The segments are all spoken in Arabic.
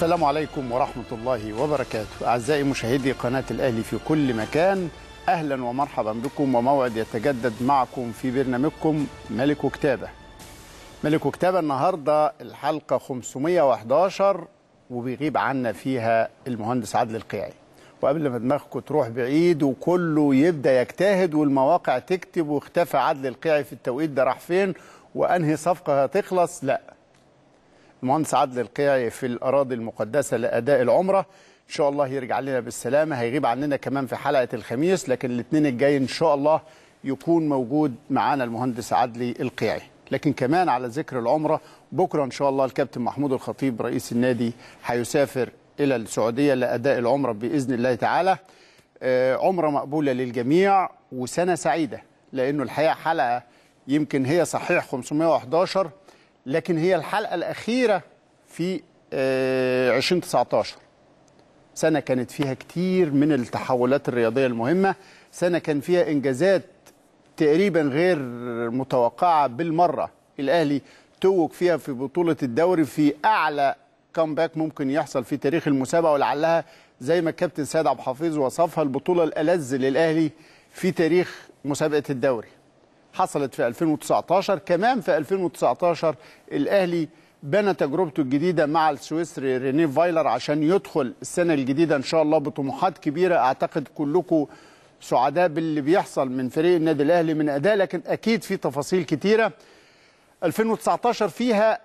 السلام عليكم ورحمة الله وبركاته أعزائي مشاهدي قناة الأهلي في كل مكان أهلا ومرحبا بكم وموعد يتجدد معكم في برنامجكم ملك وكتابة ملك وكتابة النهاردة الحلقة 511 وبيغيب عنا فيها المهندس عدل القيعي وقبل ما دماغكم تروح بعيد وكله يبدأ يجتهد والمواقع تكتب واختفى عدل القيعي في التوقيت ده راح فين وأنهي صفقة هتخلص لأ المهندس عدل القيعي في الأراضي المقدسة لأداء العمرة إن شاء الله يرجع لنا بالسلامة هيغيب عننا كمان في حلقة الخميس لكن الاثنين الجاي إن شاء الله يكون موجود معانا المهندس عدلي القيعي لكن كمان على ذكر العمرة بكرة إن شاء الله الكابتن محمود الخطيب رئيس النادي هيسافر إلى السعودية لأداء العمرة بإذن الله تعالى آه، عمرة مقبولة للجميع وسنة سعيدة لأنه الحقيقة حلقة يمكن هي صحيح 511 لكن هي الحلقه الاخيره في 2019 آه، سنه كانت فيها كتير من التحولات الرياضيه المهمه سنه كان فيها انجازات تقريبا غير متوقعه بالمره الاهلي توج فيها في بطوله الدوري في اعلى كامباك ممكن يحصل في تاريخ المسابقه ولعلها زي ما الكابتن سيد عبد الحفيظ وصفها البطوله الالذ للاهلي في تاريخ مسابقه الدوري حصلت في 2019 كمان في 2019 الأهلي بنى تجربته الجديدة مع السويسري رينيه فايلر عشان يدخل السنة الجديدة إن شاء الله بطموحات كبيرة أعتقد كلكم سعداء باللي بيحصل من فريق النادي الأهلي من أداء لكن أكيد في تفاصيل كتيرة 2019 فيها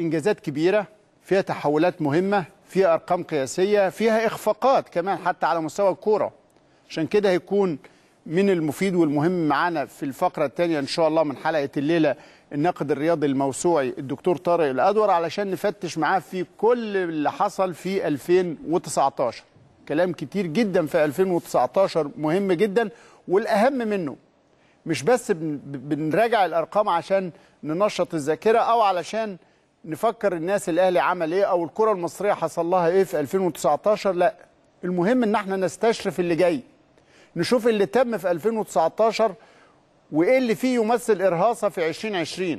إنجازات كبيرة فيها تحولات مهمة فيها أرقام قياسية فيها إخفاقات كمان حتى على مستوى الكورة عشان كده هيكون من المفيد والمهم معانا في الفقرة الثانية إن شاء الله من حلقة الليلة الناقد الرياضي الموسوعي الدكتور طارق الأدور علشان نفتش معاه في كل اللي حصل في 2019 كلام كتير جدا في 2019 مهم جدا والأهم منه مش بس بنراجع الأرقام عشان ننشط الذاكرة أو علشان نفكر الناس الأهلي عمل إيه أو الكرة المصرية حصل لها إيه في 2019 لا المهم إن احنا نستشرف اللي جاي نشوف اللي تم في 2019 وايه اللي فيه يمثل ارهاصه في 2020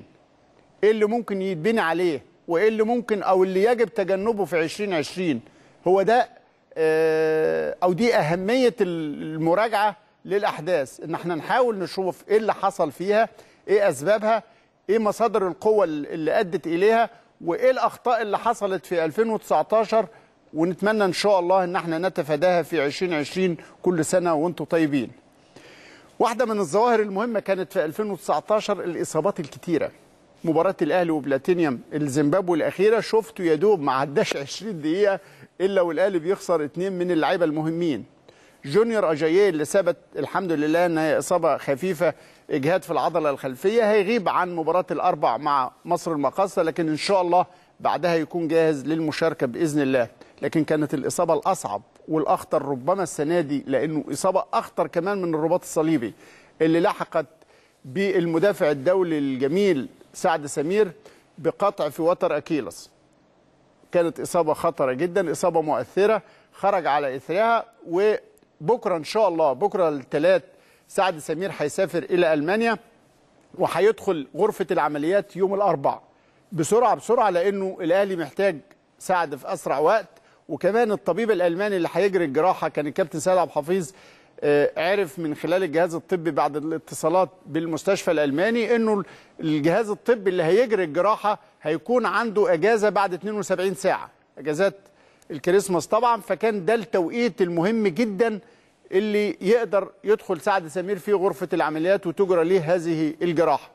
ايه اللي ممكن يتبني عليه وايه اللي ممكن او اللي يجب تجنبه في 2020 هو ده آه، او دي اهميه المراجعه للاحداث ان احنا نحاول نشوف ايه اللي حصل فيها ايه اسبابها ايه مصادر القوه اللي ادت اليها وايه الاخطاء اللي حصلت في 2019 ونتمنى ان شاء الله ان احنا نتفاداها في 2020 كل سنه وانتم طيبين. واحده من الظواهر المهمه كانت في 2019 الاصابات الكتيره. مباراه الاهلي وبلاتينيوم الزيمبابوي الاخيره شفتوا يا دوب ما عداش 20 دقيقه الا والاهلي بيخسر اثنين من اللعيبه المهمين. جونيور اجاييه اللي ثبت الحمد لله ان هي اصابه خفيفه اجهاد في العضله الخلفيه هيغيب عن مباراه الاربع مع مصر المقاصه لكن ان شاء الله بعدها يكون جاهز للمشاركه باذن الله. لكن كانت الإصابة الأصعب والأخطر ربما السنة دي لأنه إصابة أخطر كمان من الرباط الصليبي اللي لحقت بالمدافع الدولي الجميل سعد سمير بقطع في وتر أكيلس كانت إصابة خطرة جدا إصابة مؤثرة خرج على إثرها وبكرة إن شاء الله بكرة الثلاث سعد سمير هيسافر إلى ألمانيا وهيدخل غرفة العمليات يوم الأربعاء بسرعة بسرعة لأنه الأهلي محتاج سعد في أسرع وقت وكمان الطبيب الالماني اللي هيجري الجراحه كان الكابتن سيد عبد الحفيظ آه، عرف من خلال الجهاز الطبي بعد الاتصالات بالمستشفى الالماني انه الجهاز الطبي اللي هيجري الجراحه هيكون عنده اجازه بعد 72 ساعه اجازات الكريسماس طبعا فكان ده التوقيت المهم جدا اللي يقدر يدخل سعد سمير في غرفه العمليات وتجرى ليه هذه الجراحه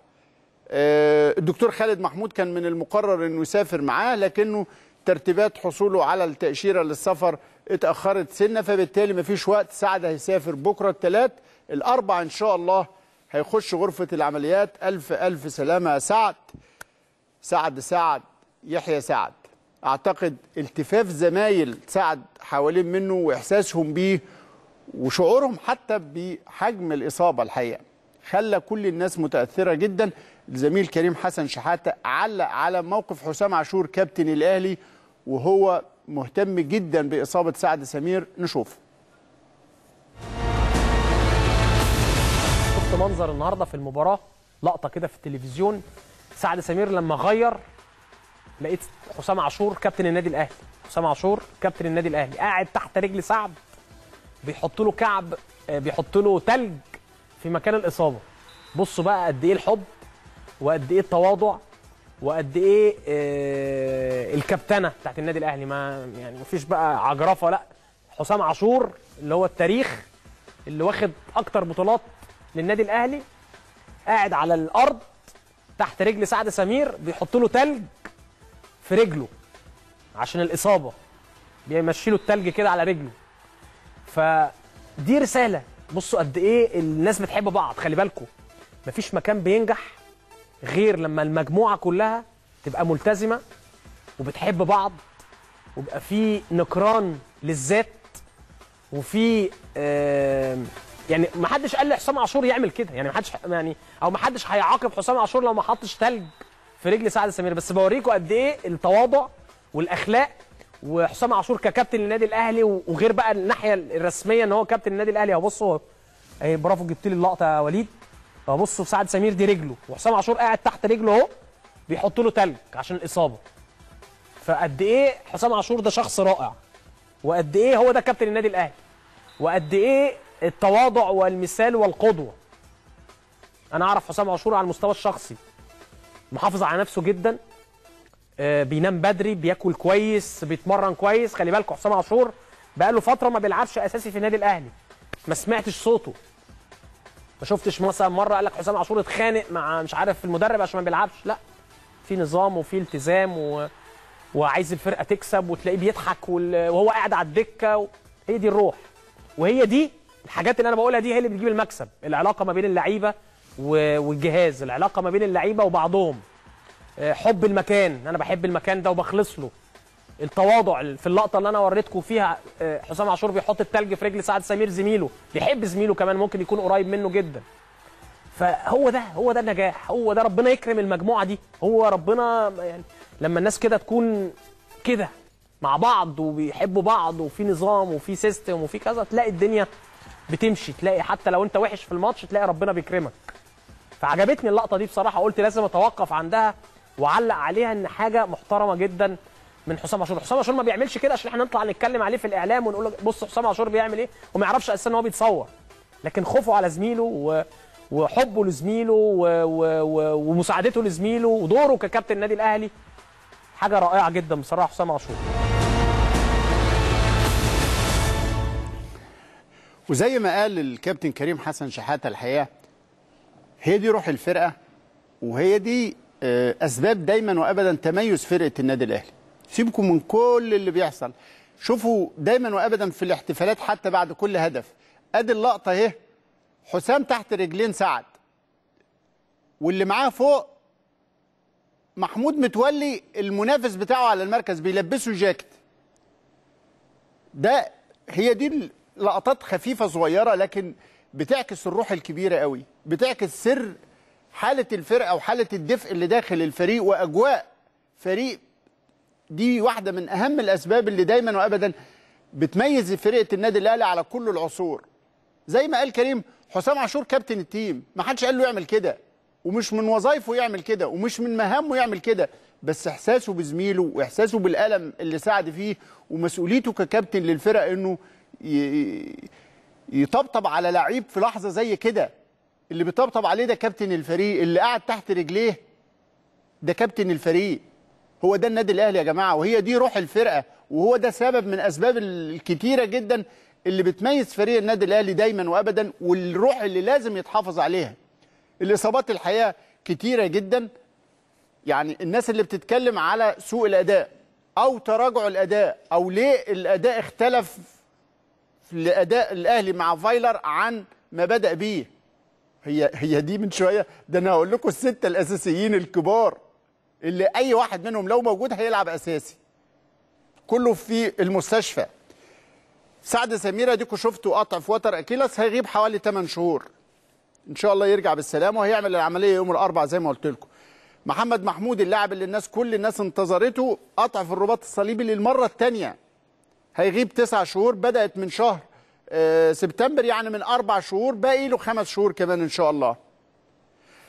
آه، الدكتور خالد محمود كان من المقرر انه يسافر معاه لكنه ترتيبات حصوله على التأشيرة للسفر اتأخرت سنة فبالتالي مفيش وقت سعد هيسافر بكرة الثلاث الأربع إن شاء الله هيخش غرفة العمليات ألف ألف سلامة يا سعد سعد سعد يحيى سعد أعتقد التفاف زمايل سعد حوالين منه وإحساسهم بيه وشعورهم حتى بحجم الإصابة الحقيقة خلى كل الناس متأثرة جدا الزميل كريم حسن شحاتة علق على موقف حسام عاشور كابتن الأهلي وهو مهتم جدا باصابه سعد سمير نشوف شفت منظر النهارده في المباراه لقطه كده في التلفزيون سعد سمير لما غير لقيت حسام عاشور كابتن النادي الاهلي حسام عاشور كابتن النادي الاهلي قاعد تحت رجل سعد بيحط له كعب آه، بيحط له تلج في مكان الاصابه بصوا بقى قد ايه الحب وقد ايه التواضع وقد ايه آه، الكابتنه بتاعت النادي الاهلي ما يعني مفيش بقى عجرفه لا حسام عاشور اللي هو التاريخ اللي واخد اكتر بطولات للنادي الاهلي قاعد على الارض تحت رجل سعد سمير بيحط له تلج في رجله عشان الاصابه بيمشي له التلج كده على رجله فدي رساله بصوا قد ايه الناس بتحب بعض خلي بالكم مفيش مكان بينجح غير لما المجموعه كلها تبقى ملتزمه وبتحب بعض وبقى في نكران للذات وفي يعني ما حدش قال لحسام عاشور يعمل كده يعني ما حدش يعني او ما حدش هيعاقب حسام عاشور لو ما حطش ثلج في رجل سعد سمير بس بوريكم قد ايه التواضع والاخلاق وحسام عاشور ككابتن للنادي الاهلي وغير بقى الناحيه الرسميه ان هو كابتن النادي الاهلي اهو بصوا إيه، برافو جبت لي اللقطه يا وليد فبصوا سعد سمير دي رجله وحسام عاشور قاعد تحت رجله اهو بيحط له تلج عشان الاصابه فقد ايه حسام عاشور ده شخص رائع وقد ايه هو ده كابتن النادي الاهلي وقد ايه التواضع والمثال والقدوه انا اعرف حسام عاشور على المستوى الشخصي محافظ على نفسه جدا آه، بينام بدري بياكل كويس بيتمرن كويس خلي بالكم حسام عاشور بقاله فتره ما بيلعبش اساسي في النادي الاهلي ما سمعتش صوته ما شفتش مثلا مره قال لك حسام عاشور اتخانق مع مش عارف المدرب عشان ما بيلعبش لا في نظام وفي التزام و... وعايز الفرقه تكسب وتلاقيه بيضحك وال... وهو قاعد على الدكه و... هي دي الروح وهي دي الحاجات اللي انا بقولها دي هي اللي بتجيب المكسب العلاقه ما بين اللعيبه و... والجهاز العلاقه ما بين اللعيبه وبعضهم آه، حب المكان انا بحب المكان ده وبخلص له التواضع في اللقطه اللي انا وريتكم فيها آه، حسام عاشور بيحط التلج في رجل سعد سمير زميله بيحب زميله كمان ممكن يكون قريب منه جدا فهو ده هو ده النجاح هو ده ربنا يكرم المجموعه دي هو ربنا يعني لما الناس كده تكون كده مع بعض وبيحبوا بعض وفي نظام وفي سيستم وفي كذا تلاقي الدنيا بتمشي تلاقي حتى لو انت وحش في الماتش تلاقي ربنا بيكرمك فعجبتني اللقطه دي بصراحه قلت لازم اتوقف عندها وعلق عليها ان حاجه محترمه جدا من حسام عاشور حسام عاشور ما بيعملش كده عشان احنا نطلع نتكلم عليه في الاعلام ونقول بص حسام عاشور بيعمل ايه وما يعرفش اساسا ان هو بيتصور لكن خوفه على زميله و... وحبه لزميله و... و... ومساعدته لزميله ودوره ككابتن النادي الاهلي حاجه رائعه جدا بصراحه حسام عاشور وزي ما قال الكابتن كريم حسن شحاته الحقيقه هي دي روح الفرقه وهي دي آه، اسباب دايما وابدا تميز فرقه النادي الاهلي سيبكم من كل اللي بيحصل شوفوا دايما وابدا في الاحتفالات حتى بعد كل هدف ادي اللقطه اهي حسام تحت رجلين سعد واللي معاه فوق محمود متولي المنافس بتاعه على المركز بيلبسه جاكيت ده هي دي لقطات خفيفه صغيره لكن بتعكس الروح الكبيره قوي بتعكس سر حاله الفرقه وحاله الدفء اللي داخل الفريق واجواء فريق دي واحده من اهم الاسباب اللي دايما وابدا بتميز فرقه النادي الاهلي على كل العصور زي ما قال كريم حسام عاشور كابتن التيم ما حدش قال له يعمل كده ومش من وظايفه يعمل كده ومش من مهامه يعمل كده بس احساسه بزميله واحساسه بالالم اللي ساعد فيه ومسؤوليته ككابتن للفرق انه يطبطب على لعيب في لحظه زي كده اللي بيطبطب عليه ده كابتن الفريق اللي قاعد تحت رجليه ده كابتن الفريق هو ده النادي الاهلي يا جماعه وهي دي روح الفرقه وهو ده سبب من اسباب الكتيره جدا اللي بتميز فريق النادي الاهلي دايما وابدا والروح اللي لازم يتحافظ عليها الاصابات الحقيقه كتيره جدا يعني الناس اللي بتتكلم على سوء الاداء او تراجع الاداء او ليه الاداء اختلف لاداء الاهلي مع فايلر عن ما بدا بيه هي هي دي من شويه ده انا هقول لكم السته الاساسيين الكبار اللي اي واحد منهم لو موجود هيلعب اساسي كله في المستشفى سعد سميرة ديكو شفته قطع في وتر اكيلس هيغيب حوالي 8 شهور ان شاء الله يرجع بالسلامه وهيعمل العمليه يوم الاربعاء زي ما قلت لكم محمد محمود اللاعب اللي الناس كل الناس انتظرته قطع في الرباط الصليبي للمره الثانيه هيغيب 9 شهور بدات من شهر آه، سبتمبر يعني من اربع شهور باقي له خمس شهور كمان ان شاء الله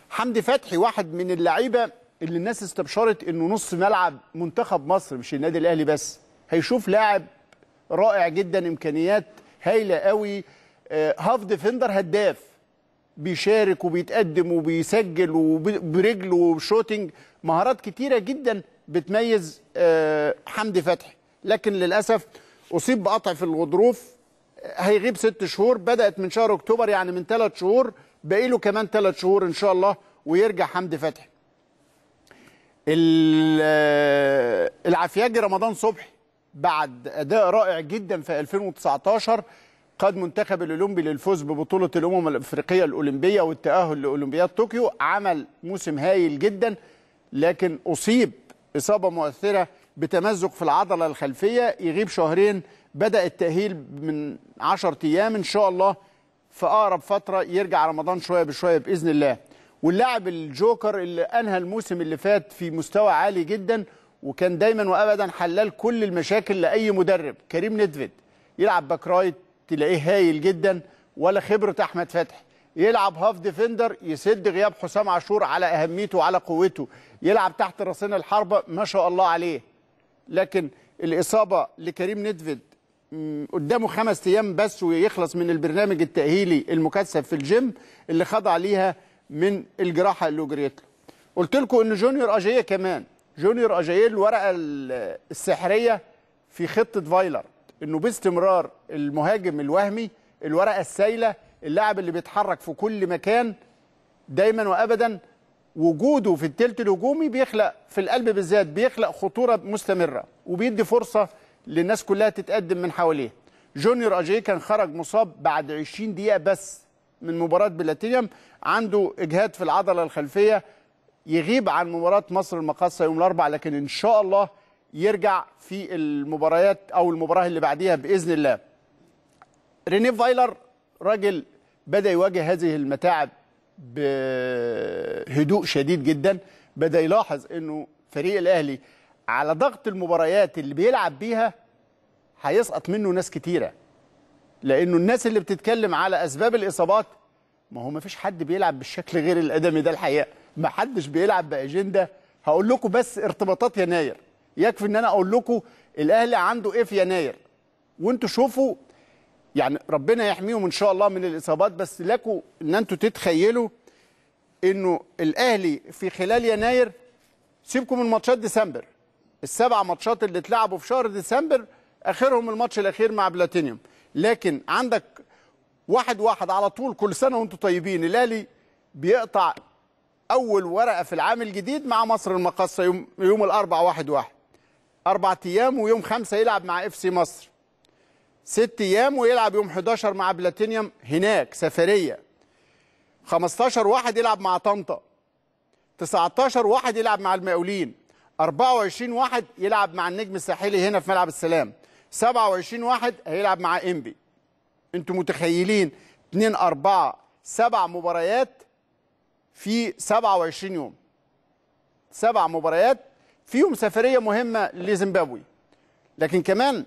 حمدي فتحي واحد من اللعيبه اللي الناس استبشرت انه نص ملعب منتخب مصر مش النادي الاهلي بس هيشوف لاعب رائع جدا امكانيات هايله قوي هاف آه، ديفندر هداف بيشارك وبيتقدم وبيسجل وبرجله وشوتنج مهارات كتيره جدا بتميز آه، حمدي فتحي لكن للاسف اصيب بقطع في الغضروف آه، هيغيب ست شهور بدات من شهر اكتوبر يعني من ثلاث شهور باقي له كمان ثلاث شهور ان شاء الله ويرجع حمدي فتحي آه، العفياجي رمضان صبحي بعد اداء رائع جدا في 2019 قاد منتخب الاولمبي للفوز ببطوله الامم الافريقيه الاولمبيه والتاهل لاولمبياد طوكيو عمل موسم هايل جدا لكن اصيب اصابه مؤثره بتمزق في العضله الخلفيه يغيب شهرين بدا التاهيل من 10 ايام ان شاء الله في اقرب فتره يرجع رمضان شويه بشويه باذن الله واللاعب الجوكر اللي انهى الموسم اللي فات في مستوى عالي جدا وكان دايما وابدا حلال كل المشاكل لاي مدرب كريم ندفد يلعب باك رايت تلاقيه هايل جدا ولا خبره احمد فتحي يلعب هاف ديفندر يسد غياب حسام عاشور على اهميته وعلى قوته يلعب تحت راسين الحربه ما شاء الله عليه لكن الاصابه لكريم ندفد قدامه خمس ايام بس ويخلص من البرنامج التاهيلي المكثف في الجيم اللي خضع ليها من الجراحه اللي اجريت له قلت لكم ان جونيور اجايه كمان جونيور اجايه الورقه السحريه في خطه فايلر انه باستمرار المهاجم الوهمي الورقه السايله اللاعب اللي بيتحرك في كل مكان دايما وابدا وجوده في الثلث الهجومي بيخلق في القلب بالذات بيخلق خطوره مستمره وبيدي فرصه للناس كلها تتقدم من حواليه جونيور اجيه كان خرج مصاب بعد 20 دقيقه بس من مباراه بلاتينيوم عنده اجهاد في العضله الخلفيه يغيب عن مباراه مصر المقاصه يوم الاربعاء لكن ان شاء الله يرجع في المباريات او المباراه اللي بعديها باذن الله. ريني فايلر راجل بدا يواجه هذه المتاعب بهدوء شديد جدا بدا يلاحظ انه فريق الاهلي على ضغط المباريات اللي بيلعب بيها هيسقط منه ناس كتيره لانه الناس اللي بتتكلم على اسباب الاصابات ما هو ما فيش حد بيلعب بالشكل غير الادمي ده الحقيقه ما حدش بيلعب باجنده هقول لكم بس ارتباطات يناير يكفي ان انا اقول لكم الاهلي عنده ايه في يناير وانتوا شوفوا يعني ربنا يحميهم ان شاء الله من الاصابات بس لكم ان انتوا تتخيلوا انه الاهلي في خلال يناير سيبكم من ماتشات ديسمبر السبع ماتشات اللي اتلعبوا في شهر ديسمبر اخرهم الماتش الاخير مع بلاتينيوم لكن عندك واحد واحد على طول كل سنه وانتم طيبين الاهلي بيقطع اول ورقه في العام الجديد مع مصر المقصه يوم يوم الاربع واحد واحد اربع ايام ويوم خمسه يلعب مع اف سي مصر ست ايام ويلعب يوم 11 مع بلاتينيوم هناك سفريه 15 واحد يلعب مع طنطا 19 واحد يلعب مع المقاولين 24 واحد يلعب مع النجم الساحلي هنا في ملعب السلام 27 واحد هيلعب مع انبي انتوا متخيلين 2 4 سبع مباريات في 27 يوم سبع مباريات فيهم سفريه مهمه لزيمبابوي لكن كمان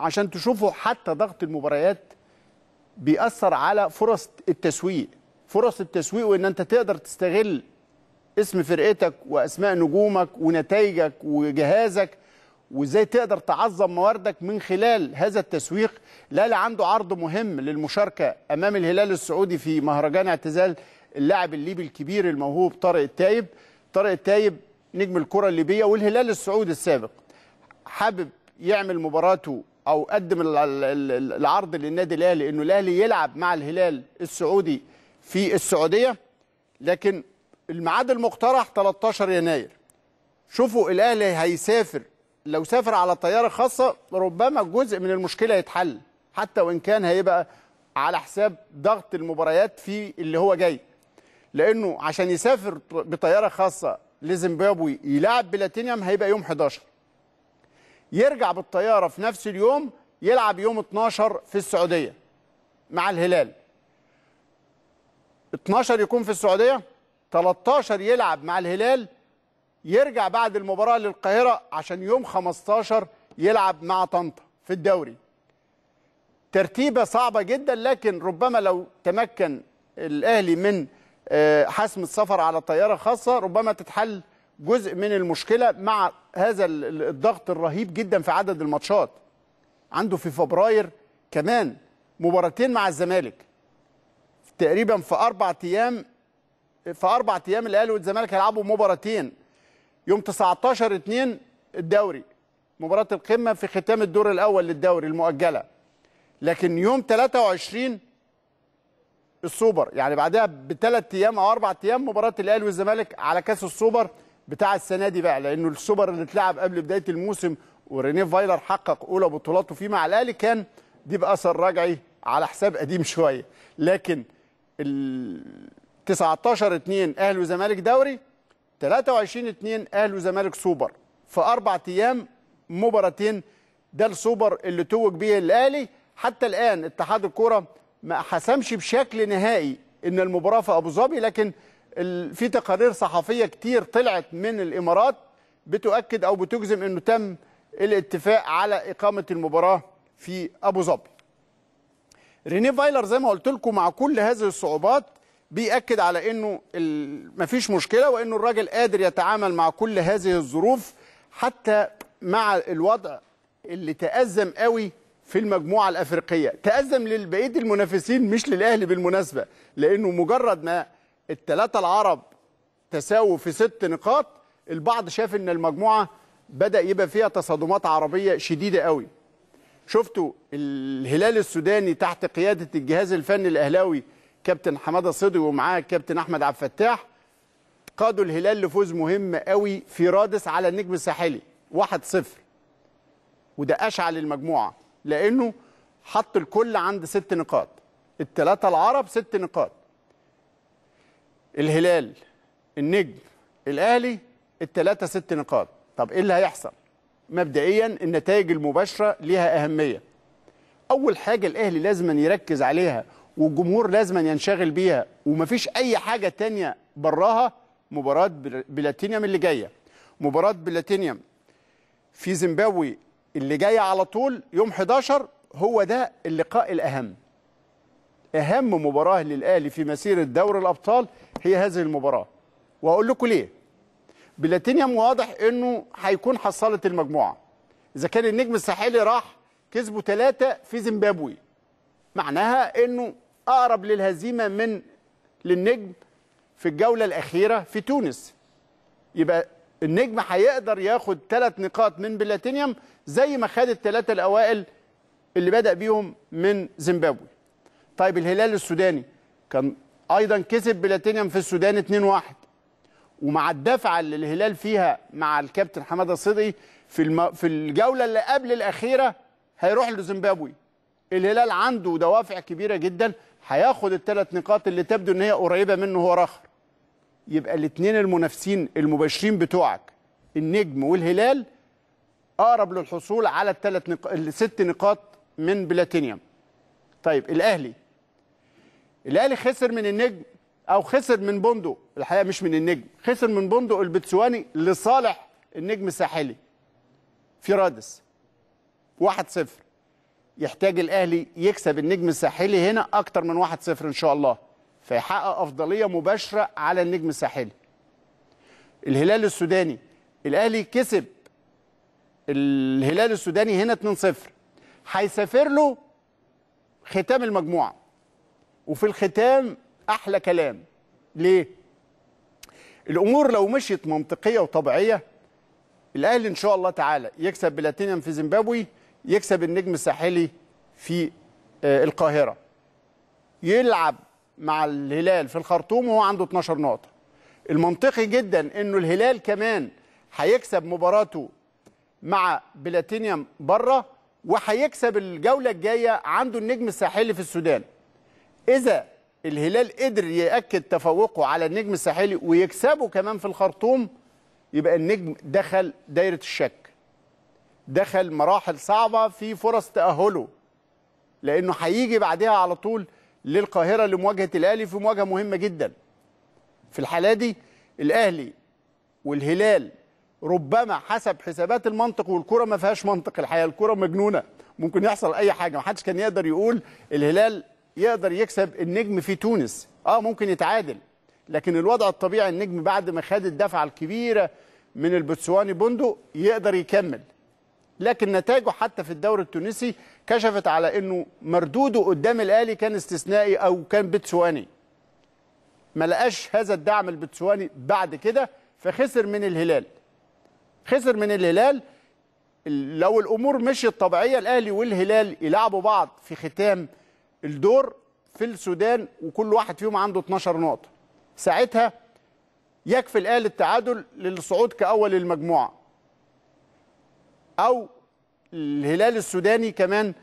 عشان تشوفوا حتى ضغط المباريات بيأثر على فرص التسويق فرص التسويق وان انت تقدر تستغل اسم فرقتك واسماء نجومك ونتائجك وجهازك وازاي تقدر تعظم مواردك من خلال هذا التسويق الاهلي عنده عرض مهم للمشاركه امام الهلال السعودي في مهرجان اعتزال اللاعب الليبي الكبير الموهوب طارق التايب طارق التايب نجم الكره الليبيه والهلال السعودي السابق حابب يعمل مباراته او قدم العرض للنادي الاهلي انه الاهلي يلعب مع الهلال السعودي في السعوديه لكن الميعاد المقترح 13 يناير شوفوا الاهلي هيسافر لو سافر على الطياره الخاصه ربما جزء من المشكله يتحل حتى وان كان هيبقى على حساب ضغط المباريات في اللي هو جاي لانه عشان يسافر بطياره خاصه لزيمبابوي يلعب بلاتينيوم هيبقى يوم 11 يرجع بالطياره في نفس اليوم يلعب يوم 12 في السعوديه مع الهلال 12 يكون في السعوديه 13 يلعب مع الهلال يرجع بعد المباراه للقاهره عشان يوم 15 يلعب مع طنطا في الدوري ترتيبه صعبه جدا لكن ربما لو تمكن الاهلي من آه، حسم السفر على طياره خاصه ربما تتحل جزء من المشكله مع هذا الضغط الرهيب جدا في عدد الماتشات عنده في فبراير كمان مباراتين مع الزمالك تقريبا في اربع ايام في اربع ايام الاهلي والزمالك هيلعبوا مباراتين يوم 19 2 الدوري مباراه القمه في ختام الدور الاول للدوري المؤجله لكن يوم 23 السوبر يعني بعدها بثلاث ايام او اربع ايام مباراه الاهلي والزمالك على كاس السوبر بتاع السنه دي بقى لانه السوبر اللي اتلعب قبل بدايه الموسم ورينيه فايلر حقق اولى بطولاته فيه مع الاهلي كان دي باثر رجعي على حساب قديم شويه لكن ال 19 2 اهلي وزمالك دوري 23 2 اهلي وزمالك سوبر في اربع ايام مباراتين ده السوبر اللي توج بيه الاهلي حتى الان اتحاد الكوره ما حسمش بشكل نهائي ان المباراه في ابو ظبي لكن في تقارير صحفيه كتير طلعت من الامارات بتؤكد او بتجزم انه تم الاتفاق على اقامه المباراه في ابو ظبي. ريني فايلر زي ما قلت لكم مع كل هذه الصعوبات بيأكد على أنه مفيش مشكلة وأنه الراجل قادر يتعامل مع كل هذه الظروف حتى مع الوضع اللي تأزم قوي في المجموعة الأفريقية تأزم لبقية المنافسين مش للأهلي بالمناسبة لأنه مجرد ما الثلاثة العرب تساووا في ست نقاط البعض شاف أن المجموعة بدأ يبقى فيها تصادمات عربية شديدة قوي شفتوا الهلال السوداني تحت قيادة الجهاز الفني الأهلاوي كابتن حماده صدقي ومعاه كابتن احمد عبد الفتاح قادوا الهلال لفوز مهم قوي في رادس على النجم الساحلي 1-0 وده اشعل المجموعه لانه حط الكل عند ست نقاط الثلاثه العرب ست نقاط الهلال النجم الاهلي الثلاثه ست نقاط طب ايه اللي هيحصل مبدئيا النتائج المباشره ليها اهميه اول حاجه الاهلي لازم يركز عليها والجمهور لازما ينشغل بيها ومفيش اي حاجه تانية براها مباراه بلاتينيوم اللي جايه مباراه بلاتينيوم في زيمبابوي اللي جايه على طول يوم 11 هو ده اللقاء الاهم اهم مباراه للاهلي في مسيره دوري الابطال هي هذه المباراه واقول لكم ليه بلاتينيوم واضح انه هيكون حصلت المجموعه اذا كان النجم الساحلي راح كسبوا ثلاثة في زيمبابوي معناها انه اقرب للهزيمه من للنجم في الجوله الاخيره في تونس يبقى النجم هيقدر ياخد ثلاث نقاط من بلاتينيوم زي ما خد الثلاثه الاوائل اللي بدا بيهم من زيمبابوي طيب الهلال السوداني كان ايضا كسب بلاتينيوم في السودان 2-1 ومع الدفعه اللي الهلال فيها مع الكابتن حماده صدقي في الم... في الجوله اللي قبل الاخيره هيروح لزيمبابوي الهلال عنده دوافع كبيره جدا هياخد التلات نقاط اللي تبدو ان هي قريبه منه هو راخر يبقى الاثنين المنافسين المباشرين بتوعك النجم والهلال اقرب للحصول على الثلاث نق... الست نقاط من بلاتينيوم طيب الاهلي الاهلي خسر من النجم او خسر من بوندو الحقيقه مش من النجم خسر من بوندو البتسواني لصالح النجم الساحلي في رادس 1-0 يحتاج الاهلي يكسب النجم الساحلي هنا اكتر من 1-0 ان شاء الله فيحقق افضليه مباشره على النجم الساحلي الهلال السوداني الاهلي كسب الهلال السوداني هنا 2-0 هيسافر له ختام المجموعه وفي الختام احلى كلام ليه الامور لو مشيت منطقيه وطبيعيه الاهلي ان شاء الله تعالى يكسب بلاتينيوم في زيمبابوي يكسب النجم الساحلي في آه، القاهرة يلعب مع الهلال في الخرطوم وهو عنده 12 نقطة المنطقي جدا انه الهلال كمان هيكسب مباراته مع بلاتينيوم بره وهيكسب الجولة الجاية عنده النجم الساحلي في السودان إذا الهلال قدر يأكد تفوقه على النجم الساحلي ويكسبه كمان في الخرطوم يبقى النجم دخل دايرة الشك دخل مراحل صعبه في فرص تاهله لانه هيجي بعدها على طول للقاهره لمواجهه الاهلي في مواجهه مهمه جدا في الحاله دي الاهلي والهلال ربما حسب حسابات المنطق والكره ما فيهاش منطق الحقيقه الكره مجنونه ممكن يحصل اي حاجه ما حدش كان يقدر يقول الهلال يقدر يكسب النجم في تونس اه ممكن يتعادل لكن الوضع الطبيعي النجم بعد ما خد الدفعه الكبيره من البتسواني بندق يقدر يكمل لكن نتائجه حتى في الدوري التونسي كشفت على انه مردوده قدام الاهلي كان استثنائي او كان بتسواني ما لقاش هذا الدعم البتسواني بعد كده فخسر من الهلال خسر من الهلال لو الامور مشيت طبيعيه الاهلي والهلال يلعبوا بعض في ختام الدور في السودان وكل واحد فيهم عنده 12 نقطه ساعتها يكفي الاهلي التعادل للصعود كاول المجموعه او الهلال السوداني كمان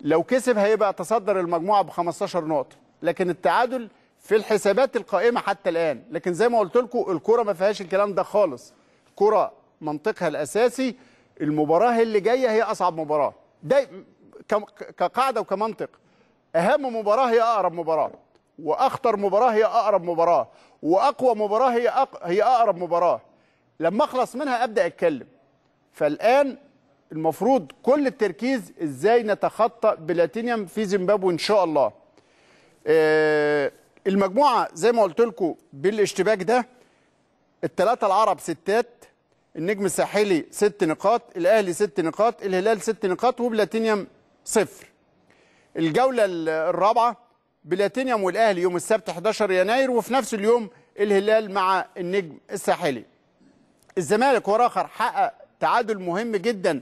لو كسب هيبقى تصدر المجموعه ب 15 نقطه لكن التعادل في الحسابات القائمه حتى الان لكن زي ما قلت لكم الكوره ما فيهاش الكلام ده خالص الكوره منطقها الاساسي المباراه اللي جايه هي اصعب مباراه ده كقاعده وكمنطق اهم مباراه هي اقرب مباراه واخطر مباراه هي اقرب مباراه واقوى مباراه هي أق... هي اقرب مباراه لما اخلص منها ابدا اتكلم فالان المفروض كل التركيز ازاي نتخطى بلاتينيوم في زيمبابوي ان شاء الله آه، المجموعه زي ما قلت لكم بالاشتباك ده الثلاثه العرب ستات النجم الساحلي ست نقاط الاهلي ست نقاط الهلال ست نقاط وبلاتينيوم صفر الجوله الرابعه بلاتينيوم والاهلي يوم السبت 11 يناير وفي نفس اليوم الهلال مع النجم الساحلي الزمالك وراخر حقق تعادل مهم جدا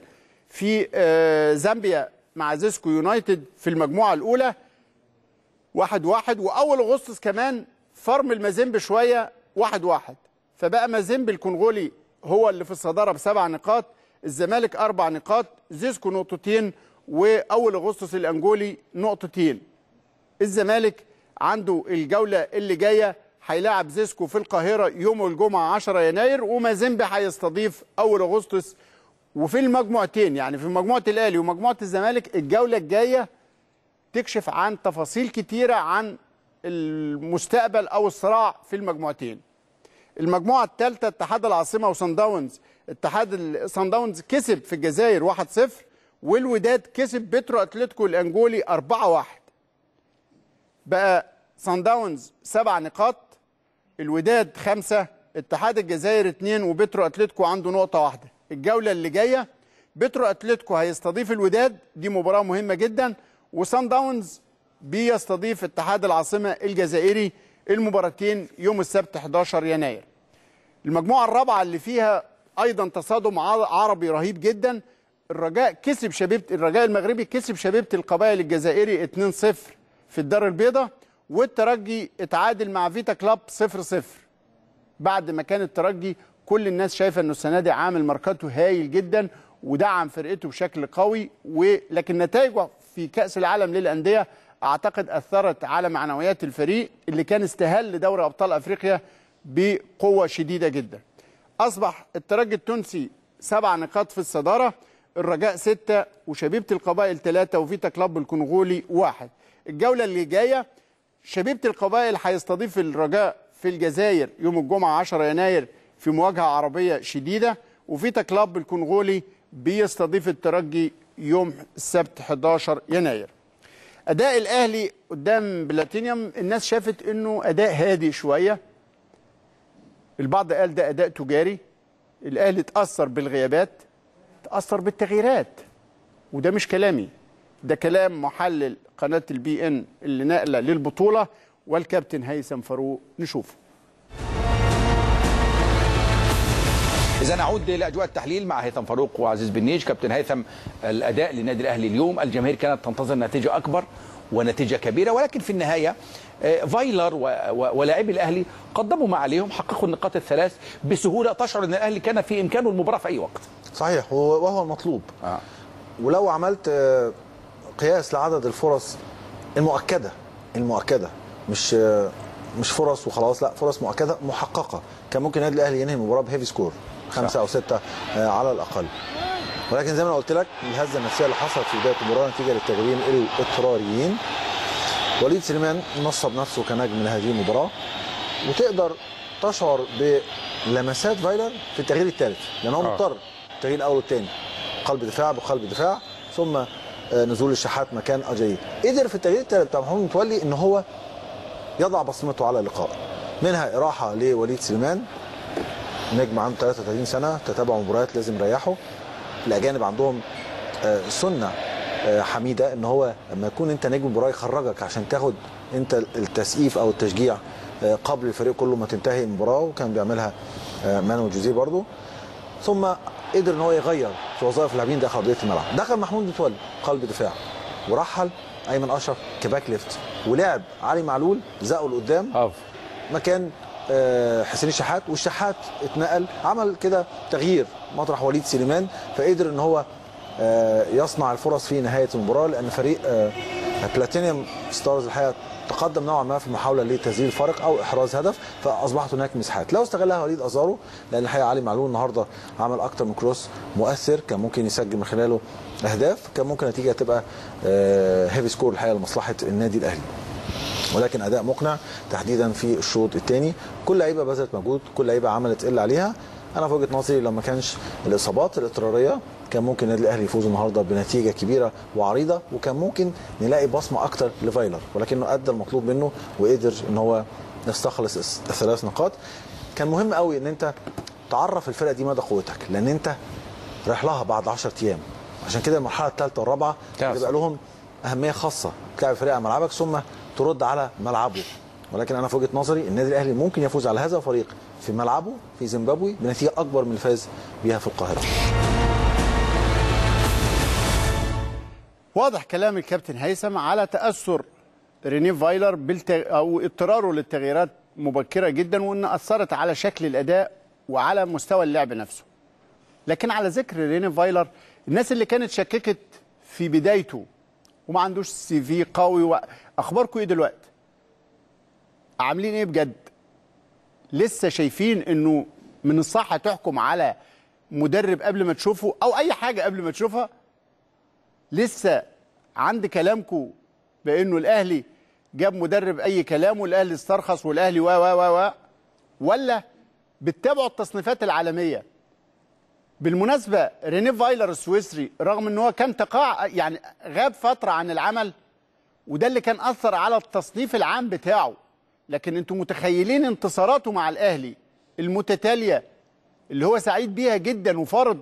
في آه، زامبيا مع زيسكو يونايتد في المجموعه الاولى واحد واحد واول اغسطس كمان فرم المازيمب شويه واحد واحد فبقى مازيمب الكونغولي هو اللي في الصداره بسبع نقاط الزمالك اربع نقاط زيسكو نقطتين واول اغسطس الانجولي نقطتين الزمالك عنده الجوله اللي جايه هيلاعب زيسكو في القاهره يوم الجمعه 10 يناير ومازيمب هيستضيف اول اغسطس وفي المجموعتين يعني في مجموعه الاهلي ومجموعه الزمالك الجوله الجايه تكشف عن تفاصيل كتيره عن المستقبل او الصراع في المجموعتين المجموعه الثالثه اتحاد العاصمه وصن داونز اتحاد صن داونز كسب في الجزائر 1-0 والوداد كسب بترو اتلتيكو الانجولي 4-1 بقى صن داونز سبع نقاط الوداد خمسه اتحاد الجزائر اتنين وبترو اتلتيكو عنده نقطه واحده الجوله اللي جايه بترو اتلتيكو هيستضيف الوداد دي مباراه مهمه جدا وسان داونز بيستضيف اتحاد العاصمه الجزائري المباراتين يوم السبت 11 يناير المجموعه الرابعه اللي فيها ايضا تصادم عربي رهيب جدا الرجاء كسب شبيبه الرجاء المغربي كسب شبيبه القبائل الجزائري 2-0 في الدار البيضاء والترجي اتعادل مع فيتا كلاب 0-0 بعد ما كان الترجي كل الناس شايفه انه السنه دي عامل ماركاتو هايل جدا ودعم فرقته بشكل قوي ولكن نتائجه في كاس العالم للانديه اعتقد اثرت على معنويات الفريق اللي كان استهل دوري ابطال افريقيا بقوه شديده جدا. اصبح الترجي التونسي سبع نقاط في الصداره، الرجاء سته وشبيبه القبائل ثلاثه وفيتا كلاب الكونغولي واحد. الجوله اللي جايه شبيبه القبائل هيستضيف الرجاء في الجزائر يوم الجمعه 10 يناير في مواجهه عربيه شديده وفيتا كلاب الكونغولي بيستضيف الترجي يوم السبت 11 يناير اداء الاهلي قدام بلاتينيوم الناس شافت انه اداء هادي شويه البعض قال ده اداء تجاري الاهلي اتاثر بالغيابات اتاثر بالتغييرات وده مش كلامي ده كلام محلل قناه البي ان اللي ناقله للبطوله والكابتن هيثم فاروق نشوفه اذا نعود لاجواء التحليل مع هيثم فاروق وعزيز بنيش كابتن هيثم الاداء للنادي الاهلي اليوم الجماهير كانت تنتظر نتيجه اكبر ونتيجه كبيره ولكن في النهايه آه، فايلر ولاعبي الاهلي قدموا ما عليهم حققوا النقاط الثلاث بسهوله تشعر ان الاهلي كان في امكانه المباراه في اي وقت صحيح وهو المطلوب آه. ولو عملت آه، قياس لعدد الفرص المؤكده المؤكده مش آه، مش فرص وخلاص لا فرص مؤكده محققه كان ممكن النادي الاهلي ينهي المباراه بهيفي سكور خمسه او سته آه، على الاقل ولكن زي ما انا قلت لك الهزه النفسيه اللي حصلت في بدايه المباراه نتيجه للتغييرين الاضطراريين وليد سليمان نصب نفسه كنجم لهذه المباراه وتقدر تشعر بلمسات فايلر في التغيير الثالث لان هو آه. مضطر التغيير الاول والثاني قلب دفاع بقلب دفاع ثم آه، نزول الشحات مكان اجاي قدر في التغيير الثالث بتاع محمود متولي ان هو يضع بصمته على اللقاء منها اراحه لوليد سليمان نجم عنده 33 سنه تتابع مباريات لازم يريحه الاجانب عندهم آه، سنه آه، حميده ان هو لما يكون انت نجم مباراه يخرجك عشان تاخد انت التسقيف او التشجيع آه، قبل الفريق كله ما تنتهي المباراه وكان بيعملها مانو جوزيه برضو ثم قدر ان هو يغير في وظائف اللاعبين داخل ارضيه الملعب دخل محمود متولي قلب دفاع ورحل ايمن اشرف كباك ليفت ولعب علي معلول زقه لقدام مكان آه، حسين الشحات والشحات اتنقل عمل كده تغيير مطرح وليد سليمان فقدر ان هو آه، يصنع الفرص في نهايه المباراه لان فريق بلاتينيوم آه، ستارز الحقيقه تقدم نوعا ما في محاوله لتسجيل فرق او احراز هدف فاصبحت هناك مساحات لو استغلها وليد ازارو لان الحقيقه علي معلول النهارده عمل اكتر من كروس مؤثر كان ممكن يسجل من خلاله اهداف كان ممكن النتيجه تبقى هيفي سكور الحقيقه لمصلحه النادي الاهلي ولكن اداء مقنع تحديدا في الشوط الثاني كل لعيبه بذلت مجهود كل لعيبه عملت اللي عليها انا في وجهه نظري لو ما كانش الاصابات الاضطراريه كان ممكن النادي الاهلي يفوز النهارده بنتيجه كبيره وعريضه وكان ممكن نلاقي بصمه اكتر لفايلر ولكنه ادى المطلوب منه وقدر ان هو يستخلص الثلاث نقاط كان مهم قوي ان انت تعرف الفرقه دي مدى قوتك لان انت رايح لها بعد 10 ايام عشان كده المرحله الثالثه والرابعه بيبقى لهم اهميه خاصه تلعب فرقه ملعبك ثم ترد على ملعبه ولكن انا في وجهه نظري النادي الاهلي ممكن يفوز على هذا الفريق في ملعبه في زيمبابوي بنتيجه اكبر من الفاز بها في القاهره واضح كلام الكابتن هيثم على تاثر ريني فايلر بالتغ... او اضطراره للتغييرات مبكره جدا وان اثرت على شكل الاداء وعلى مستوى اللعب نفسه لكن على ذكر ريني فايلر الناس اللي كانت شككت في بدايته وما عندوش سي في قوي و... اخباركم ايه دلوقتي عاملين ايه بجد لسه شايفين انه من الصح تحكم على مدرب قبل ما تشوفه او اي حاجه قبل ما تشوفها لسه عند كلامكم بانه الاهلي جاب مدرب اي كلام والاهلي استرخص والاهلي و و و ولا بتتابعوا التصنيفات العالميه بالمناسبه رينيه فايلر السويسري رغم ان هو كان تقاع يعني غاب فتره عن العمل وده اللي كان اثر على التصنيف العام بتاعه لكن انتم متخيلين انتصاراته مع الاهلي المتتاليه اللي هو سعيد بيها جدا وفرض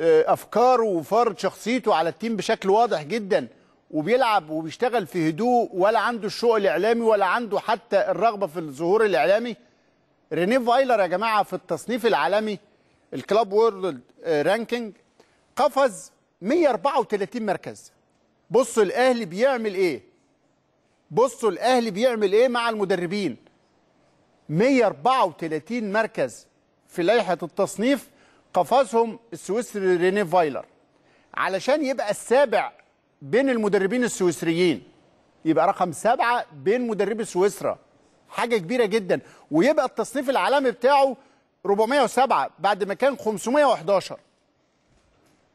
آه، افكاره وفرض شخصيته على التيم بشكل واضح جدا وبيلعب وبيشتغل في هدوء ولا عنده الشوق الاعلامي ولا عنده حتى الرغبه في الظهور الاعلامي رينيه فايلر يا جماعه في التصنيف العالمي الكلاب وورلد آه، رانكينج قفز 134 مركز بصوا الاهلي بيعمل ايه بصوا الاهلي بيعمل ايه مع المدربين 134 مركز في لائحه التصنيف قفزهم السويسري رينيه فايلر علشان يبقى السابع بين المدربين السويسريين يبقى رقم سبعة بين مدربي سويسرا حاجة كبيرة جدا ويبقى التصنيف العالمي بتاعه 407 بعد ما كان 511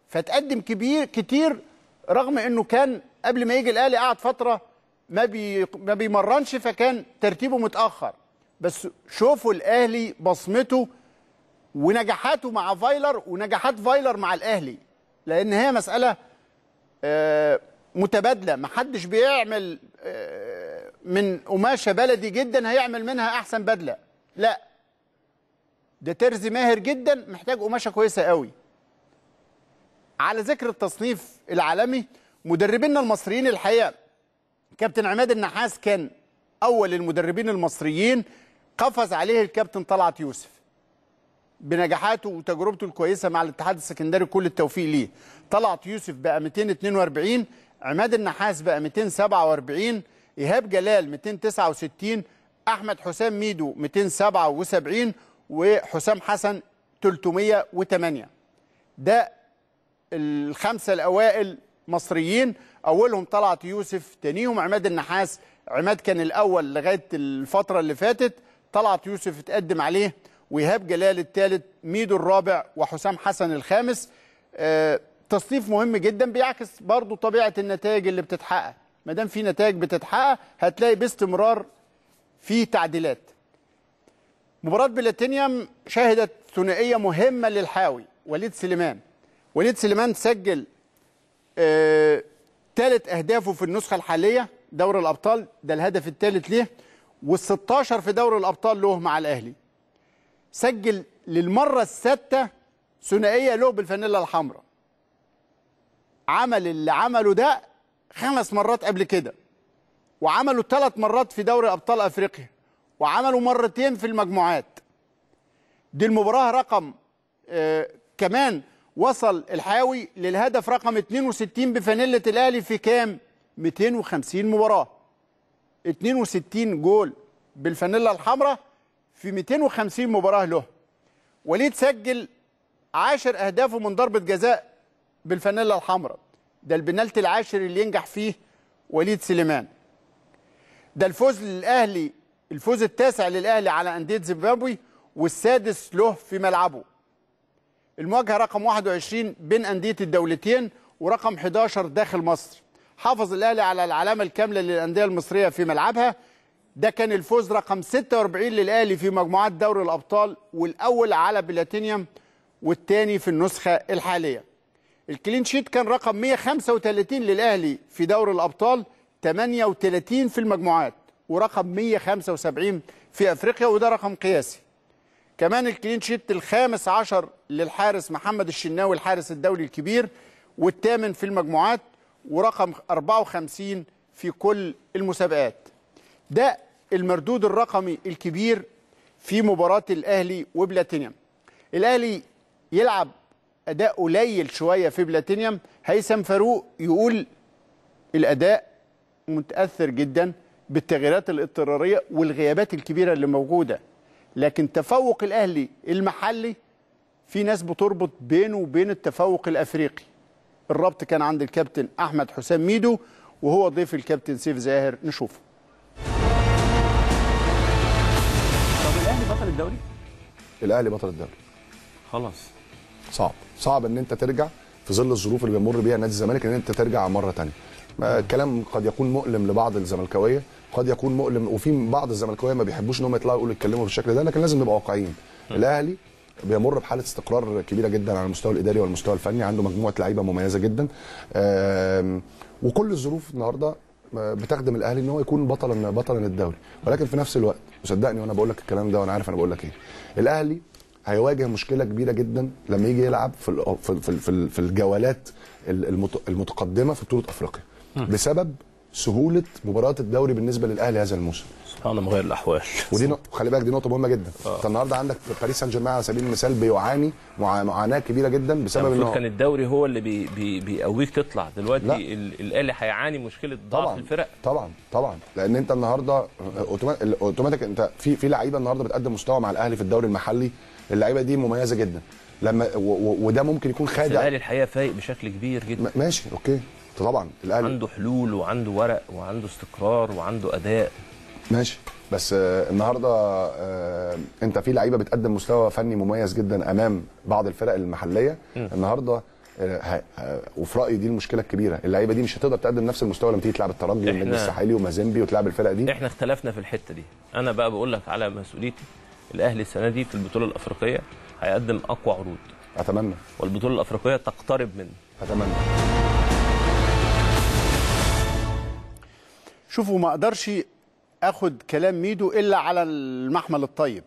فتقدم كبير كتير رغم انه كان قبل ما يجي الاهلي قعد فتره ما بي ما بيمرنش فكان ترتيبه متاخر بس شوفوا الاهلي بصمته ونجاحاته مع فايلر ونجاحات فايلر مع الاهلي لان هي مساله آه، متبادله ما حدش بيعمل آه، من قماشه بلدي جدا هيعمل منها احسن بدله لا ده ترزي ماهر جدا محتاج قماشه كويسه قوي على ذكر التصنيف العالمي مدربينا المصريين الحقيقه كابتن عماد النحاس كان اول المدربين المصريين قفز عليه الكابتن طلعت يوسف بنجاحاته وتجربته الكويسه مع الاتحاد السكندري كل التوفيق ليه طلعت يوسف بقى 242 عماد النحاس بقى 247 ايهاب جلال 269 احمد حسام ميدو 277 وحسام حسن 308 ده الخمسه الاوائل مصريين اولهم طلعت يوسف تانيهم عماد النحاس عماد كان الاول لغايه الفتره اللي فاتت طلعت يوسف اتقدم عليه وإيهاب جلال الثالث ميدو الرابع وحسام حسن الخامس آه، تصنيف مهم جدا بيعكس برضو طبيعة النتائج اللي بتتحقق ما دام في نتائج بتتحقق هتلاقي باستمرار في تعديلات مباراة بلاتينيوم شهدت ثنائية مهمة للحاوي وليد سليمان وليد سليمان سجل ثالث آه، اهدافه في النسخه الحاليه دوري الابطال ده الهدف الثالث ليه وال16 في دوري الابطال له مع الاهلي سجل للمره السادسه ثنائيه له بالفانيلا الحمراء عمل اللي عمله ده خمس مرات قبل كده وعملوا ثلاث مرات في دوري ابطال افريقيا وعملوا مرتين في المجموعات دي المباراه رقم آه كمان وصل الحاوي للهدف رقم 62 بفانيله الاهلي في كام 250 مباراه 62 جول بالفانيلة الحمراء في 250 مباراه له وليد سجل 10 اهدافه من ضربه جزاء بالفانيلة الحمراء ده البنالتي العاشر اللي ينجح فيه وليد سليمان ده الفوز للاهلي الفوز التاسع للاهلي على انديه زيمبابوي والسادس له في ملعبه المواجهه رقم 21 بين انديه الدولتين ورقم 11 داخل مصر حافظ الاهلي على العلامه الكامله للانديه المصريه في ملعبها ده كان الفوز رقم 46 للاهلي في مجموعات دوري الابطال والاول على بلاتينيوم والثاني في النسخه الحاليه الكلين شيت كان رقم 135 للاهلي في دوري الابطال 38 في المجموعات ورقم 175 في افريقيا وده رقم قياسي كمان الكلين شيت الخامس عشر للحارس محمد الشناوي الحارس الدولي الكبير والثامن في المجموعات ورقم 54 في كل المسابقات ده المردود الرقمي الكبير في مباراة الأهلي وبلاتينيوم الأهلي يلعب أداء قليل شوية في بلاتينيوم هيثم فاروق يقول الأداء متأثر جدا بالتغييرات الاضطرارية والغيابات الكبيرة اللي موجودة لكن تفوق الاهلي المحلي في ناس بتربط بينه وبين التفوق الافريقي الربط كان عند الكابتن احمد حسام ميدو وهو ضيف الكابتن سيف زاهر نشوفه طب الاهلي بطل الدوري الاهلي بطل الدوري خلاص صعب صعب ان انت ترجع في ظل الظروف اللي بيمر بيها نادي الزمالك ان انت ترجع مره ثانيه الكلام قد يكون مؤلم لبعض الزملكاويه قد يكون مؤلم وفي بعض الزملكاويه ما بيحبوش ان هم يطلعوا يقولوا يتكلموا بالشكل ده لكن لازم نبقى واقعيين الاهلي بيمر بحاله استقرار كبيره جدا على المستوى الاداري والمستوى الفني عنده مجموعه لعيبه مميزه جدا وكل الظروف النهارده بتخدم الاهلي ان هو يكون بطلا بطلا الدوري ولكن في نفس الوقت وصدقني وانا بقول لك الكلام ده وانا عارف انا بقول لك ايه الاهلي هيواجه مشكله كبيره جدا لما يجي يلعب في في في الجولات المتقدمه في بطوله افريقيا بسبب سهوله مباراه الدوري بالنسبه للاهلي هذا الموسم سبحان مغير الاحوال ودي نق... خلي بالك دي نقطه مهمه جدا آه. انت النهارده عندك باريس سان جيرمان على سبيل المثال بيعاني مع... معاناه كبيره جدا بسبب يعني انه كان الدوري هو اللي بي... بي... بيقويك تطلع دلوقتي ال... الاهلي هيعاني مشكله ضعف الفرق طبعا طبعا لان انت النهارده اوتوماتيك انت في في لعيبه النهارده بتقدم مستوى مع الاهلي في الدوري المحلي اللعيبه دي مميزه جدا لما و... و... وده ممكن يكون خادع الاهلي الحقيقه فايق بشكل كبير جدا ماشي اوكي طبعا الاهلي عنده حلول وعنده ورق وعنده استقرار وعنده اداء ماشي بس آه، النهارده آه، انت في لعيبه بتقدم مستوى فني مميز جدا امام بعض الفرق المحليه النهارده آه، وفي رايي دي المشكله الكبيره اللعيبه دي مش هتقدر تقدم نفس المستوى لما تيجي تلعب الترجي والنادي الساحلي ومازيمبي وتلعب الفرق دي احنا اختلفنا في الحته دي انا بقى بقول لك على مسؤوليتي الاهلي السنه دي في البطوله الافريقيه هيقدم اقوى عروض اتمنى والبطوله الافريقيه تقترب منه اتمنى شوفوا ما اقدرش اخد كلام ميدو الا على المحمل الطيب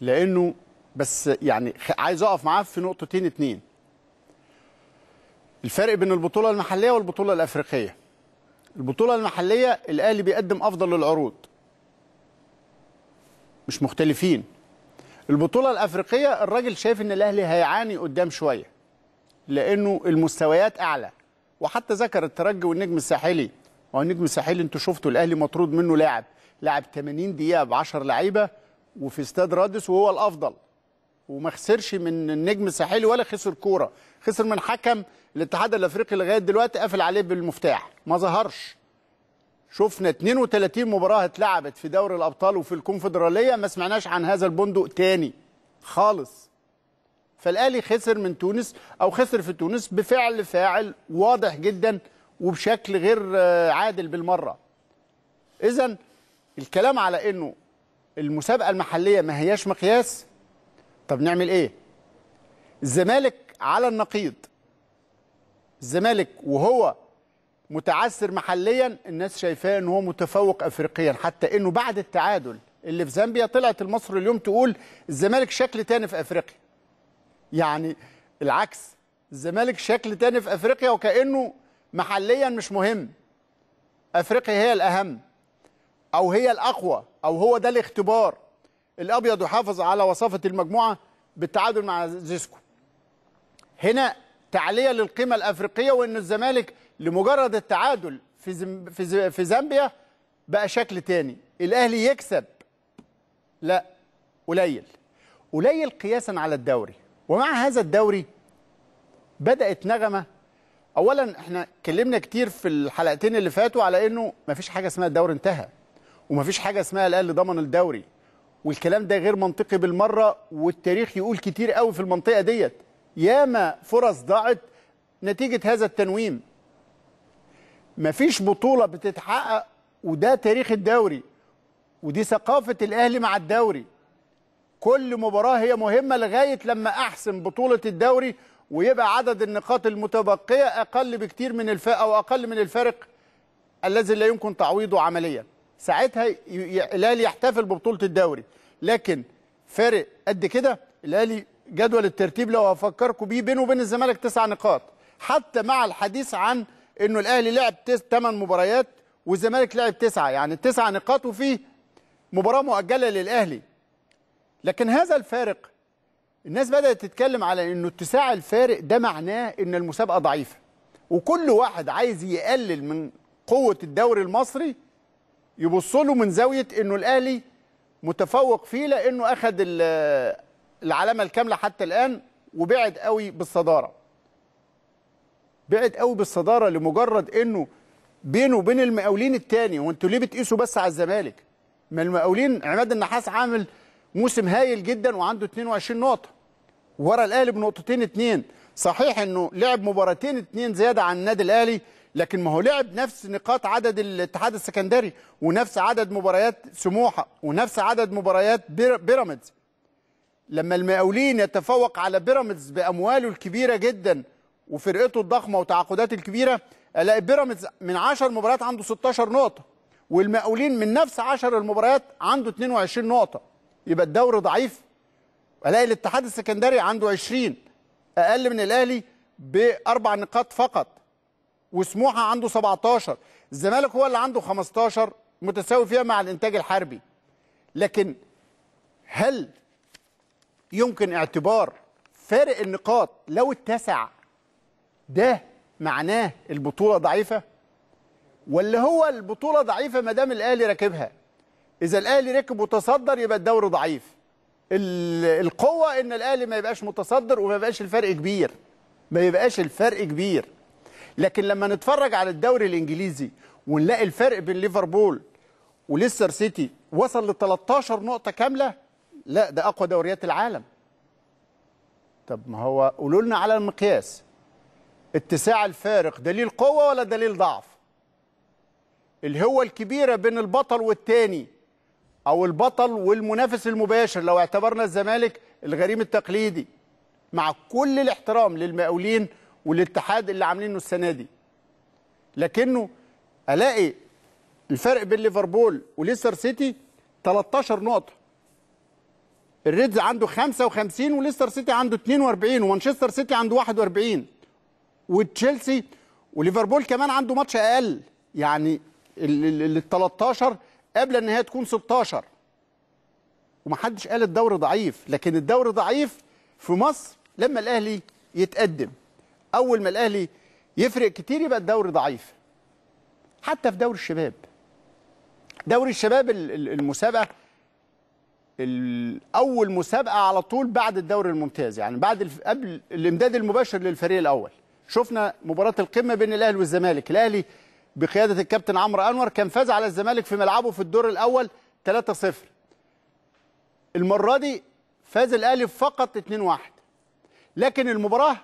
لانه بس يعني عايز اقف معاه في نقطتين اتنين الفرق بين البطوله المحليه والبطوله الافريقيه البطوله المحليه الاهلي بيقدم افضل العروض مش مختلفين البطوله الافريقيه الراجل شايف ان الاهلي هيعاني قدام شويه لانه المستويات اعلى وحتى ذكر الترجي والنجم الساحلي هو نجم الساحل انتوا شفتوا الاهلي مطرود منه لاعب لعب 80 دقيقه ب 10 لعيبه وفي استاد رادس وهو الافضل وما خسرش من النجم الساحلي ولا خسر كوره خسر من حكم الاتحاد الافريقي لغايه دلوقتي قافل عليه بالمفتاح ما ظهرش شفنا 32 مباراه اتلعبت في دوري الابطال وفي الكونفدراليه ما سمعناش عن هذا البندق تاني خالص فالاهلي خسر من تونس او خسر في تونس بفعل فاعل واضح جدا وبشكل غير آه، عادل بالمره اذا الكلام على انه المسابقه المحليه ما هياش مقياس طب نعمل ايه الزمالك على النقيض الزمالك وهو متعثر محليا الناس شايفاه ان هو متفوق افريقيا حتى انه بعد التعادل اللي في زامبيا طلعت المصر اليوم تقول الزمالك شكل تاني في افريقيا يعني العكس الزمالك شكل تاني في افريقيا وكانه محليا مش مهم افريقيا هي الاهم او هي الاقوى او هو ده الاختبار الابيض يحافظ على وصافه المجموعه بالتعادل مع زيسكو هنا تعليه للقيمه الافريقيه وان الزمالك لمجرد التعادل في زم... في, ز... في زامبيا بقى شكل تاني الاهلي يكسب لا قليل قليل قياسا على الدوري ومع هذا الدوري بدات نغمه اولا احنا اتكلمنا كتير في الحلقتين اللي فاتوا على انه مفيش حاجه اسمها الدوري انتهى ومفيش حاجه اسمها الاهلي ضمن الدوري والكلام ده غير منطقي بالمره والتاريخ يقول كتير قوي في المنطقه ديت ياما فرص ضاعت نتيجه هذا التنويم مفيش بطوله بتتحقق وده تاريخ الدوري ودي ثقافه الاهلي مع الدوري كل مباراه هي مهمه لغايه لما احسم بطوله الدوري ويبقى عدد النقاط المتبقية أقل بكتير من الفارق أو أقل من الفارق الذي لا يمكن تعويضه عمليا ساعتها الأهلي يحتفل ببطولة الدوري لكن فارق قد كده الأهلي جدول الترتيب لو هفكركم بيه بينه وبين الزمالك تسع نقاط حتى مع الحديث عن انه الاهلي لعب تمن مباريات والزمالك لعب تسعه يعني تسع نقاط وفيه مباراه مؤجله للاهلي لكن هذا الفارق الناس بدأت تتكلم على انه اتساع الفارق ده معناه ان المسابقة ضعيفة وكل واحد عايز يقلل من قوة الدوري المصري يبص له من زاوية انه الاهلي متفوق فيه لانه اخذ العلامة الكاملة حتى الان وبعد قوي بالصدارة بعد قوي بالصدارة لمجرد انه بينه وبين المقاولين التاني وانتوا ليه بتقيسوا بس على الزمالك ما المقاولين عماد النحاس عامل موسم هايل جدا وعنده 22 نقطه ورا الاهلي بنقطتين اتنين صحيح انه لعب مباراتين اتنين زياده عن النادي الاهلي لكن ما هو لعب نفس نقاط عدد الاتحاد السكندري ونفس عدد مباريات سموحه ونفس عدد مباريات بيراميدز لما المقاولين يتفوق على بيراميدز بامواله الكبيره جدا وفرقته الضخمه وتعاقداته الكبيره الاقي بيراميدز من 10 مباريات عنده 16 نقطه والمقاولين من نفس 10 المباريات عنده 22 نقطه يبقى الدوري ضعيف الاقي الاتحاد السكندري عنده 20 اقل من الاهلي باربع نقاط فقط وسموحه عنده 17 الزمالك هو اللي عنده 15 متساوي فيها مع الانتاج الحربي لكن هل يمكن اعتبار فارق النقاط لو اتسع ده معناه البطوله ضعيفه ولا هو البطوله ضعيفه ما دام الاهلي راكبها اذا الاهلي ركب وتصدر يبقى الدوري ضعيف القوه ان الاهلي ما يبقاش متصدر وما يبقاش الفرق كبير ما يبقاش الفرق كبير لكن لما نتفرج على الدوري الانجليزي ونلاقي الفرق بين ليفربول وليستر سيتي وصل ل 13 نقطه كامله لا ده اقوى دوريات العالم طب ما هو قولوا لنا على المقياس اتساع الفارق دليل قوه ولا دليل ضعف الهوة الكبيرة بين البطل والتاني او البطل والمنافس المباشر لو اعتبرنا الزمالك الغريم التقليدي مع كل الاحترام للمقاولين والاتحاد اللي عاملينه السنه دي لكنه الاقي الفرق بين ليفربول وليستر سيتي 13 نقطه الريدز عنده 55 وليستر سيتي عنده 42 ومانشستر سيتي عنده 41 وتشيلسي وليفربول كمان عنده ماتش اقل يعني ال 13 قبل ان هي تكون 16 ومحدش قال الدوري ضعيف لكن الدوري ضعيف في مصر لما الاهلي يتقدم اول ما الاهلي يفرق كتير يبقى الدوري ضعيف حتى في دوري الشباب دوري الشباب المسابقه اول مسابقه على طول بعد الدوري الممتاز يعني بعد قبل الامداد المباشر للفريق الاول شفنا مباراه القمه بين الاهلي والزمالك الاهلي بقياده الكابتن عمرو انور كان فاز على الزمالك في ملعبه في الدور الاول 3-0 المره دي فاز الاهلي فقط 2-1 لكن المباراه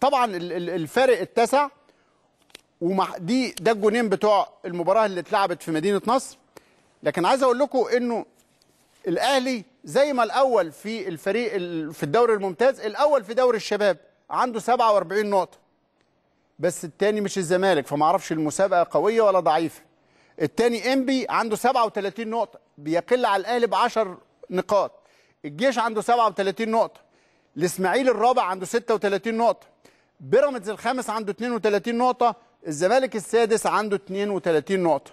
طبعا الفارق اتسع ودي ده الجونين بتوع المباراه اللي اتلعبت في مدينه نصر لكن عايز اقول لكم انه الاهلي زي ما الاول في الفريق في الدوري الممتاز الاول في دوري الشباب عنده 47 نقطه بس الثاني مش الزمالك فما اعرفش المسابقه قويه ولا ضعيفه الثاني انبي عنده 37 نقطه بيقل على الاهلي ب 10 نقاط الجيش عنده 37 نقطه الاسماعيلي الرابع عنده 36 نقطه بيراميدز الخامس عنده 32 نقطه الزمالك السادس عنده 32 نقطه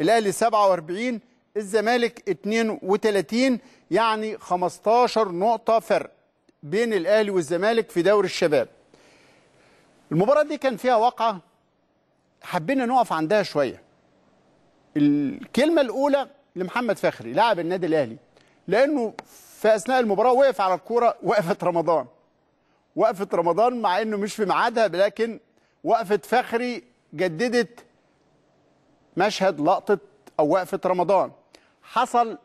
الاهلي 47 الزمالك 32 يعني 15 نقطه فرق بين الاهلي والزمالك في دوري الشباب المباراة دي كان فيها واقعة حبينا نقف عندها شوية الكلمة الأولى لمحمد فخري لاعب النادي الأهلي لأنه في أثناء المباراة وقف على الكورة وقفة رمضان وقفة رمضان مع أنه مش في ميعادها لكن وقفة فخري جددت مشهد لقطة أو وقفة رمضان حصل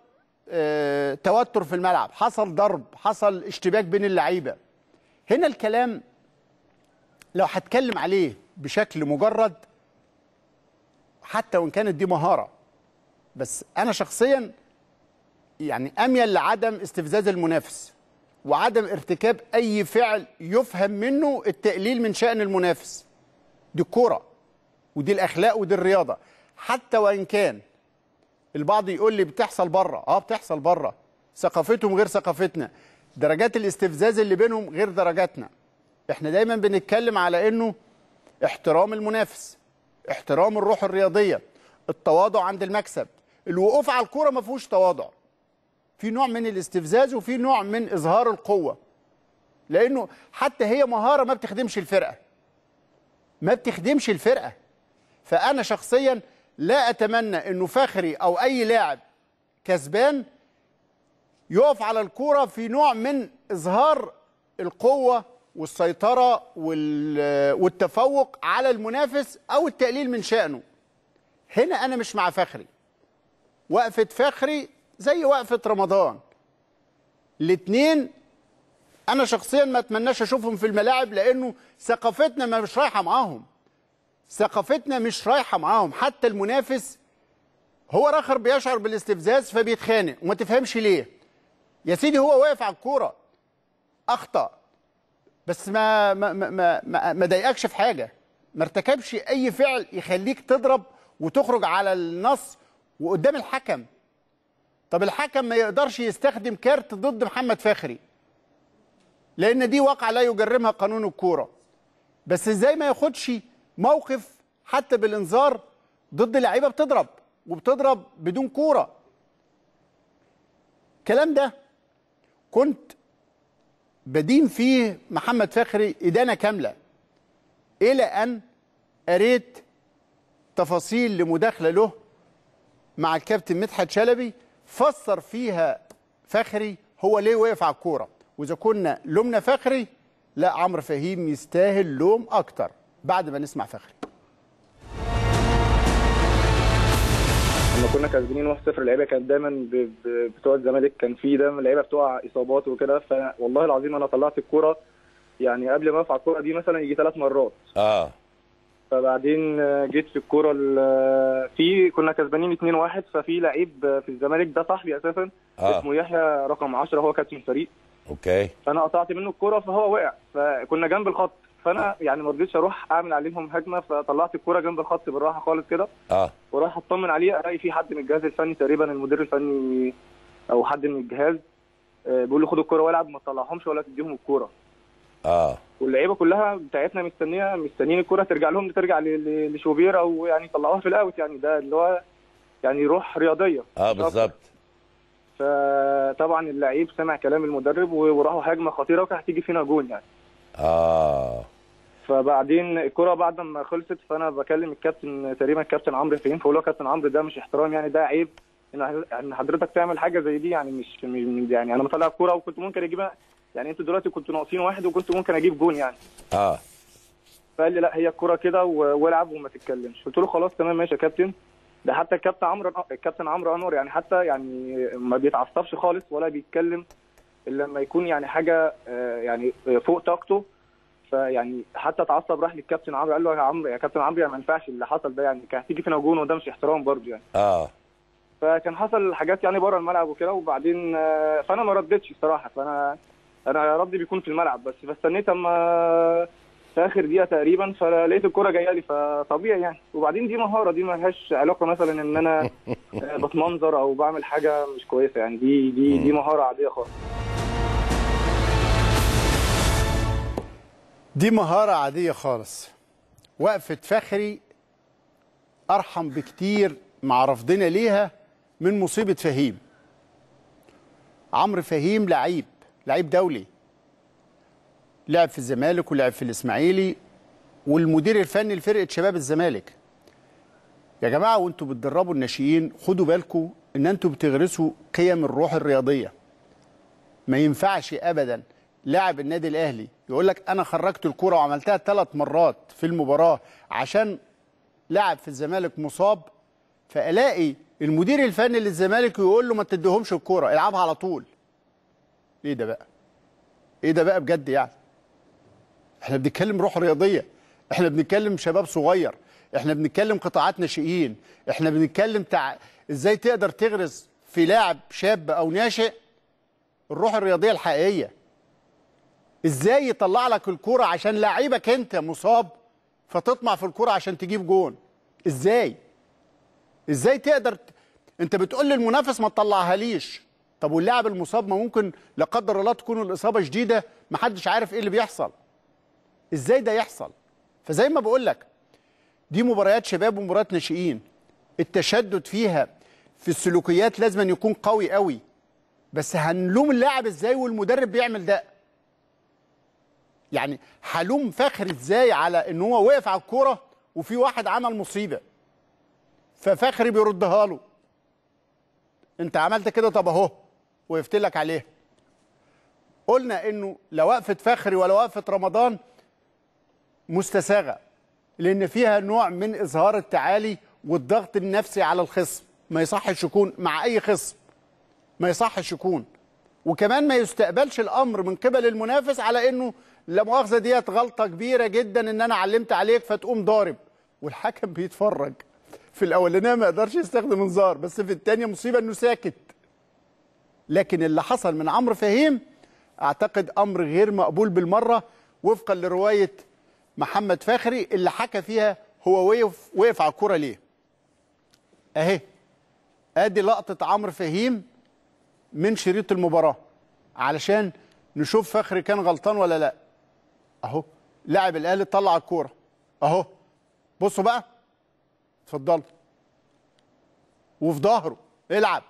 آه، توتر في الملعب حصل ضرب حصل اشتباك بين اللعيبة هنا الكلام لو هتكلم عليه بشكل مجرد حتى وان كانت دي مهاره بس انا شخصيا يعني اميل لعدم استفزاز المنافس وعدم ارتكاب اي فعل يفهم منه التقليل من شان المنافس دي الكوره ودي الاخلاق ودي الرياضه حتى وان كان البعض يقول لي بتحصل بره اه بتحصل بره ثقافتهم غير ثقافتنا درجات الاستفزاز اللي بينهم غير درجاتنا احنا دايما بنتكلم على انه احترام المنافس احترام الروح الرياضيه التواضع عند المكسب الوقوف على الكوره ما فيهوش تواضع في نوع من الاستفزاز وفي نوع من اظهار القوه لانه حتى هي مهاره ما بتخدمش الفرقه ما بتخدمش الفرقه فانا شخصيا لا اتمنى انه فخري او اي لاعب كسبان يقف على الكوره في نوع من اظهار القوه والسيطرة والتفوق على المنافس أو التقليل من شأنه هنا أنا مش مع فخري وقفة فخري زي وقفة رمضان الاتنين أنا شخصيا ما أتمناش أشوفهم في الملاعب لأنه ثقافتنا مش رايحة معاهم ثقافتنا مش رايحة معاهم حتى المنافس هو راخر بيشعر بالاستفزاز فبيتخانق وما تفهمش ليه يا سيدي هو واقف على الكورة أخطأ بس ما ما ما ما, ما ضايقكش في حاجه ما ارتكبش اي فعل يخليك تضرب وتخرج على النص وقدام الحكم طب الحكم ما يقدرش يستخدم كارت ضد محمد فخري لان دي واقعه لا يجرمها قانون الكوره بس ازاي ما ياخدش موقف حتى بالانذار ضد لعيبه بتضرب وبتضرب بدون كوره الكلام ده كنت بدين فيه محمد فخري إدانة كاملة إلى أن قريت تفاصيل لمداخلة له مع الكابتن مدحت شلبي فسر فيها فخري هو ليه وقف على الكورة وإذا كنا لومنا فخري لا عمرو فهيم يستاهل لوم أكتر بعد ما نسمع فخري لما كنا كاسبين 1-0 اللعيبه كانت دايما بتوع الزمالك كان في دايما اللعيبه بتوع اصابات وكده فوالله العظيم انا طلعت الكوره يعني قبل ما ارفع الكوره دي مثلا يجي ثلاث مرات اه فبعدين جيت في الكوره في كنا كسبانين 2-1 ففي لعيب في الزمالك ده صاحبي اساسا آه. اسمه يحيى رقم 10 هو كابتن الفريق اوكي فانا قطعت منه الكوره فهو وقع فكنا جنب الخط فانا يعني ما رضيتش اروح اعمل عليهم هجمه فطلعت الكوره جنب الخط بالراحه خالص كده اه ورايح اطمن عليه الاقي في حد من الجهاز الفني تقريبا المدير الفني او حد من الجهاز آه، بيقول له خد الكوره والعب ما تطلعهمش ولا تديهم الكوره اه واللعيبه كلها بتاعتنا مستنيه مستنيين الكوره ترجع لهم ترجع لشوبير او يعني طلعوها في الاوت يعني ده اللي هو يعني روح رياضيه اه بالظبط فطبعا اللعيب سمع كلام المدرب وراحوا هجمه خطيره وكانت هتيجي فينا جون يعني اه فبعدين الكره بعد ما خلصت فانا بكلم الكابتن تقريبا الكابتن عمرو فهيم فبقول له كابتن عمرو ده مش احترام يعني ده عيب ان حضرتك تعمل حاجه زي دي يعني مش يعني انا مطلع الكوره وكنت ممكن اجيبها يعني انتوا دلوقتي كنتوا ناقصين واحد وكنت ممكن اجيب جون يعني اه فقال لي لا هي الكوره كده والعب وما تتكلمش قلت له خلاص تمام ماشي يا كابتن ده حتى الكابتن عمرو الكابتن عمرو انور يعني حتى يعني ما بيتعصبش خالص ولا بيتكلم الا لما يكون يعني حاجه آه، يعني فوق طاقته فيعني حتى اتعصب راح للكابتن عمرو قال له يا عمرو يا كابتن عمرو يعني ما ينفعش اللي حصل ده يعني كان هتيجي فينا جون وده مش احترام برضه يعني اه فكان حصل حاجات يعني بره الملعب وكده وبعدين آه، فانا ما ردتش الصراحه فانا انا ردي بيكون في الملعب بس فاستنيت اما في اخر دقيقه تقريبا فلقيت الكره جايه لي فطبيعي يعني وبعدين دي مهاره دي ما لهاش علاقه مثلا ان انا آه، بتمنظر او بعمل حاجه مش كويسه يعني دي دي دي مهاره عاديه خالص دي مهارة عادية خالص وقفة فخري أرحم بكتير مع رفضنا ليها من مصيبة فهيم عمرو فهيم لعيب لعيب دولي لعب في الزمالك ولعب في الإسماعيلي والمدير الفني لفرقة شباب الزمالك يا جماعة وانتوا بتدربوا الناشئين خدوا بالكوا ان انتوا بتغرسوا قيم الروح الرياضية ما ينفعش أبدا لاعب النادي الأهلي يقول لك انا خرجت الكوره وعملتها ثلاث مرات في المباراه عشان لاعب في الزمالك مصاب فالاقي المدير الفني للزمالك يقول له ما تديهمش الكوره العبها على طول ايه ده بقى ايه ده بقى بجد يعني احنا بنتكلم روح رياضيه احنا بنتكلم شباب صغير احنا بنتكلم قطاعات ناشئين احنا بنتكلم تع... ازاي تقدر تغرس في لاعب شاب او ناشئ الروح الرياضيه الحقيقيه ازاي يطلع لك الكوره عشان لعيبك انت مصاب فتطمع في الكوره عشان تجيب جون ازاي ازاي تقدر انت بتقول للمنافس ما تطلعها ليش طب واللاعب المصاب ما ممكن لا قدر الله تكون الاصابه شديده محدش عارف ايه اللي بيحصل ازاي ده يحصل فزي ما بقول لك دي مباريات شباب ومباريات ناشئين التشدد فيها في السلوكيات لازم أن يكون قوي قوي بس هنلوم اللاعب ازاي والمدرب بيعمل ده يعني هلوم فخري ازاي على ان هو وقف على الكوره وفي واحد عمل مصيبه ففخري بيردها له انت عملت كده طب اهو وقفت لك عليها قلنا انه لا وقفه فخري ولا وقفه رمضان مستساغه لان فيها نوع من اظهار التعالي والضغط النفسي على الخصم ما يصحش يكون مع اي خصم ما يصحش يكون وكمان ما يستقبلش الامر من قبل المنافس على انه لا مؤاخذه ديت غلطه كبيره جدا ان انا علمت عليك فتقوم ضارب والحكم بيتفرج في الاولانيه ما يقدرش يستخدم انذار بس في الثانيه مصيبه انه ساكت لكن اللي حصل من عمرو فهيم اعتقد امر غير مقبول بالمره وفقا لروايه محمد فخري اللي حكى فيها هو وقف وقف على الكوره ليه اهي ادي لقطه عمرو فهيم من شريط المباراه علشان نشوف فخري كان غلطان ولا لا اهو لاعب الاهلي طلع الكوره اهو بصوا بقى اتفضلوا وفي ظهره العب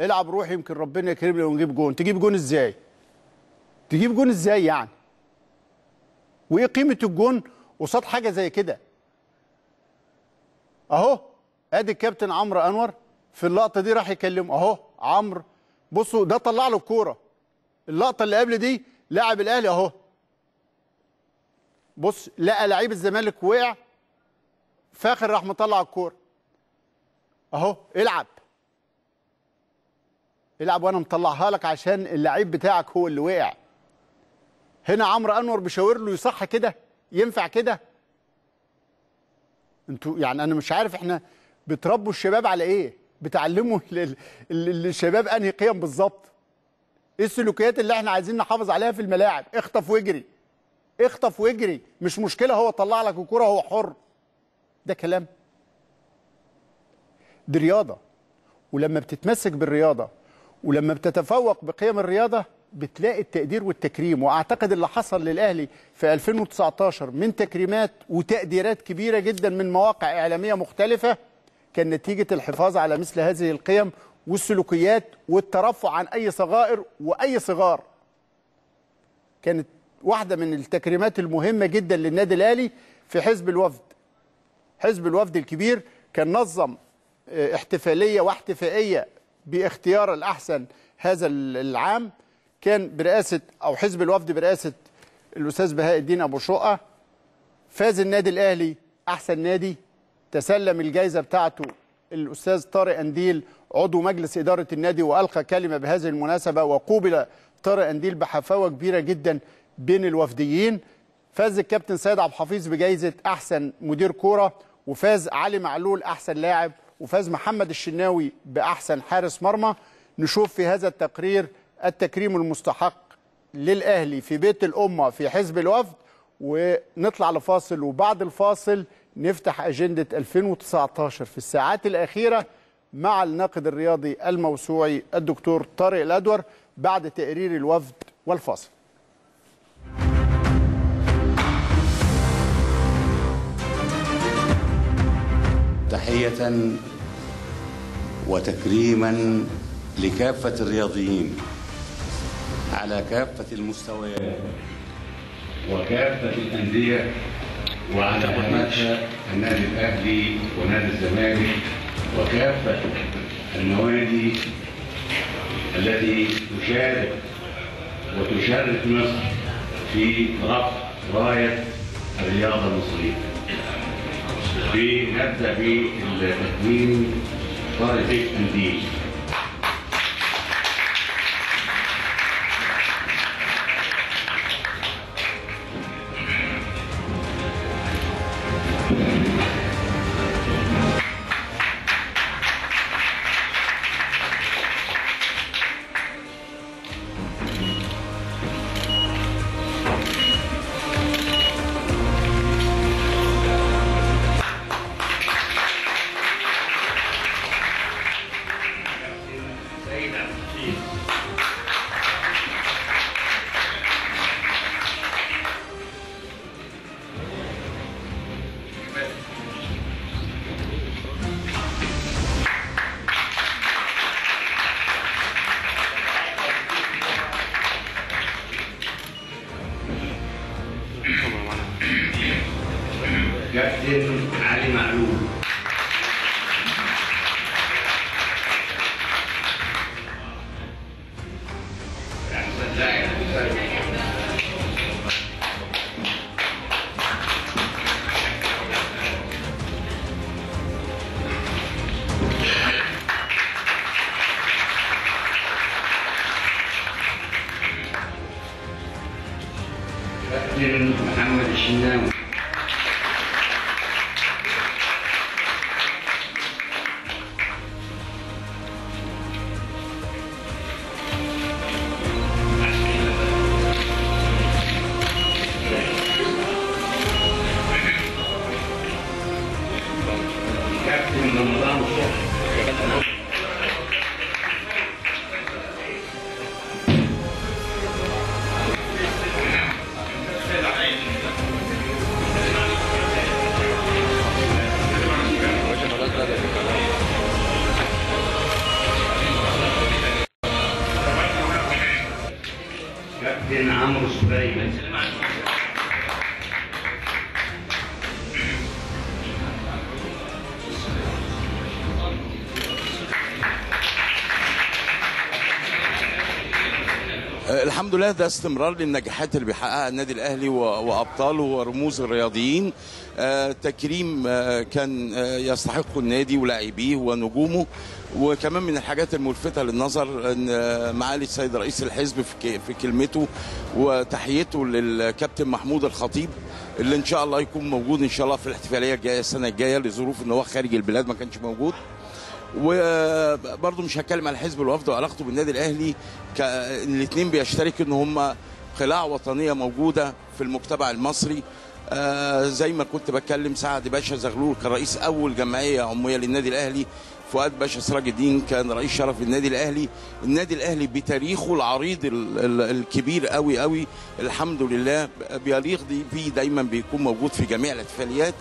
العب روح يمكن ربنا يكرمني ونجيب جون تجيب جون ازاي تجيب جون ازاي يعني وايه قيمه الجون قصاد حاجه زي كده اهو ادي الكابتن عمرو انور في اللقطه دي راح يكلمه اهو عمرو بصوا ده طلع له الكوره اللقطه اللي قبل دي لاعب الاهلي اهو بص لقى لعيب الزمالك وقع فاخر راح مطلع الكوره اهو العب العب وانا مطلعها لك عشان اللعيب بتاعك هو اللي وقع هنا عمرو انور بيشاور له يصح كده ينفع كده انتوا يعني انا مش عارف احنا بتربوا الشباب على ايه بتعلموا للشباب انهي قيم بالظبط ايه السلوكيات اللي احنا عايزين نحافظ عليها في الملاعب اخطف واجري اخطف واجري مش مشكله هو طلع لك الكوره هو حر ده كلام دي رياضه ولما بتتمسك بالرياضه ولما بتتفوق بقيم الرياضه بتلاقي التقدير والتكريم واعتقد اللي حصل للاهلي في 2019 من تكريمات وتقديرات كبيره جدا من مواقع اعلاميه مختلفه كان نتيجه الحفاظ على مثل هذه القيم والسلوكيات والترفع عن اي صغائر واي صغار كانت واحدة من التكريمات المهمة جدا للنادي الأهلي في حزب الوفد حزب الوفد الكبير كان نظم آه، احتفالية واحتفائية باختيار الأحسن هذا العام كان برئاسة أو حزب الوفد برئاسة الأستاذ بهاء الدين أبو شقة فاز النادي الأهلي أحسن نادي تسلم الجائزة بتاعته الأستاذ طارق أنديل عضو مجلس إدارة النادي وألقى كلمة بهذه المناسبة وقوبل طارق أنديل بحفاوة كبيرة جدا بين الوفديين فاز الكابتن سيد عبد الحفيظ بجائزه احسن مدير كوره وفاز علي معلول احسن لاعب وفاز محمد الشناوي باحسن حارس مرمى نشوف في هذا التقرير التكريم المستحق للاهلي في بيت الامه في حزب الوفد ونطلع لفاصل وبعد الفاصل نفتح اجنده 2019 في الساعات الاخيره مع الناقد الرياضي الموسوعي الدكتور طارق الادور بعد تقرير الوفد والفاصل تحية وتكريما لكافة الرياضيين على كافة المستويات وكافة الأندية وعلى أمثال النادي الأهلي ونادي الزمالك وكافة النوادي التي تشارك وتشرف مصر في رفع راية الرياضة المصرية بنبدأ بالتكوين طارق التنزيل الحمد لله ده استمرار للنجاحات اللي بيحققها النادي الاهلي وابطاله ورموز الرياضيين آه، تكريم آه، كان آه، يستحقه النادي ولاعبيه ونجومه وكمان من الحاجات الملفتة للنظر أن معالي السيد رئيس الحزب في كلمته وتحيته للكابتن محمود الخطيب اللي إن شاء الله يكون موجود إن شاء الله في الاحتفالية الجاية السنة الجاية لظروف إن هو خارج البلاد ما كانش موجود وبرضه مش هتكلم على حزب الوفد وعلاقته بالنادي الاهلي الاثنين بيشتركوا ان هم قلاع وطنيه موجوده في المجتمع المصري آه زي ما كنت بتكلم سعد باشا زغلول كان رئيس اول جمعيه عموميه للنادي الاهلي فؤاد باشا سراج الدين كان رئيس شرف النادي الاهلي النادي الاهلي بتاريخه العريض الكبير قوي قوي الحمد لله بيليق بيه دايما بيكون موجود في جميع الاحتفاليات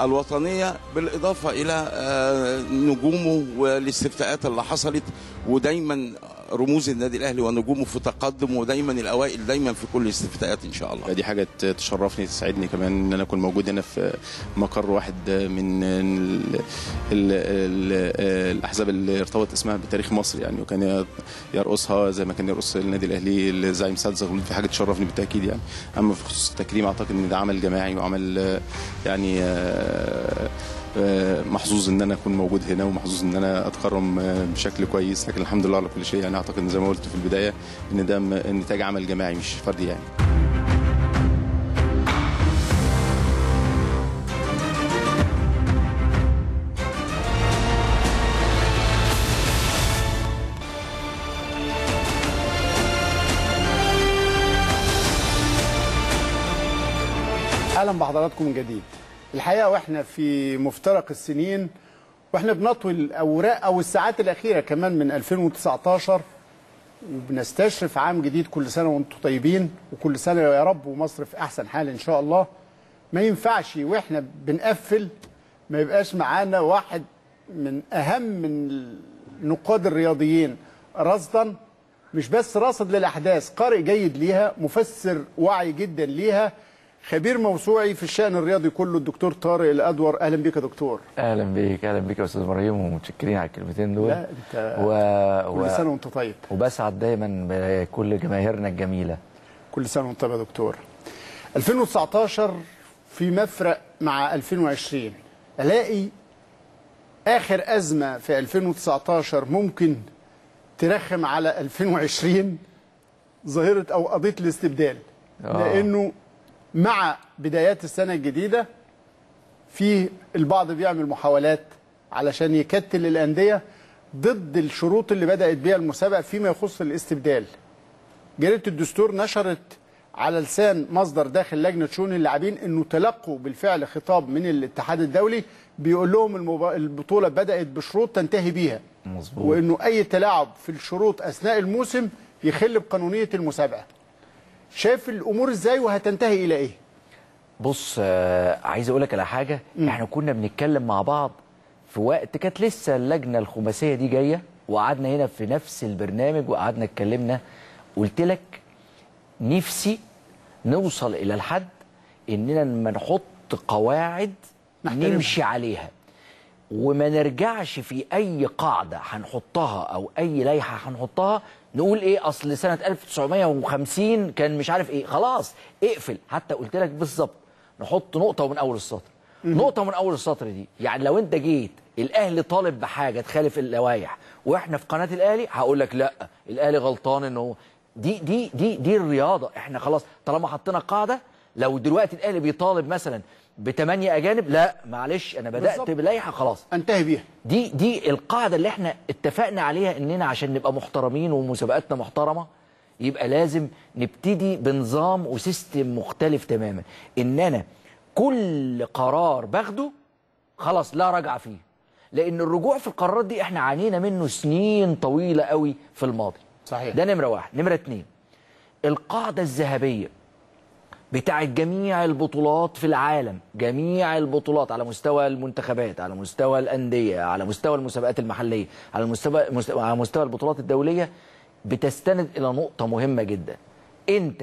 الوطنيه بالاضافه الى آه، نجومه والاستفتاءات اللي حصلت ودايما رموز النادي الاهلي ونجومه في تقدم ودايما الاوائل دايما في كل الاستفتاءات ان شاء الله دي حاجه تشرفني تسعدني كمان ان انا اكون موجود هنا في مقر واحد من الـ الـ الـ الاحزاب اللي ارتبط اسمها بتاريخ مصر يعني وكان يرقصها زي ما كان يرقص النادي الاهلي الزعيم سعد زغلول في حاجه تشرفني بالتاكيد يعني اما في خصوص التكريم اعتقد ان ده عمل جماعي وعمل يعني آه، آه، محظوظ ان انا اكون موجود هنا ومحظوظ ان انا اتكرم آه، بشكل كويس لكن الحمد لله على كل شيء يعني اعتقد زي ما قلت في البدايه ان ده نتاج عمل جماعي مش فردي يعني اهلا بحضراتكم من جديد الحقيقه واحنا في مفترق السنين واحنا بنطوي الاوراق او الساعات الاخيره كمان من 2019 وبنستشرف عام جديد كل سنه وانتم طيبين وكل سنه يا رب ومصر في احسن حال ان شاء الله ما ينفعش واحنا بنقفل ما يبقاش معانا واحد من اهم من النقاد الرياضيين رصدا مش بس راصد للاحداث قارئ جيد ليها مفسر واعي جدا ليها خبير موسوعي في الشأن الرياضي كله الدكتور طارق الأدور أهلا بيك يا دكتور أهلا بيك أهلا بيك يا أستاذ إبراهيم ومتشكرين على الكلمتين دول لا أنت و... كل سنة وأنت طيب وبسعد دايما بكل جماهيرنا الجميلة كل سنة وأنت طيب يا دكتور 2019 في مفرق مع 2020 ألاقي آخر أزمة في 2019 ممكن ترخم على 2020 ظاهرة أو قضية الاستبدال آه. لأنه مع بدايات السنة الجديدة في البعض بيعمل محاولات علشان يكتل الأندية ضد الشروط اللي بدأت بيها المسابقة فيما يخص الاستبدال جريدة الدستور نشرت على لسان مصدر داخل لجنة شؤون اللاعبين أنه تلقوا بالفعل خطاب من الاتحاد الدولي بيقول لهم المبا... البطولة بدأت بشروط تنتهي بيها مظبوط. وأنه أي تلاعب في الشروط أثناء الموسم يخل بقانونية المسابقة شايف الامور ازاي وهتنتهي الى ايه بص آه، عايز اقول لك على حاجه م. احنا كنا بنتكلم مع بعض في وقت كانت لسه اللجنه الخماسيه دي جايه وقعدنا هنا في نفس البرنامج وقعدنا اتكلمنا قلت لك نفسي نوصل الى الحد اننا ما نحط قواعد محترم. نمشي عليها وما نرجعش في اي قاعده هنحطها او اي لائحه هنحطها نقول ايه اصل سنه 1950 كان مش عارف ايه خلاص اقفل حتى قلت لك بالظبط نحط نقطه ومن اول السطر نقطه من اول السطر دي يعني لو انت جيت الاهلي طالب بحاجه تخالف اللوائح واحنا في قناه الاهلي هقول لك لا الاهلي غلطان ان هو دي دي دي دي الرياضه احنا خلاص طالما حطينا قاعده لو دلوقتي الاهلي بيطالب مثلا بثمانية أجانب لا معلش أنا بدأت بلايحة خلاص أنتهي بيها دي دي القاعدة اللي احنا اتفقنا عليها إننا عشان نبقى محترمين ومسابقاتنا محترمة يبقى لازم نبتدي بنظام وسيستم مختلف تماما إن أنا كل قرار باخده خلاص لا رجعة فيه لأن الرجوع في القرارات دي احنا عانينا منه سنين طويلة قوي في الماضي صحيح ده نمرة واحد نمرة اتنين القاعدة الذهبية بتاعت جميع البطولات في العالم جميع البطولات على مستوى المنتخبات على مستوى الأندية على مستوى المسابقات المحلية على مستوى, على مستوى البطولات الدولية بتستند إلى نقطة مهمة جدا أنت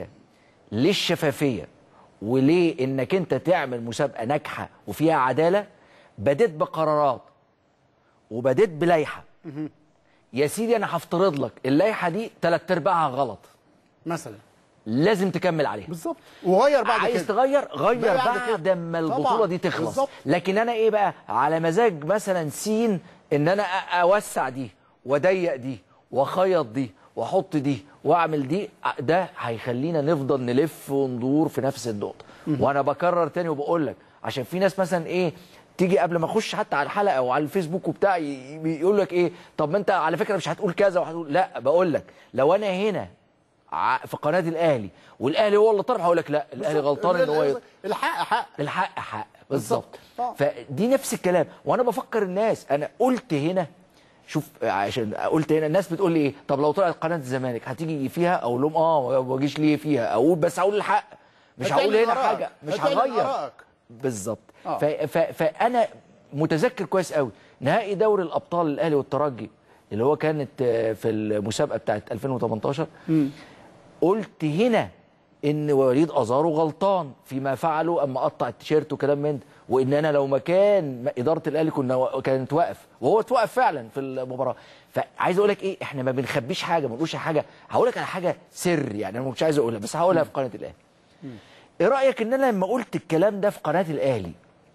ليه الشفافية وليه أنك أنت تعمل مسابقة ناجحة وفيها عدالة بديت بقرارات وبديت بلايحة يا سيدي أنا هفترض لك اللايحة دي تلات أرباعها غلط مثلا لازم تكمل عليها بالظبط وغير بعد عايز كده. تغير غير بعد ما البطوله دي تخلص بالزبط. لكن انا ايه بقى على مزاج مثلا سين ان انا اوسع دي واضيق دي واخيط دي واحط دي واعمل دي ده هيخلينا نفضل نلف وندور في نفس النقطه وانا بكرر تاني وبقول لك عشان في ناس مثلا ايه تيجي قبل ما اخش حتى على الحلقه وعلى الفيسبوك وبتاع يقول لك ايه طب ما انت على فكره مش هتقول كذا وهتقول لا بقول لك لو انا هنا في قناه الاهلي والاهلي هو اللي طرح هقول لك لا الاهلي غلطان ان هو يط... الحق حق الحق حق بالظبط فدي نفس الكلام وانا بفكر الناس انا قلت هنا شوف عشان قلت هنا الناس بتقول لي ايه طب لو طلعت قناه الزمالك هتيجي فيها اقول لهم اه ما بجيش ليه فيها اقول بس هقول الحق مش هقول هنا أراك. حاجه مش هغير بالظبط آه. فانا متذكر كويس قوي نهائي دوري الابطال الاهلي والترجي اللي هو كانت في المسابقه بتاعت 2018 م. قلت هنا ان وليد ازارو غلطان فيما فعله اما قطع التيشيرت وكلام من ده وان انا لو مكان اداره الاهلي كنا كانت واقف وهو اتوقف فعلا في المباراه فعايز اقول لك ايه احنا ما بنخبيش حاجه ما بنقولش حاجه هقول لك على حاجه سر يعني انا مش عايز اقولها بس هقولها في قناه الاهلي ايه رايك ان انا لما قلت الكلام ده في قناه الاهلي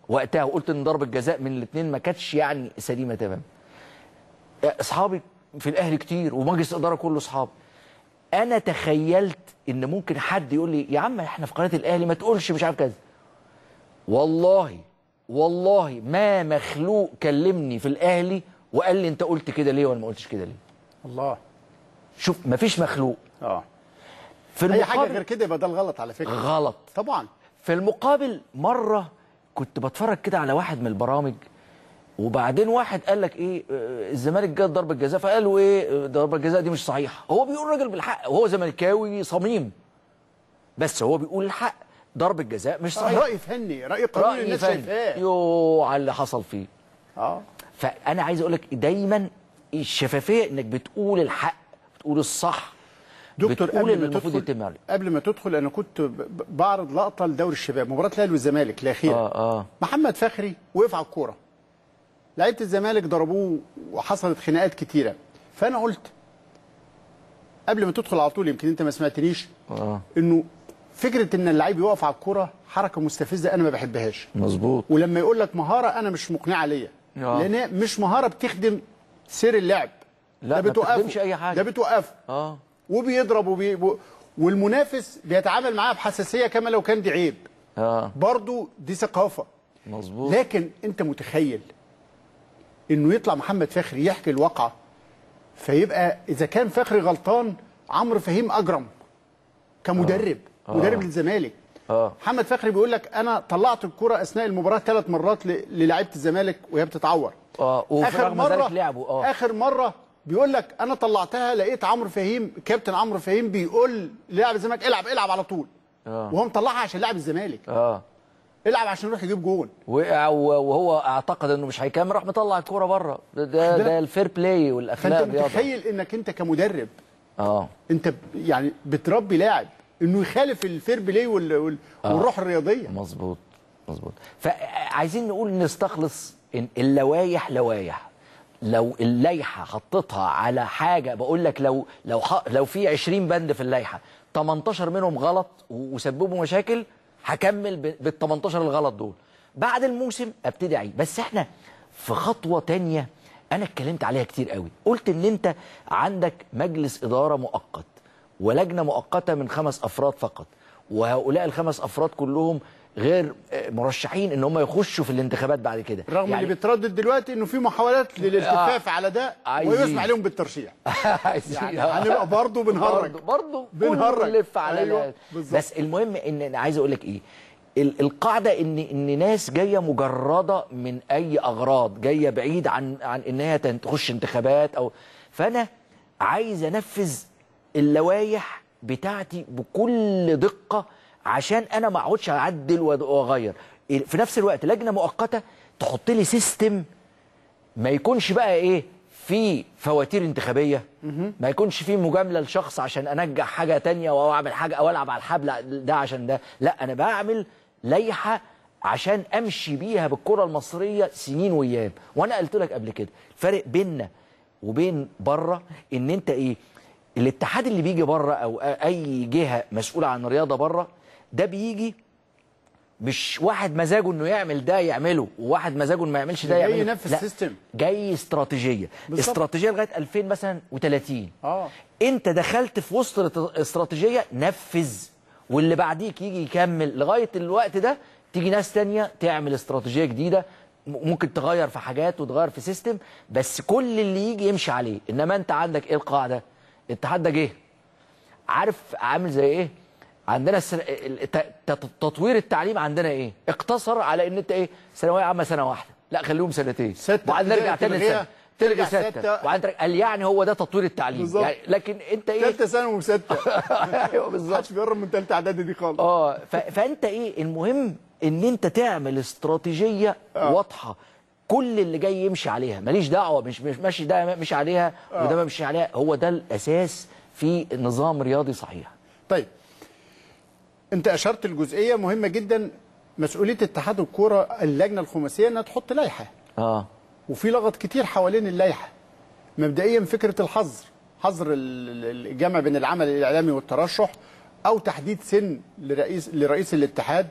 وقتها وقلت ان ضربه جزاء من الاثنين ما كانتش يعني سليمه تمام اصحابي في الاهلي كتير ومجلس الاداره كله اصحابي انا تخيلت ان ممكن حد يقول لي يا عم احنا في قناه الاهلي ما تقولش مش عارف كذا والله والله ما مخلوق كلمني في الاهلي وقال لي انت قلت كده ليه وانا ما قلتش كده ليه الله شوف ما فيش مخلوق اه في المقابل اي حاجه غير كده يبقى ده الغلط على فكره غلط طبعا في المقابل مره كنت بتفرج كده على واحد من البرامج وبعدين واحد قال لك ايه آه، الزمالك جاب ضربه جزاء فقالوا ايه آه، ضربه الجزاء دي مش صحيحه هو بيقول راجل بالحق وهو زملكاوي صميم بس هو بيقول الحق ضربه جزاء مش صحيح راي فني راي قانوني الناس شايفاه يوه على اللي حصل فيه اه فانا عايز اقول لك دايما الشفافيه انك بتقول الحق بتقول الصح دكتور بتقول قبل ما تدخل يتم عليه قبل ما تدخل انا كنت بعرض لقطه لدوري الشباب مباراه الاهلي والزمالك الاخيره آه آه. محمد فخري وقف على الكوره لعيبه الزمالك ضربوه وحصلت خناقات كتيره فانا قلت قبل ما تدخل على طول يمكن انت ما سمعتنيش اه انه فكره ان اللعيب يقف على الكوره حركه مستفزه انا ما بحبهاش مظبوط ولما يقول لك مهاره انا مش مقنعه ليا آه. لان مش مهاره بتخدم سير اللعب لا ده بتوقفه اي حاجه ده بتوقفه اه وبيضرب وبي... و... والمنافس بيتعامل معاها بحساسيه كما لو كان دي عيب اه برضه دي ثقافه مظبوط لكن انت متخيل انه يطلع محمد فخري يحكي الواقعه فيبقى اذا كان فخري غلطان عمرو فهيم اجرم كمدرب آه. آه. مدرب آه. للزمالك آه. محمد فخري بيقول لك انا طلعت الكره اثناء المباراه ثلاث مرات للاعيبه الزمالك وهي بتتعور اه اخر مره لعبه. اه اخر مره بيقول لك انا طلعتها لقيت عمرو فهيم كابتن عمرو فهيم بيقول لاعب الزمالك العب العب على طول آه. وهو مطلعها عشان لاعب الزمالك اه العب عشان يروح يجيب جول وهو اعتقد انه مش هيكمل راح مطلع الكوره بره ده ده, ده الفير بلاي والاخلاق فانت متخيل انك انت كمدرب اه انت يعني بتربي لاعب انه يخالف الفير بلاي وال... وال... آه. والروح الرياضيه مظبوط مظبوط فعايزين نقول نستخلص إن اللوايح لوايح لو اللائحه حطيتها على حاجه بقول لك لو لو لو في 20 بند في اللائحه 18 منهم غلط وسببوا مشاكل هكمل بال 18 الغلط دول بعد الموسم ابتدي اعيد بس احنا في خطوه تانية انا اتكلمت عليها كتير قوي قلت ان انت عندك مجلس اداره مؤقت ولجنه مؤقته من خمس افراد فقط وهؤلاء الخمس افراد كلهم غير آه، مرشحين ان هم يخشوا في الانتخابات بعد كده رغم يعني اللي بيتردد دلوقتي انه في محاولات للالتفاف آه على ده ويسمع لهم بالترشيح يعني هنبقى برضه بنهرج برضه بنهرج بنلف على أيوة بس المهم ان انا عايز اقول لك ايه القاعده ان ان ناس جايه مجرده من اي اغراض جايه بعيد عن عن انها تخش انتخابات او فانا عايز انفذ اللوائح بتاعتي بكل دقه عشان انا ما اقعدش اعدل واغير في نفس الوقت لجنه مؤقته تحط لي سيستم ما يكونش بقى ايه في فواتير انتخابيه ما يكونش في مجامله لشخص عشان انجح حاجه تانية اعمل حاجه او العب على الحبل ده عشان ده لا انا بعمل لائحه عشان امشي بيها بالكره المصريه سنين وايام وانا قلت لك قبل كده الفرق بيننا وبين بره ان انت ايه الاتحاد اللي بيجي بره او اي جهه مسؤوله عن الرياضه بره ده بيجي مش واحد مزاجه انه يعمل ده يعمله وواحد مزاجه انه ما يعملش ده يعمله جاي ينفذ سيستم جاي استراتيجيه بالزبط. استراتيجيه لغايه 2000 مثلا و30 اه انت دخلت في وسط استراتيجيه نفذ واللي بعديك يجي يكمل لغايه الوقت ده تيجي ناس ثانيه تعمل استراتيجيه جديده ممكن تغير في حاجات وتغير في سيستم بس كل اللي يجي يمشي عليه انما انت عندك ايه القاعده الاتحاد ده جه عارف عامل زي ايه عندنا تطوير التعليم عندنا ايه اقتصر على ان انت ايه ثانويه عامه سنه واحده لا خليهم سنتين سته وبعدين نرجع تاني سنه ترجع ستة وبعدين قال يعني هو ده تطوير التعليم بالزبط. يعني لكن انت ايه ثالثه ثانوي وستة ايوه بالظبط محدش بيقرب من ثالثه اعدادي دي خالص اه فانت ايه المهم ان انت تعمل استراتيجيه أوه. واضحه كل اللي جاي يمشي عليها ماليش دعوه مش مش ماشي ده مش عليها آه. وده ما مش عليها هو ده الاساس في نظام رياضي صحيح طيب انت اشرت لجزئيه مهمه جدا مسؤوليه اتحاد الكوره اللجنه الخماسيه انها تحط لائحه اه وفي لغط كتير حوالين اللائحه مبدئيا فكره الحظر حظر الجمع بين العمل الاعلامي والترشح او تحديد سن لرئيس لرئيس الاتحاد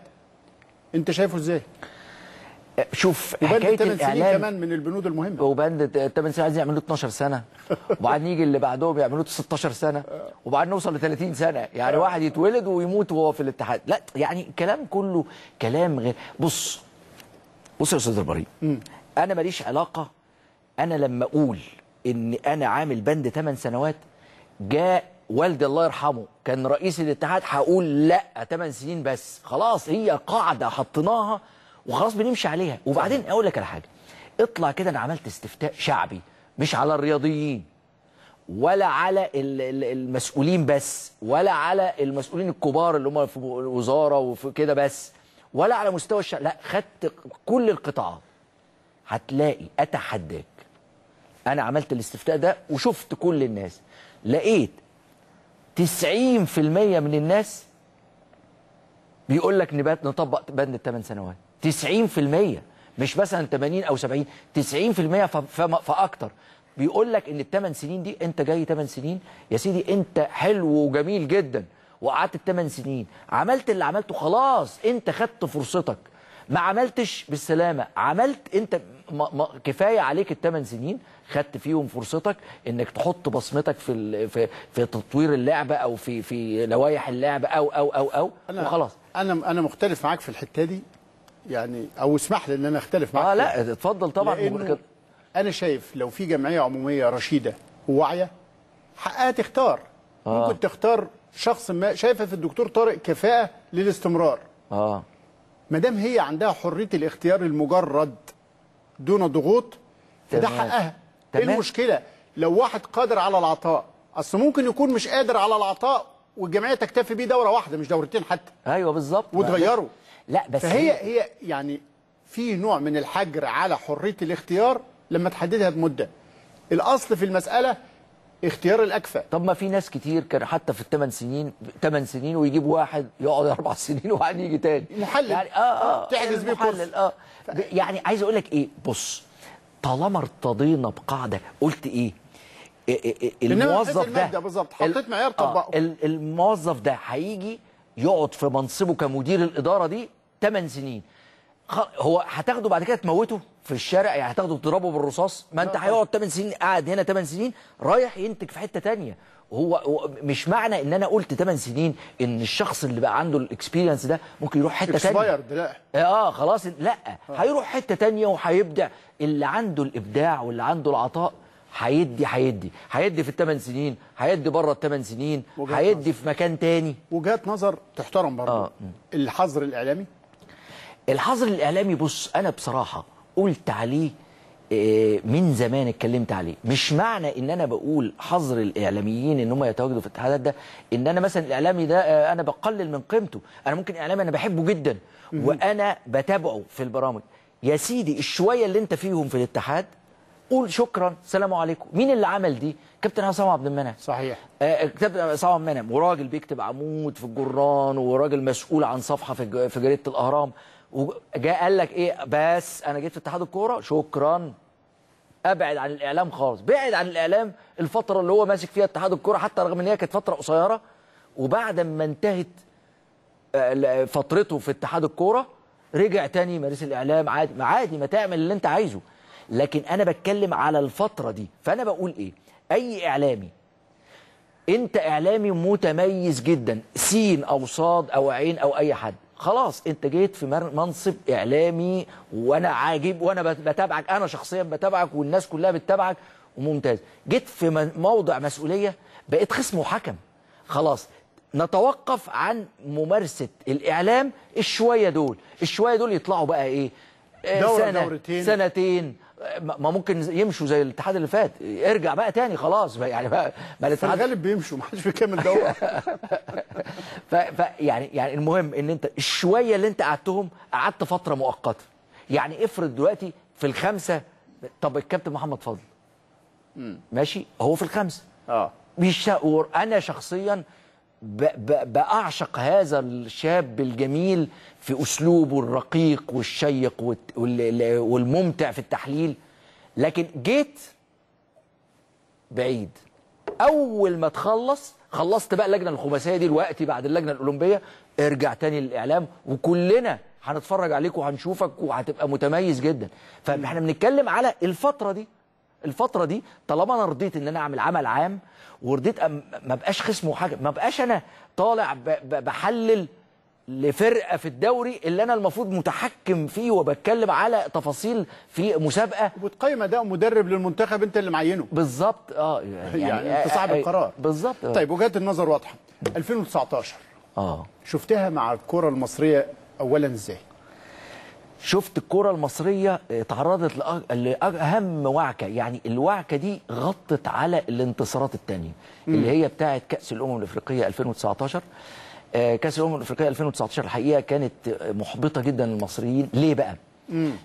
انت شايفه ازاي شوف حكايه الاعلام كمان من البنود المهمه وبند 8 سنين عايز يعملوا 12 سنه وبعدين يجي اللي بعدهم يعملوا 16 سنه وبعدين نوصل ل 30 سنه يعني آه. واحد يتولد ويموت وهو في الاتحاد لا يعني الكلام كله كلام غير بص بص يا استاذ البريء انا ماليش علاقه انا لما اقول ان انا عامل بند 8 سنوات جاء والدي الله يرحمه كان رئيس الاتحاد هقول لا 8 سنين بس خلاص هي قاعده حطيناها وخلاص بنمشي عليها وبعدين اقول لك على حاجه اطلع كده انا عملت استفتاء شعبي مش على الرياضيين ولا على المسؤولين بس ولا على المسؤولين الكبار اللي هم في الوزاره وفي كده بس ولا على مستوى الشعب لا خدت كل القطاعات هتلاقي اتحداك انا عملت الاستفتاء ده وشفت كل الناس لقيت 90% من الناس بيقول لك نبات نطبق بند الثمان سنوات 90% مش مثلا 80 او 70 90% فاكتر بيقول لك ان الثمان سنين دي انت جاي ثمان سنين يا سيدي انت حلو وجميل جدا وقعدت الثمان سنين عملت اللي عملته خلاص انت خدت فرصتك ما عملتش بالسلامه عملت انت ما ما كفايه عليك الثمان سنين خدت فيهم فرصتك انك تحط بصمتك في في في تطوير اللعبه او في في لوائح اللعبه او او او او وخلاص انا انا مختلف معاك في الحته دي يعني او اسمح لي ان انا اختلف معاك اه لا اتفضل طبعا انا شايف لو في جمعيه عموميه رشيده وواعيه حقها تختار آه. ممكن تختار شخص ما شايفه في الدكتور طارق كفاءه للاستمرار اه ما دام هي عندها حريه الاختيار المجرد دون ضغوط فده حقها إيه تمام. ايه المشكله لو واحد قادر على العطاء اصل ممكن يكون مش قادر على العطاء والجمعيه تكتفي بيه دوره واحده مش دورتين حتى ايوه بالظبط وتغيره لا بس فهي هي يعني في نوع من الحجر على حريه الاختيار لما تحددها بمده الاصل في المساله اختيار الاكفأ طب ما في ناس كتير كان حتى في الثمان سنين ثمان سنين ويجيب واحد يقعد اربع سنين وبعدين يجي تاني محلل يعني اه اه تحجز بيه محلل اه يعني عايز اقول لك ايه بص طالما ارتضينا بقاعده قلت ايه, الموظف ده بالظبط حطيت معيار طبقه آه، الموظف ده هيجي يقعد في منصبه كمدير الاداره دي 8 سنين هو هتاخده بعد كده تموته في الشارع يعني هتاخده تضربه بالرصاص ما انت هيقعد 8 سنين قاعد هنا 8 سنين رايح ينتج في حته ثانيه هو مش معنى ان انا قلت 8 سنين ان الشخص اللي بقى عنده الاكسبيرينس ده ممكن يروح حته ثانيه لا آه،, اه خلاص لا آه. هيروح حته ثانيه وهيبدع اللي عنده الابداع واللي عنده العطاء هيدي هيدي هيدي في الثمان سنين هيدي بره الثمان سنين هيدي في مكان تاني وجهات نظر تحترم برضه آه. الحظر الاعلامي الحظر الاعلامي بص انا بصراحه قلت عليه آه، من زمان اتكلمت عليه مش معنى ان انا بقول حظر الاعلاميين ان هم يتواجدوا في الاتحادات ده ان انا مثلا الاعلامي ده آه، انا بقلل من قيمته انا ممكن اعلامي انا بحبه جدا وانا بتابعه في البرامج يا سيدي الشويه اللي انت فيهم في الاتحاد قول شكرا سلام عليكم مين اللي عمل دي كابتن عصام عبد المنعم صحيح آه, آه، كابتن عصام عبد المنعم وراجل بيكتب عمود في الجران وراجل مسؤول عن صفحه في جريده الاهرام وجاء قال لك ايه بس انا جيت في اتحاد الكوره شكرا ابعد عن الاعلام خالص بعد عن الاعلام الفتره اللي هو ماسك فيها اتحاد الكوره حتى رغم ان هي كانت فتره قصيره وبعد ما انتهت آه، فترته في اتحاد الكوره رجع تاني مارس الاعلام عادي عادي ما تعمل اللي انت عايزه لكن انا بتكلم على الفتره دي فانا بقول ايه اي اعلامي انت اعلامي متميز جدا سين او صاد او عين او اي حد خلاص انت جيت في منصب اعلامي وانا عاجب وانا بتابعك انا شخصيا بتابعك والناس كلها بتتابعك وممتاز جيت في موضع مسؤوليه بقيت خصم وحكم خلاص نتوقف عن ممارسه الاعلام الشويه دول الشويه دول يطلعوا بقى ايه آه، دوره سنة دورتين سنتين ما ممكن يمشوا زي الاتحاد اللي فات ارجع بقى تاني خلاص بقى يعني بقى ما الاتحاد غالب بيمشوا ما حدش بيكمل دوره ف... ف يعني يعني المهم ان انت الشويه اللي انت قعدتهم قعدت فتره مؤقته يعني افرض دلوقتي في الخمسه طب الكابتن محمد فضل ماشي هو في الخمسه اه مش انا شخصيا بأعشق هذا الشاب الجميل في اسلوبه الرقيق والشيق والممتع في التحليل لكن جيت بعيد اول ما تخلص خلصت بقى اللجنه الخماسيه دي الوقت بعد اللجنه الاولمبيه ارجع تاني للاعلام وكلنا هنتفرج عليك وهنشوفك وهتبقى متميز جدا فاحنا بنتكلم على الفتره دي الفتره دي طالما انا رضيت ان انا اعمل عمل عام ورضيت ما بقاش خصمه حاجه ما بقاش انا طالع بحلل لفرقه في الدوري اللي انا المفروض متحكم فيه وبتكلم على تفاصيل في مسابقه وبتقيم اداء مدرب للمنتخب انت اللي معينه بالظبط اه يعني, يعني انت آه، صاحب آه، القرار بالظبط آه. طيب وجهه النظر واضحه 2019 اه شفتها مع الكره المصريه اولا ازاي شفت الكرة المصرية تعرضت لأهم وعكة يعني الوعكة دي غطت على الانتصارات التانية اللي هي بتاعة كأس الأمم الأفريقية 2019 آه، كأس الأمم الأفريقية 2019 الحقيقة كانت محبطة جدا للمصريين ليه بقى؟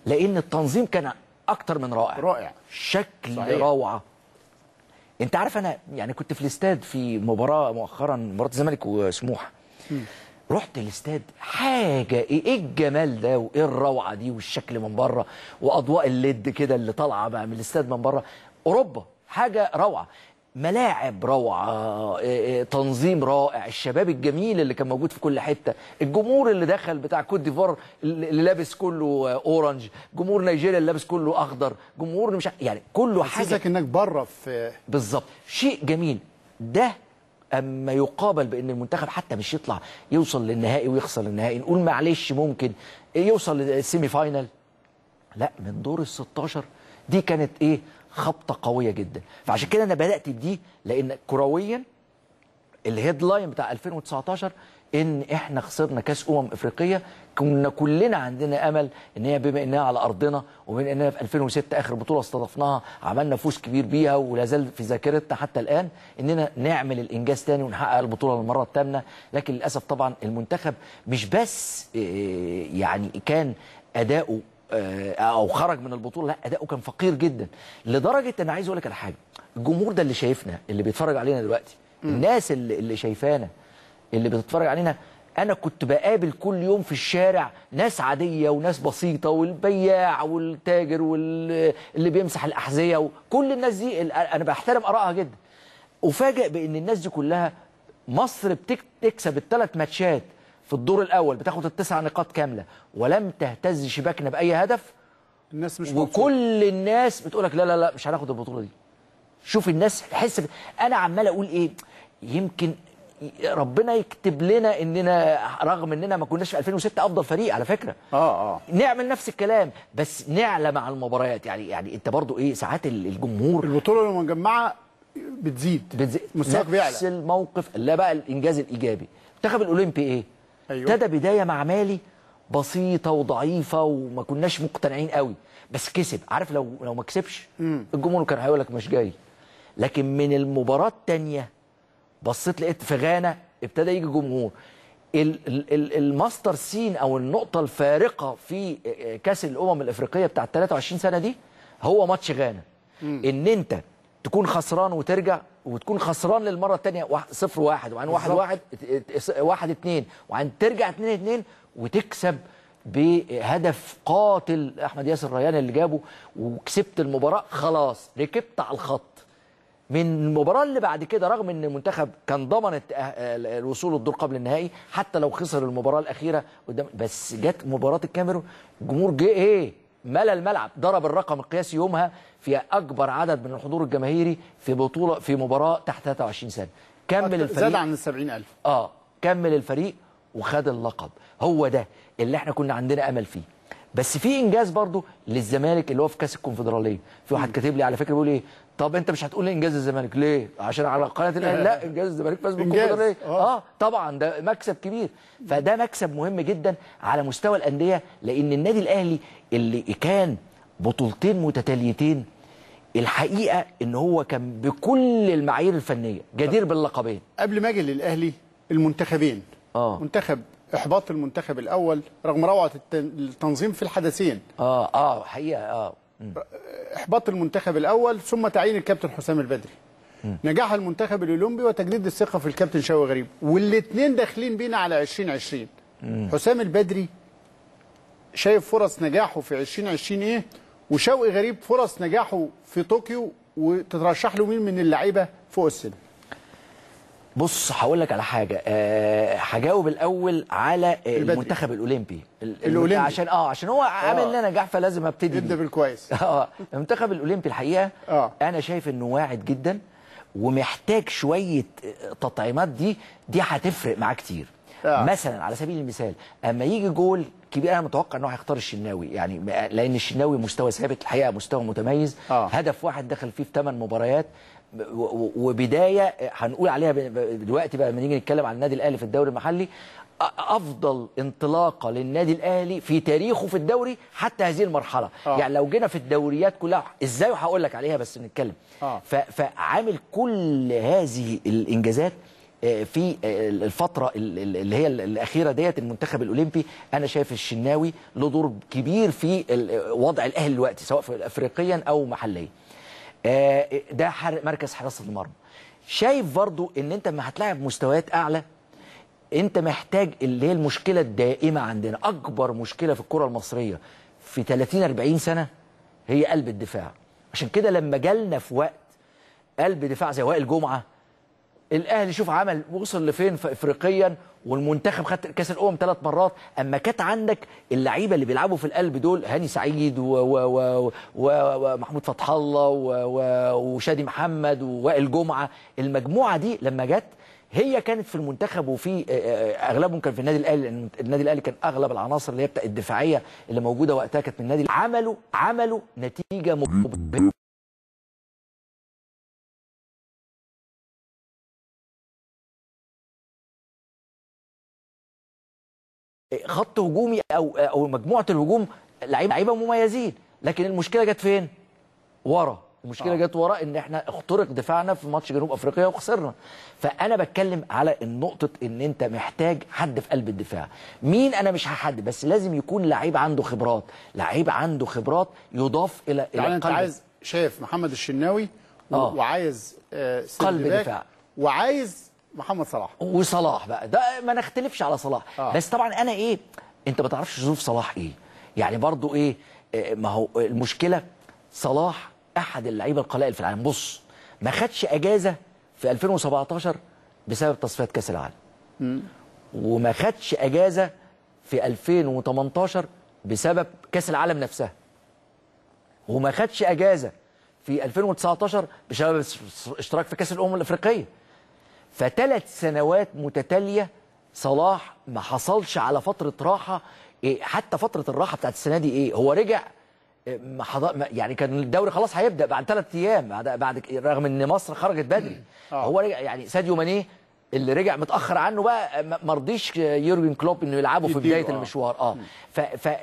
لأن التنظيم كان أكتر من رائع رائع شكل صحيح. روعة أنت عارف أنا يعني كنت في الاستاد في مباراة مؤخرا مباراة الزمالك وسموحة رحت الاستاد حاجه ايه،, ايه الجمال ده وايه الروعه دي والشكل من بره واضواء الليد كده اللي طالعه من الاستاد من بره اوروبا حاجه روعه ملاعب روعه إيه، إيه، تنظيم رائع الشباب الجميل اللي كان موجود في كل حته الجمهور اللي دخل بتاع كوت ديفوار اللي لابس كله اورنج جمهور نيجيريا اللي لابس كله اخضر جمهور مش يعني كله حاجه حاسسك انك بره في بالظبط شيء جميل ده اما يقابل بان المنتخب حتى مش يطلع يوصل للنهائي ويخسر النهائي نقول معلش ممكن يوصل للسيمي فاينل لا من دور ال 16 دي كانت ايه خبطه قويه جدا فعشان كده انا بدات بدي لان كرويا الهيدلاين بتاع 2019 ان احنا خسرنا كاس امم افريقيه كنا كلنا عندنا امل ان هي بما انها على ارضنا وبما اننا في 2006 اخر بطوله استضفناها عملنا فوز كبير بيها ولا زال في ذاكرتنا حتى الان اننا نعمل الانجاز تاني ونحقق البطوله للمره الثامنه لكن للاسف طبعا المنتخب مش بس آه، يعني كان اداؤه آه، او خرج من البطوله لا اداؤه كان فقير جدا لدرجه ان عايز اقول لك على حاجه الجمهور ده اللي شايفنا اللي بيتفرج علينا دلوقتي الناس اللي شايفانا اللي بتتفرج علينا انا كنت بقابل كل يوم في الشارع ناس عاديه وناس بسيطه والبياع والتاجر واللي بيمسح الاحذيه وكل الناس دي انا بحترم ارائها جدا افاجئ بان الناس دي كلها مصر بتكسب الثلاث ماتشات في الدور الاول بتاخد التسع نقاط كامله ولم تهتز شباكنا باي هدف الناس مش وكل مبسوط. الناس بتقول لك لا لا لا مش هناخد البطوله دي شوف الناس تحس انا عمال اقول ايه يمكن ربنا يكتب لنا اننا رغم اننا ما كناش في 2006 افضل فريق على فكره اه اه نعمل نفس الكلام بس نعلى مع المباريات يعني يعني انت برضو ايه ساعات الجمهور البطوله لما مجمعه بتزيد بتزيد مستواك بيعلى نفس الموقف اللي بقى الانجاز الايجابي منتخب الاولمبي ايه أيوه. ابتدى أيوة. بدايه مع مالي بسيطه وضعيفه وما كناش مقتنعين قوي بس كسب عارف لو لو ما كسبش الجمهور كان هيقول لك مش جاي لكن من المباراه الثانيه بصيت لقيت في غانا ابتدى يجي جمهور الماستر سين او النقطه الفارقه في كاس الامم الافريقيه بتاع 23 سنه دي هو ماتش غانا ان انت تكون خسران وترجع وتكون خسران للمره الثانيه 0 1 وعن 1 1 1 2 وعن ترجع 2 2 وتكسب بهدف قاتل احمد ياسر ريان اللي جابه وكسبت المباراه خلاص ركبت على الخط من المباراه اللي بعد كده رغم ان المنتخب كان ضمن آه، آه، الوصول للدور قبل النهائي حتى لو خسر المباراه الاخيره قدام بس جت مباراه الكاميرون الجمهور جه ايه ملى الملعب ضرب الرقم القياسي يومها في اكبر عدد من الحضور الجماهيري في بطوله في مباراه تحت 23 سنه كمل الفريق زاد عن ال 70000 اه كمل الفريق وخد اللقب هو ده اللي احنا كنا عندنا امل فيه بس في انجاز برضه للزمالك اللي هو في كاس الكونفدراليه في واحد كاتب لي على فكره بيقول ايه طب انت مش هتقول انجاز الزمالك ليه عشان على قناه الاهلي لا انجاز الزمالك فاز بالكونفدراليه اه طبعا ده مكسب كبير فده مكسب مهم جدا على مستوى الانديه لان النادي الاهلي اللي كان بطولتين متتاليتين الحقيقه ان هو كان بكل المعايير الفنيه جدير باللقبين قبل ما اجي للاهلي المنتخبين اه منتخب احباط المنتخب الاول رغم روعه التنظيم في الحدثين اه اه حقيقه اه اه، احباط المنتخب الاول ثم تعيين الكابتن حسام البدري نجاح المنتخب الاولمبي وتجديد الثقه في الكابتن شوقي غريب والاثنين داخلين بينا على 2020 حسام البدري شايف فرص نجاحه في 2020 ايه وشوقي غريب فرص نجاحه في طوكيو وتترشح له مين من اللعيبه فوق السن بص هقول لك على حاجه آه، هجاوب الاول على المنتخب الاولمبي الاولمبي عشان اه عشان هو عامل آه. لنا نجاح فلازم ابتدي ابدا بالكويس اه المنتخب الاولمبي الحقيقه أوه. انا شايف انه واعد جدا ومحتاج شويه آه، تطعيمات دي دي هتفرق معاه كتير أوه. مثلا على سبيل المثال اما يجي جول كبير انا متوقع انه هيختار الشناوي يعني لان الشناوي مستوى ثابت الحقيقه مستوى متميز أوه. هدف واحد دخل فيه في ثمان مباريات وبدايه هنقول عليها دلوقتي بقى لما نيجي نتكلم عن النادي الاهلي في الدوري المحلي افضل انطلاقه للنادي الاهلي في تاريخه في الدوري حتى هذه المرحله آه. يعني لو جينا في الدوريات كلها ازاي وهقول لك عليها بس نتكلم آه. فعامل كل هذه الانجازات آه، في آه، الفترة اللي هي الأخيرة ديت المنتخب الأولمبي أنا شايف الشناوي له دور كبير في وضع الأهلي دلوقتي سواء أفريقيا أو محليا آه، ده مركز حراسه المرمى شايف برضو ان انت ما هتلاعب مستويات اعلى انت محتاج اللي هي المشكله الدائمه عندنا اكبر مشكله في الكره المصريه في 30 40 سنه هي قلب الدفاع عشان كده لما جالنا في وقت قلب دفاع زي وائل جمعه الاهلي شوف عمل وصل لفين افريقيا والمنتخب خد كاس الامم ثلاث مرات اما كانت عندك اللعيبه اللي بيلعبوا في القلب دول هاني سعيد ومحمود فتح الله وشادي محمد ووائل جمعه المجموعه دي لما جت هي كانت في المنتخب وفي اغلبهم كان في النادي الاهلي لان النادي الاهلي كان اغلب العناصر اللي هي الدفاعيه اللي موجوده وقتها كانت من النادي عملوا عملوا نتيجه مبهره خط هجومي او او مجموعه الهجوم لعيبه لعيبه مميزين لكن المشكله جت فين ورا المشكله آه. جت ورا ان احنا اخترق دفاعنا في ماتش جنوب افريقيا وخسرنا فانا بتكلم على النقطه ان انت محتاج حد في قلب الدفاع مين انا مش هحدد بس لازم يكون لعيب عنده خبرات لعيب عنده خبرات يضاف الى الى يعني قلب انت عايز شايف محمد الشناوي و... آه. وعايز آه قلب دفاع وعايز محمد صلاح وصلاح بقى ده ما نختلفش على صلاح آه. بس طبعا انا ايه انت ما تعرفش ظروف صلاح ايه يعني برضو ايه آه، ما هو المشكله صلاح احد اللعيبه القلائل في العالم بص ما خدش اجازه في 2017 بسبب تصفيات كاس العالم م. وما خدش اجازه في 2018 بسبب كاس العالم نفسها وما خدش اجازه في 2019 بسبب اشتراك في كاس الامم الافريقيه فثلاث سنوات متتاليه صلاح ما حصلش على فتره راحه إيه حتى فتره الراحه بتاعت السنه دي ايه هو رجع إيه، ما يعني كان الدوري خلاص هيبدا بعد ثلاث ايام بعد بعد رغم ان مصر خرجت بدري آه. هو رجع يعني ساديو ماني اللي رجع متاخر عنه بقى ما رضيش يورجن كلوب انه يلعبه في بدايه آه. المشوار اه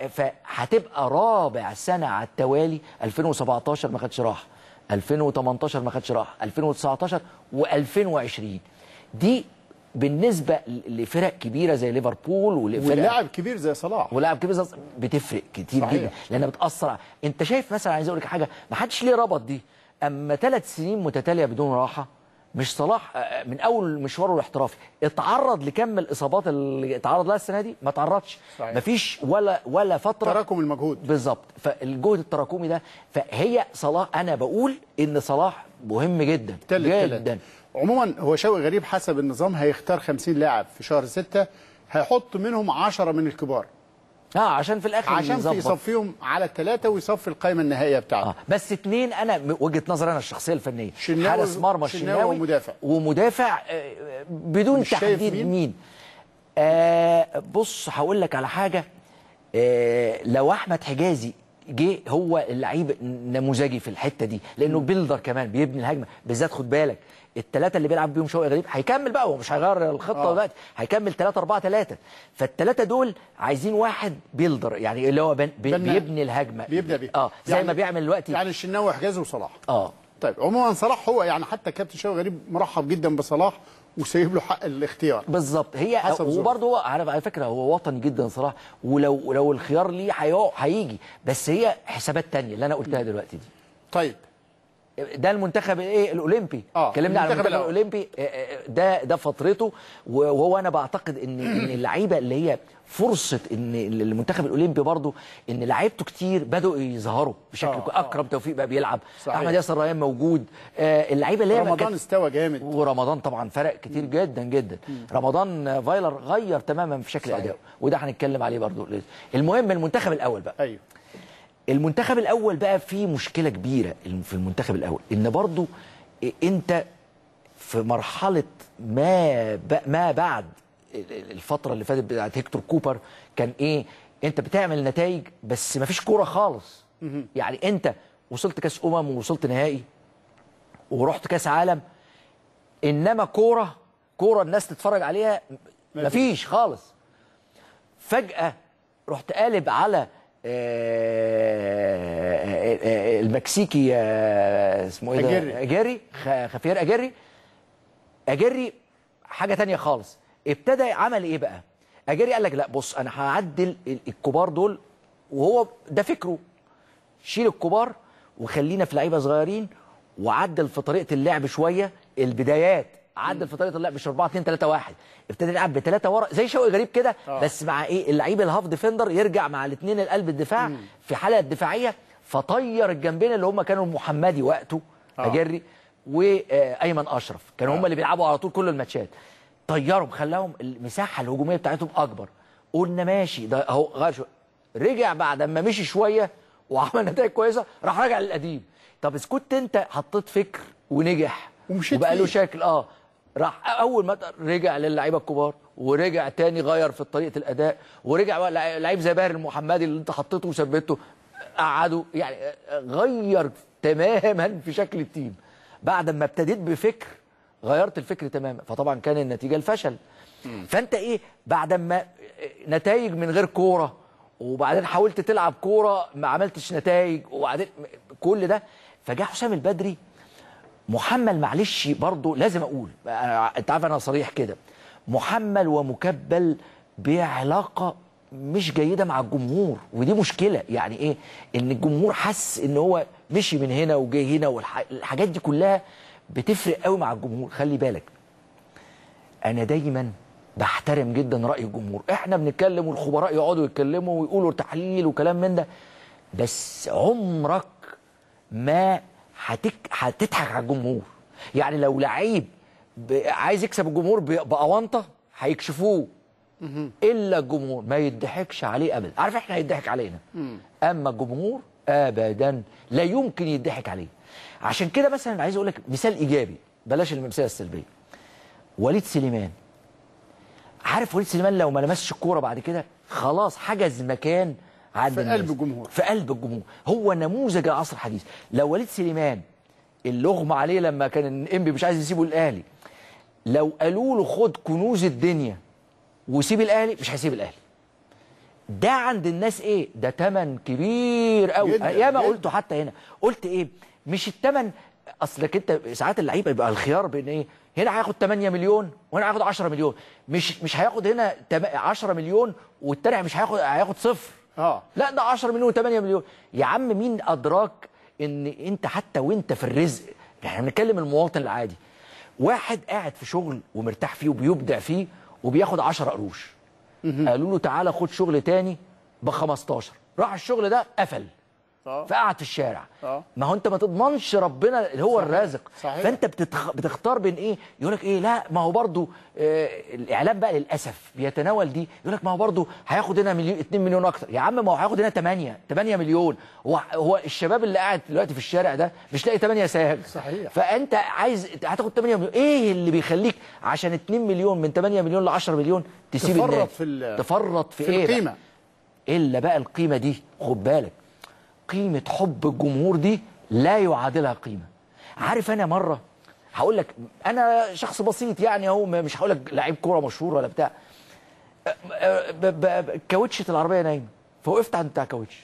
فهتبقى رابع سنه على التوالي 2017 ما خدش راحه 2018 ما خدش راحه 2019 و2020 دي بالنسبه لفرق كبيره زي ليفربول ولاعب كبير زي صلاح ولاعب كبير زي بتفرق كتير صحيح. جدا لانها بتاثر انت شايف مثلا عايز اقول لك حاجه ما حدش ليه ربط دي اما ثلاث سنين متتاليه بدون راحه مش صلاح آه، آه، من اول مشواره الاحترافي اتعرض لكم الاصابات اللي اتعرض لها السنه دي ما تعرضش فيش ولا ولا فتره تراكم المجهود بالظبط فالجهد التراكمي ده فهي صلاح انا بقول ان صلاح مهم جدا جدا عموما هو شوقي غريب حسب النظام هيختار 50 لاعب في شهر 6 هيحط منهم 10 من الكبار اه عشان في الاخر عشان في يصفيهم على الثلاثه ويصفي القائمه النهائيه بتاعته آه بس اثنين انا وجهه نظري انا الشخصيه الفنيه حارس مرمى الشناوي ومدافع ومدافع آه، بدون تحديد مين, مين. آه بص هقول لك على حاجه آه لو احمد حجازي جه هو اللعيب نموذجي في الحته دي لانه بيلدر كمان بيبني الهجمه بالذات خد بالك الثلاثه اللي بيلعب بيهم شوقي غريب هيكمل بقى هو مش هيغير الخطه آه. دلوقتي هيكمل 3 4 3 فالثلاثه دول عايزين واحد بيلدر يعني اللي هو بن... بي... بيبني الهجمه بيبني بيه اه زي يعني ما بيعمل دلوقتي يعني الشناوي وحجازي وصلاح اه طيب عموما صلاح هو يعني حتى كابتن شوقي غريب مرحب جدا بصلاح وسايب له حق الاختيار بالظبط هي وبرضه هو عارف على فكره هو وطني جدا صراحه ولو لو الخيار ليه هيجي بس هي حسابات ثانيه اللي انا قلتها دلوقتي دي طيب ده المنتخب الايه الاولمبي آه. كلمنا على المنتخب الاولمبي آه، آه، ده ده فترته وهو انا بعتقد ان ان اللعيبه اللي هي فرصه ان المنتخب الاولمبي برضو ان لعيبته كتير بداوا يظهروا بشكل آه. اكرم آه. توفيق بقى بيلعب صحيح. احمد ياسر ريان موجود آه اللعيبه اللي هي رمضان استوى جامد ورمضان طبعا فرق كتير جدا جدا م. رمضان فايلر غير تماما في شكل اداؤه وده هنتكلم عليه برضو المهم المنتخب الاول بقى ايوه المنتخب الاول بقى فيه مشكله كبيره في المنتخب الاول ان برضو انت في مرحله ما ما بعد الفتره اللي فاتت بتاعت هيكتور كوبر كان ايه انت بتعمل نتائج بس ما فيش كوره خالص يعني انت وصلت كاس امم ووصلت نهائي ورحت كاس عالم انما كوره كوره الناس تتفرج عليها ما فيش خالص فجاه رحت قالب على آه، آه، آه، المكسيكي اسمه ايه اجري اجري خفير اجري اجري حاجه تانية خالص ابتدى عمل ايه بقى؟ اجري قال لك لا بص انا هعدل الكبار دول وهو ده فكره شيل الكبار وخلينا في لعيبه صغيرين وعدل في طريقه اللعب شويه البدايات عدل في طريقه اللعب مش 4 2 3 1 ابتدى يلعب بثلاثه ورا زي شوقي غريب كده آه. بس مع ايه اللعيب الهاف ديفندر يرجع مع الاثنين القلب الدفاع في حاله دفاعيه فطير الجنبين اللي هم كانوا محمدي وقته آه. اجري وايمن اشرف كانوا آه. هم اللي بيلعبوا على طول كل الماتشات طيرهم خلاهم المساحه الهجوميه بتاعتهم اكبر قلنا ماشي ده اهو غير شو. رجع بعد ما مشي شويه وعمل نتائج كويسه راح راجع للقديم طب اسكت انت حطيت فكر ونجح ومشيت وبقى له شكل اه راح اول ما رجع للعيبه الكبار ورجع تاني غير في طريقه الاداء ورجع لعيب زي باهر المحمدي اللي انت حطيته وثبته قعده يعني غير تماما في شكل التيم بعد ما ابتديت بفكر غيرت الفكر تماما فطبعا كان النتيجه الفشل فانت ايه بعد ما نتائج من غير كوره وبعدين حاولت تلعب كوره ما عملتش نتائج وبعدين كل ده فجاء حسام البدري محمل معلش برضه لازم اقول آه، انت عارف انا صريح كده محمل ومكبل بعلاقه مش جيده مع الجمهور ودي مشكله يعني ايه ان الجمهور حس ان هو مشي من هنا وجاي هنا والحاجات دي كلها بتفرق قوي مع الجمهور خلي بالك انا دايما بحترم جدا راي الجمهور احنا بنتكلم والخبراء يقعدوا يتكلموا ويقولوا تحليل وكلام من ده بس عمرك ما هتك... هتضحك على الجمهور يعني لو لعيب ب... عايز يكسب الجمهور ب... باونطه هيكشفوه الا الجمهور ما يضحكش عليه ابدا عارف احنا هيضحك علينا اما الجمهور ابدا لا يمكن يضحك عليه عشان كده مثلا عايز اقول لك مثال ايجابي بلاش المثال السلبيه وليد سليمان عارف وليد سليمان لو ما لمسش الكوره بعد كده خلاص حجز مكان عند في الناس. قلب الجمهور في قلب الجمهور هو نموذج العصر الحديث لو وليد سليمان اللغم عليه لما كان الانبي مش عايز يسيبه الاهلي لو قالوا له خد كنوز الدنيا وسيب الاهلي مش هيسيب الاهلي ده عند الناس ايه ده تمن كبير قوي ياما قلته حتى هنا قلت ايه مش التمن اصلك انت ساعات اللعيبه يبقى الخيار بين ايه هنا هياخد 8 مليون وهنا هياخد 10 مليون مش مش هياخد هنا 10 مليون والتاني مش هياخد هياخد صفر اه لا ده 10 مليون و8 مليون يا عم مين ادراك ان انت حتى وانت في الرزق يعني احنا بنتكلم المواطن العادي واحد قاعد في شغل ومرتاح فيه وبيبدع فيه وبياخد 10 قروش قالوا له تعالى خد شغل تاني ب 15 راح الشغل ده قفل آه. فقع في الشارع أوه. ما هو انت ما تضمنش ربنا اللي هو صحيح. الرازق صحيح. فانت بتتخ... بتختار بين ايه يقول لك ايه لا ما هو برضو آه الاعلام بقى للاسف بيتناول دي يقول لك ما هو برضو هياخد هنا مليون 2 مليون اكتر يا عم ما هو هياخد هنا 8 8 مليون هو هو الشباب اللي قاعد دلوقتي في الشارع ده مش لاقي 8 ساهم صحيح فانت عايز هتاخد 8 مليون ايه اللي بيخليك عشان 2 مليون من 8 مليون ل 10 مليون تسيب تفرط في ال... تفرط في, في ايه القيمه الا بقى القيمه دي خد بالك قيمة حب الجمهور دي لا يعادلها قيمة عارف أنا مرة هقول لك أنا شخص بسيط يعني أهو مش هقول لك لعيب كورة مشهور ولا بتاع كاوتشة العربية نايمة فوقفت عند بتاع كاوتش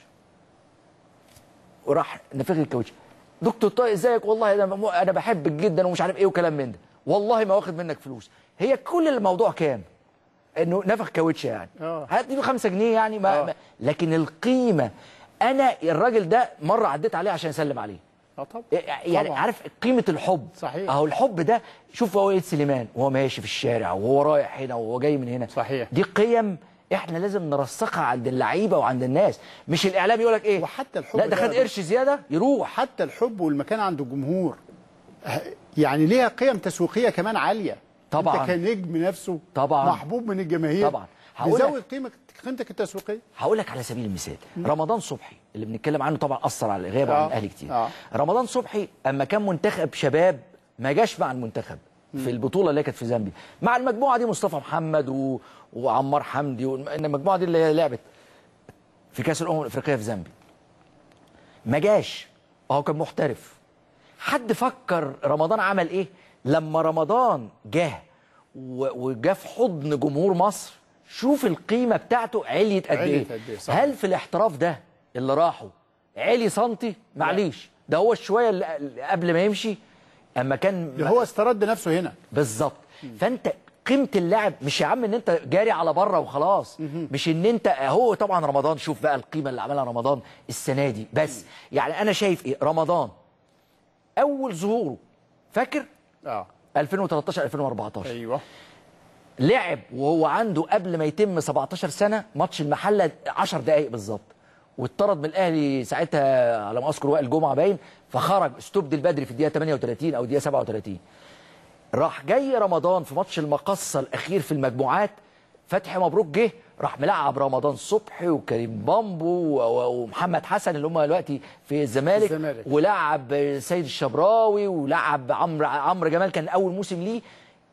وراح نفخ الكاوتش دكتور طارق ازيك والله انا انا بحبك جدا ومش عارف ايه وكلام من ده والله ما واخد منك فلوس هي كل الموضوع كام انه نفخ كاوتش يعني هات له 5 جنيه يعني ما, آه. ما لكن القيمه انا الراجل ده مره عديت عليه عشان اسلم عليه اه طبعا. إيه، يعني طبعا. عارف قيمه الحب صحيح اهو الحب ده شوف وائل ايه سليمان وهو ماشي في الشارع وهو رايح هنا وهو جاي من هنا صحيح دي قيم احنا لازم نرسخها عند اللعيبه وعند الناس مش الاعلام يقول لك ايه وحتى الحب لا ده خد قرش زياده يروح حتى الحب والمكان عند الجمهور أه، يعني ليها قيم تسويقيه كمان عاليه طبعا انت كنجم نفسه طبعا محبوب من الجماهير طبعا هقول بيزود خندق التسويقيه هقول لك على سبيل المثال رمضان صبحي اللي بنتكلم عنه طبعا اثر على غيابه عن الاهلي آه، كتير آه. رمضان صبحي اما كان منتخب شباب ما جاش مع المنتخب في البطوله اللي كانت في زامبيا مع المجموعه دي مصطفى محمد و... وعمار حمدي و... المجموعه دي اللي لعبت في كاس الامم الافريقيه في زامبيا ما جاش اهو كان محترف حد فكر رمضان عمل ايه لما رمضان جه وجه في حضن جمهور مصر شوف القيمة بتاعته عليت قد ايه, إيه، هل في الاحتراف ده اللي راحوا علي سنتي معليش ده هو الشوية اللي قبل ما يمشي اما كان ده هو استرد نفسه هنا بالظبط فانت قيمه اللاعب مش يا عم ان انت جاري على بره وخلاص مش ان انت اهو طبعا رمضان شوف بقى القيمه اللي عملها رمضان السنه دي بس يعني انا شايف ايه رمضان اول ظهوره فاكر اه 2013 2014 ايوه لعب وهو عنده قبل ما يتم 17 سنه ماتش المحله 10 دقائق بالظبط واتطرد من الاهلي ساعتها على ما اذكر وائل جمعه باين فخرج استبدل بدري في الدقيقه 38 او الدقيقه 37 راح جاي رمضان في ماتش المقصه الاخير في المجموعات فتحي مبروك جه راح ملعب رمضان صبحي وكريم بامبو ومحمد حسن اللي هم دلوقتي في الزمالك ولعب سيد الشبراوي ولعب عمرو عمرو جمال كان اول موسم ليه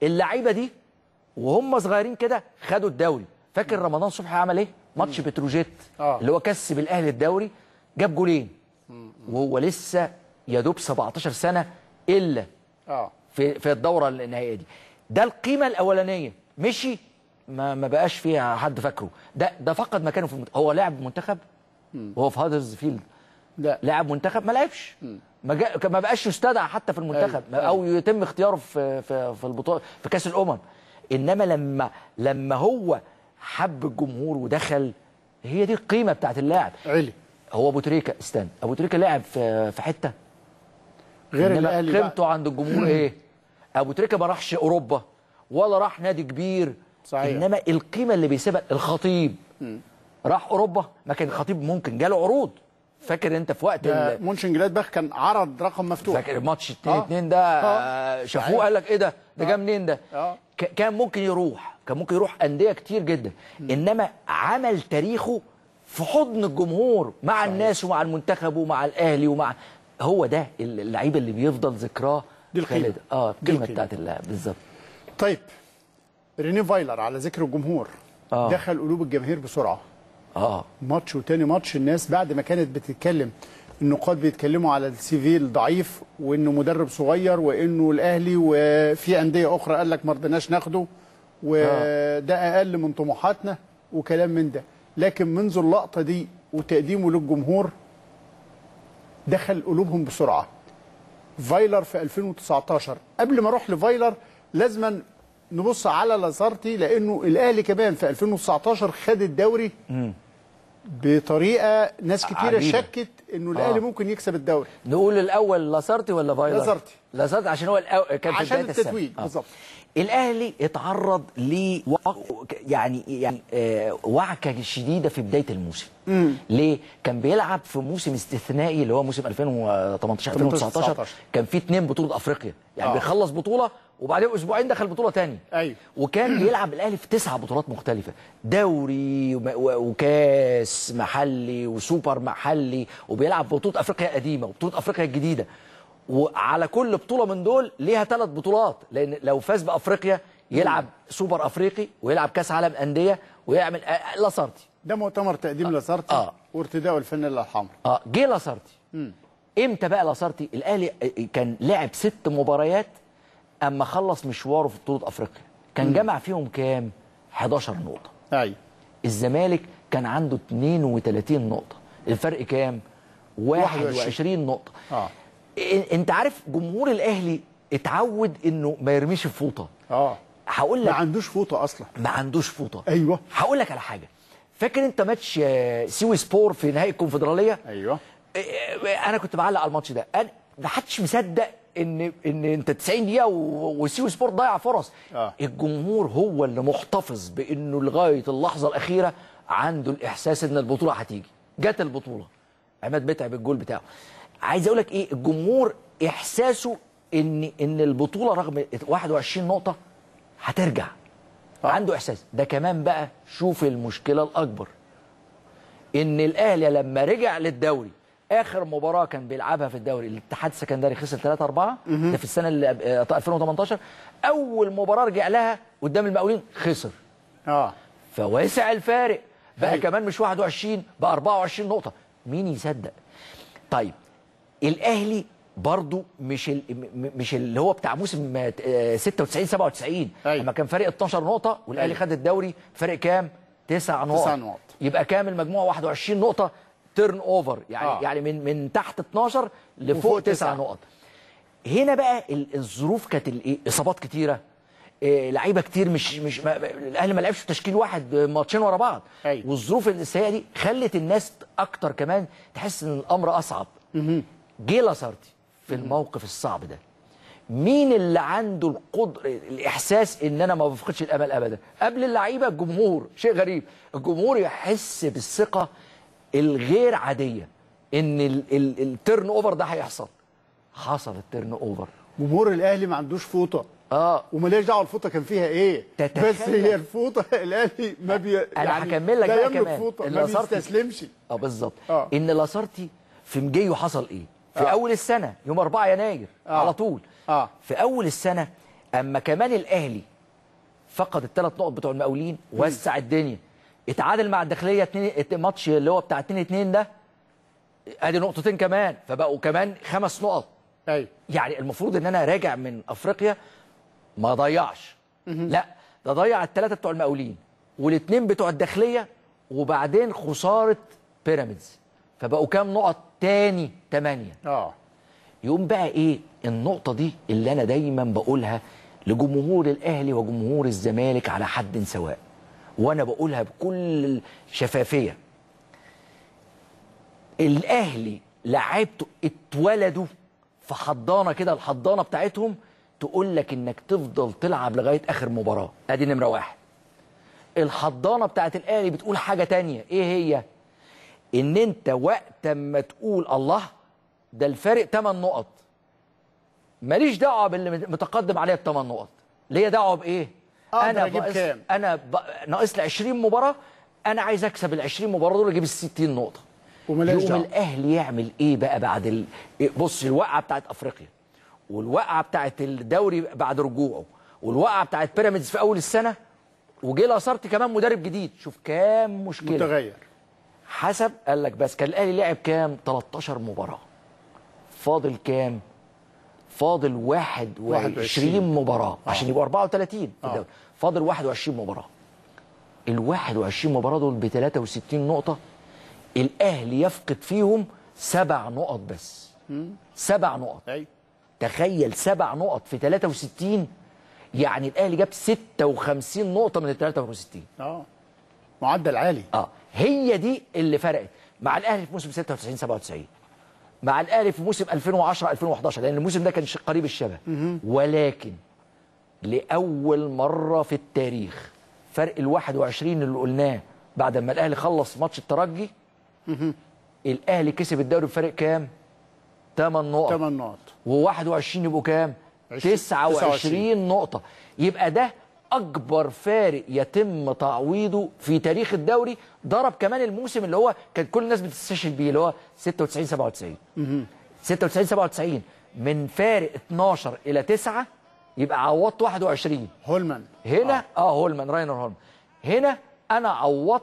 اللعيبه دي وهم صغيرين كده خدوا الدوري فاكر رمضان صبحي عمل ايه ماتش بتروجيت آه. اللي هو كسب الاهلي الدوري جاب جولين وهو لسه يا دوب 17 سنه الا آه. في في الدوره النهائيه دي ده القيمه الاولانيه مشي ما ما بقاش فيها حد فاكره ده ده فقد مكانه في هو لاعب منتخب وهو في هادرزفيلد لا لاعب منتخب ما لعبش ما, جا... ما بقاش يستدعى حتى في المنتخب أيوه. او أيوه. يتم اختياره في في في البطوله في كاس الامم انما لما لما هو حب الجمهور ودخل هي دي القيمه بتاعت اللاعب علي هو ابو تريكه استنى ابو تريكه لاعب في في حته غير الاهلي قيمته بقى. عند الجمهور ايه ابو تريكه ما راحش اوروبا ولا راح نادي كبير صحيح. انما القيمه اللي بيسيبها الخطيب م. راح اوروبا ما كان الخطيب ممكن جاله عروض فاكر انت في وقت مونشن جلادباخ كان عرض رقم مفتوح فاكر الماتش 2 آه. 2 ده آه. شافوه قال لك ايه ده ده جه آه. منين ده آه. كان ممكن يروح كان ممكن يروح انديه كتير جدا انما عمل تاريخه في حضن الجمهور مع صحيح. الناس ومع المنتخب ومع الاهلي ومع هو ده اللعيب اللي بيفضل ذكراه دي القيمه اه الكلمه بتاعت بالظبط طيب ريني فايلر على ذكر الجمهور آه. دخل قلوب الجماهير بسرعه اه ماتش وتاني ماتش الناس بعد ما كانت بتتكلم النقاد بيتكلموا على السي في الضعيف وانه مدرب صغير وانه الاهلي وفي انديه اخرى قال لك ما رضيناش ناخده وده آه. اقل من طموحاتنا وكلام من ده لكن منذ اللقطه دي وتقديمه للجمهور دخل قلوبهم بسرعه فايلر في 2019 قبل ما اروح لفايلر لازما نبص على لازارتي لانه الاهلي كمان في 2019 خد الدوري بطريقه ناس كتيره عجيبة. شكت انه الاهلي آه. ممكن يكسب الدوري نقول الاول لاسارتي ولا فايلر لاسارتي لاسارتي عشان هو الأو... كان في عشان التتويج آه. بالظبط الاهلي اتعرض ل و... يعني يعني آه وعكه شديده في بدايه الموسم مم. ليه كان بيلعب في موسم استثنائي اللي هو موسم 2018 2019 كان في اثنين بطوله افريقيا يعني آه. بيخلص بطوله وبعدين اسبوعين دخل بطوله تاني ايوه وكان بيلعب الاهلي في تسع بطولات مختلفه دوري وكاس محلي وسوبر محلي وبيلعب بطوله افريقيا القديمه وبطوله افريقيا الجديده وعلى كل بطوله من دول ليها ثلاث بطولات لان لو فاز بافريقيا يلعب سوبر افريقي ويلعب كاس عالم انديه ويعمل آه، آه، لاسارتي ده مؤتمر تقديم آه. لاسارتي آه. وارتداءه الفانيلا الحمراء اه جه لاسارتي امتى بقى لاسارتي الاهلي آه، كان لعب ست مباريات اما خلص مشواره في بطوله افريقيا كان جمع فيهم كام 11 نقطه ايوه الزمالك كان عنده 32 نقطه الفرق كام 21, 21 نقطه اه انت عارف جمهور الاهلي اتعود انه ما يرميش الفوطه اه هقول لك ما عندوش فوطه اصلا ما عندوش فوطه ايوه هقول لك على حاجه فاكر انت ماتش آه، سيوي سبور في نهائي الكونفدراليه ايوه آه، آه، انا كنت بعلق على الماتش ده انا ما حدش مصدق ان ان انت 90 دقيقه وسيو سبورت ضيع فرص آه. الجمهور هو اللي محتفظ بانه لغايه اللحظه الاخيره عنده الاحساس ان البطوله هتيجي جت البطوله عماد متعب الجول بتاعه عايز اقول لك ايه الجمهور احساسه ان ان البطوله رغم 21 نقطه هترجع آه. عنده احساس ده كمان بقى شوف المشكله الاكبر ان الاهلي لما رجع للدوري اخر مباراه كان بيلعبها في الدوري الاتحاد السكندري خسر 3 4 ده في السنه اللي 2018 آه، طيب، اول مباراه رجع لها قدام المقاولين خسر اه فوسع الفارق بقى هي. أيوه. كمان مش 21 بقى 24 نقطه مين يصدق طيب الاهلي برضه مش مش اللي هو بتاع موسم 96 97 لما كان فارق 12 نقطه والاهلي أيوه. خد الدوري فارق كام 9 نقط 9 نقط يبقى كام المجموع 21 نقطه تيرن اوفر يعني آه. يعني من من تحت 12 لفوق 9 نقط هنا بقى الظروف كانت الايه اصابات كتيره إيه لعيبه كتير مش مش ما الاهلي ما لعبش تشكيل واحد آه، ماتشين ورا بعض أيوة. والظروف السيئه دي خلت الناس اكتر كمان تحس ان الامر اصعب جه لاسارتي في الموقف الصعب ده مين اللي عنده القدر الاحساس ان انا ما بفقدش الامل ابدا قبل اللعيبه الجمهور شيء غريب الجمهور يحس بالثقه الغير عاديه ان التيرن اوفر ده هيحصل حصل التيرن اوفر جمهور الاهلي ما عندوش فوطه اه وماليش دعوه الفوطه كان فيها ايه تتخلق. بس هي الفوطه الاهلي ما بي انا يعني هكمل لك بقى كمان فوطة. ما بيستسلمش اه بالظبط آه. ان لاسارتي في مجيو حصل ايه في آه. اول السنه يوم 4 يناير آه. على طول آه. في اول السنه اما كمان الاهلي فقد الثلاث نقط بتوع المقاولين وسع الدنيا اتعادل مع الداخليه اتنين ماتش اللي هو بتاع 2 2 ده ادي نقطتين كمان فبقوا كمان خمس نقط ايوه يعني المفروض ان انا راجع من افريقيا ما ضيعش لا ده ضيع الثلاثه بتوع المقاولين والاثنين بتوع الداخليه وبعدين خساره بيراميدز فبقوا كام نقط تاني تمانية اه يقوم بقى ايه النقطه دي اللي انا دايما بقولها لجمهور الاهلي وجمهور الزمالك على حد سواء وانا بقولها بكل شفافيه الاهلي لعيبته اتولدوا في حضانه كده الحضانه بتاعتهم تقول لك انك تفضل تلعب لغايه اخر مباراه ادي نمره واحد الحضانه بتاعت الاهلي بتقول حاجه تانية ايه هي ان انت وقت ما تقول الله ده الفارق 8 نقط ماليش دعوه باللي متقدم عليه ب 8 نقط ليا دعوه بايه آه، انا اجيب كام انا ب... ناقص لي 20 مباراه انا عايز اكسب ال 20 مباراه دول اجيب ال 60 نقطه جعب. الاهلي يعمل ايه بقى بعد ال... إيه، بص الوقعه بتاعت افريقيا والوقعه بتاعت الدوري بعد رجوعه والوقعه بتاعت بيراميدز في اول السنه وجه لاسارتي كمان مدرب جديد شوف كام مشكله متغير حسب قال لك بس كان الاهلي لعب كام 13 مباراه فاضل كام فاضل 21, 21. مباراه عشان آه. يبقوا 34 في آه. الدوري فاضل 21 مباراه ال 21 مباراه دول ب 63 نقطه الاهلي يفقد فيهم سبع نقط بس سبع نقط أيوة. تخيل سبع نقط في 63 يعني الاهلي جاب 56 نقطه من ال 63 اه معدل عالي اه هي دي اللي فرقت مع الاهلي في موسم 96 97 مع الاهلي في موسم 2010 2011 لان الموسم ده كان قريب الشبه ولكن لأول مرة في التاريخ فرق ال 21 اللي قلناه بعد ما الأهلي خلص ماتش الترجي الأهلي كسب الدوري بفارق كام؟ 8 نقط 8 نقط و21 يبقوا كام؟ 29, 29 نقطة يبقى ده أكبر فارق يتم تعويضه في تاريخ الدوري ضرب كمان الموسم اللي هو كان كل الناس بتستشهد بيه اللي هو 96 97 96 97 من فارق 12 إلى 9 يبقى عوضت 21 هولمان هنا اه, آه هولمان راينر هولمان هنا انا عوضت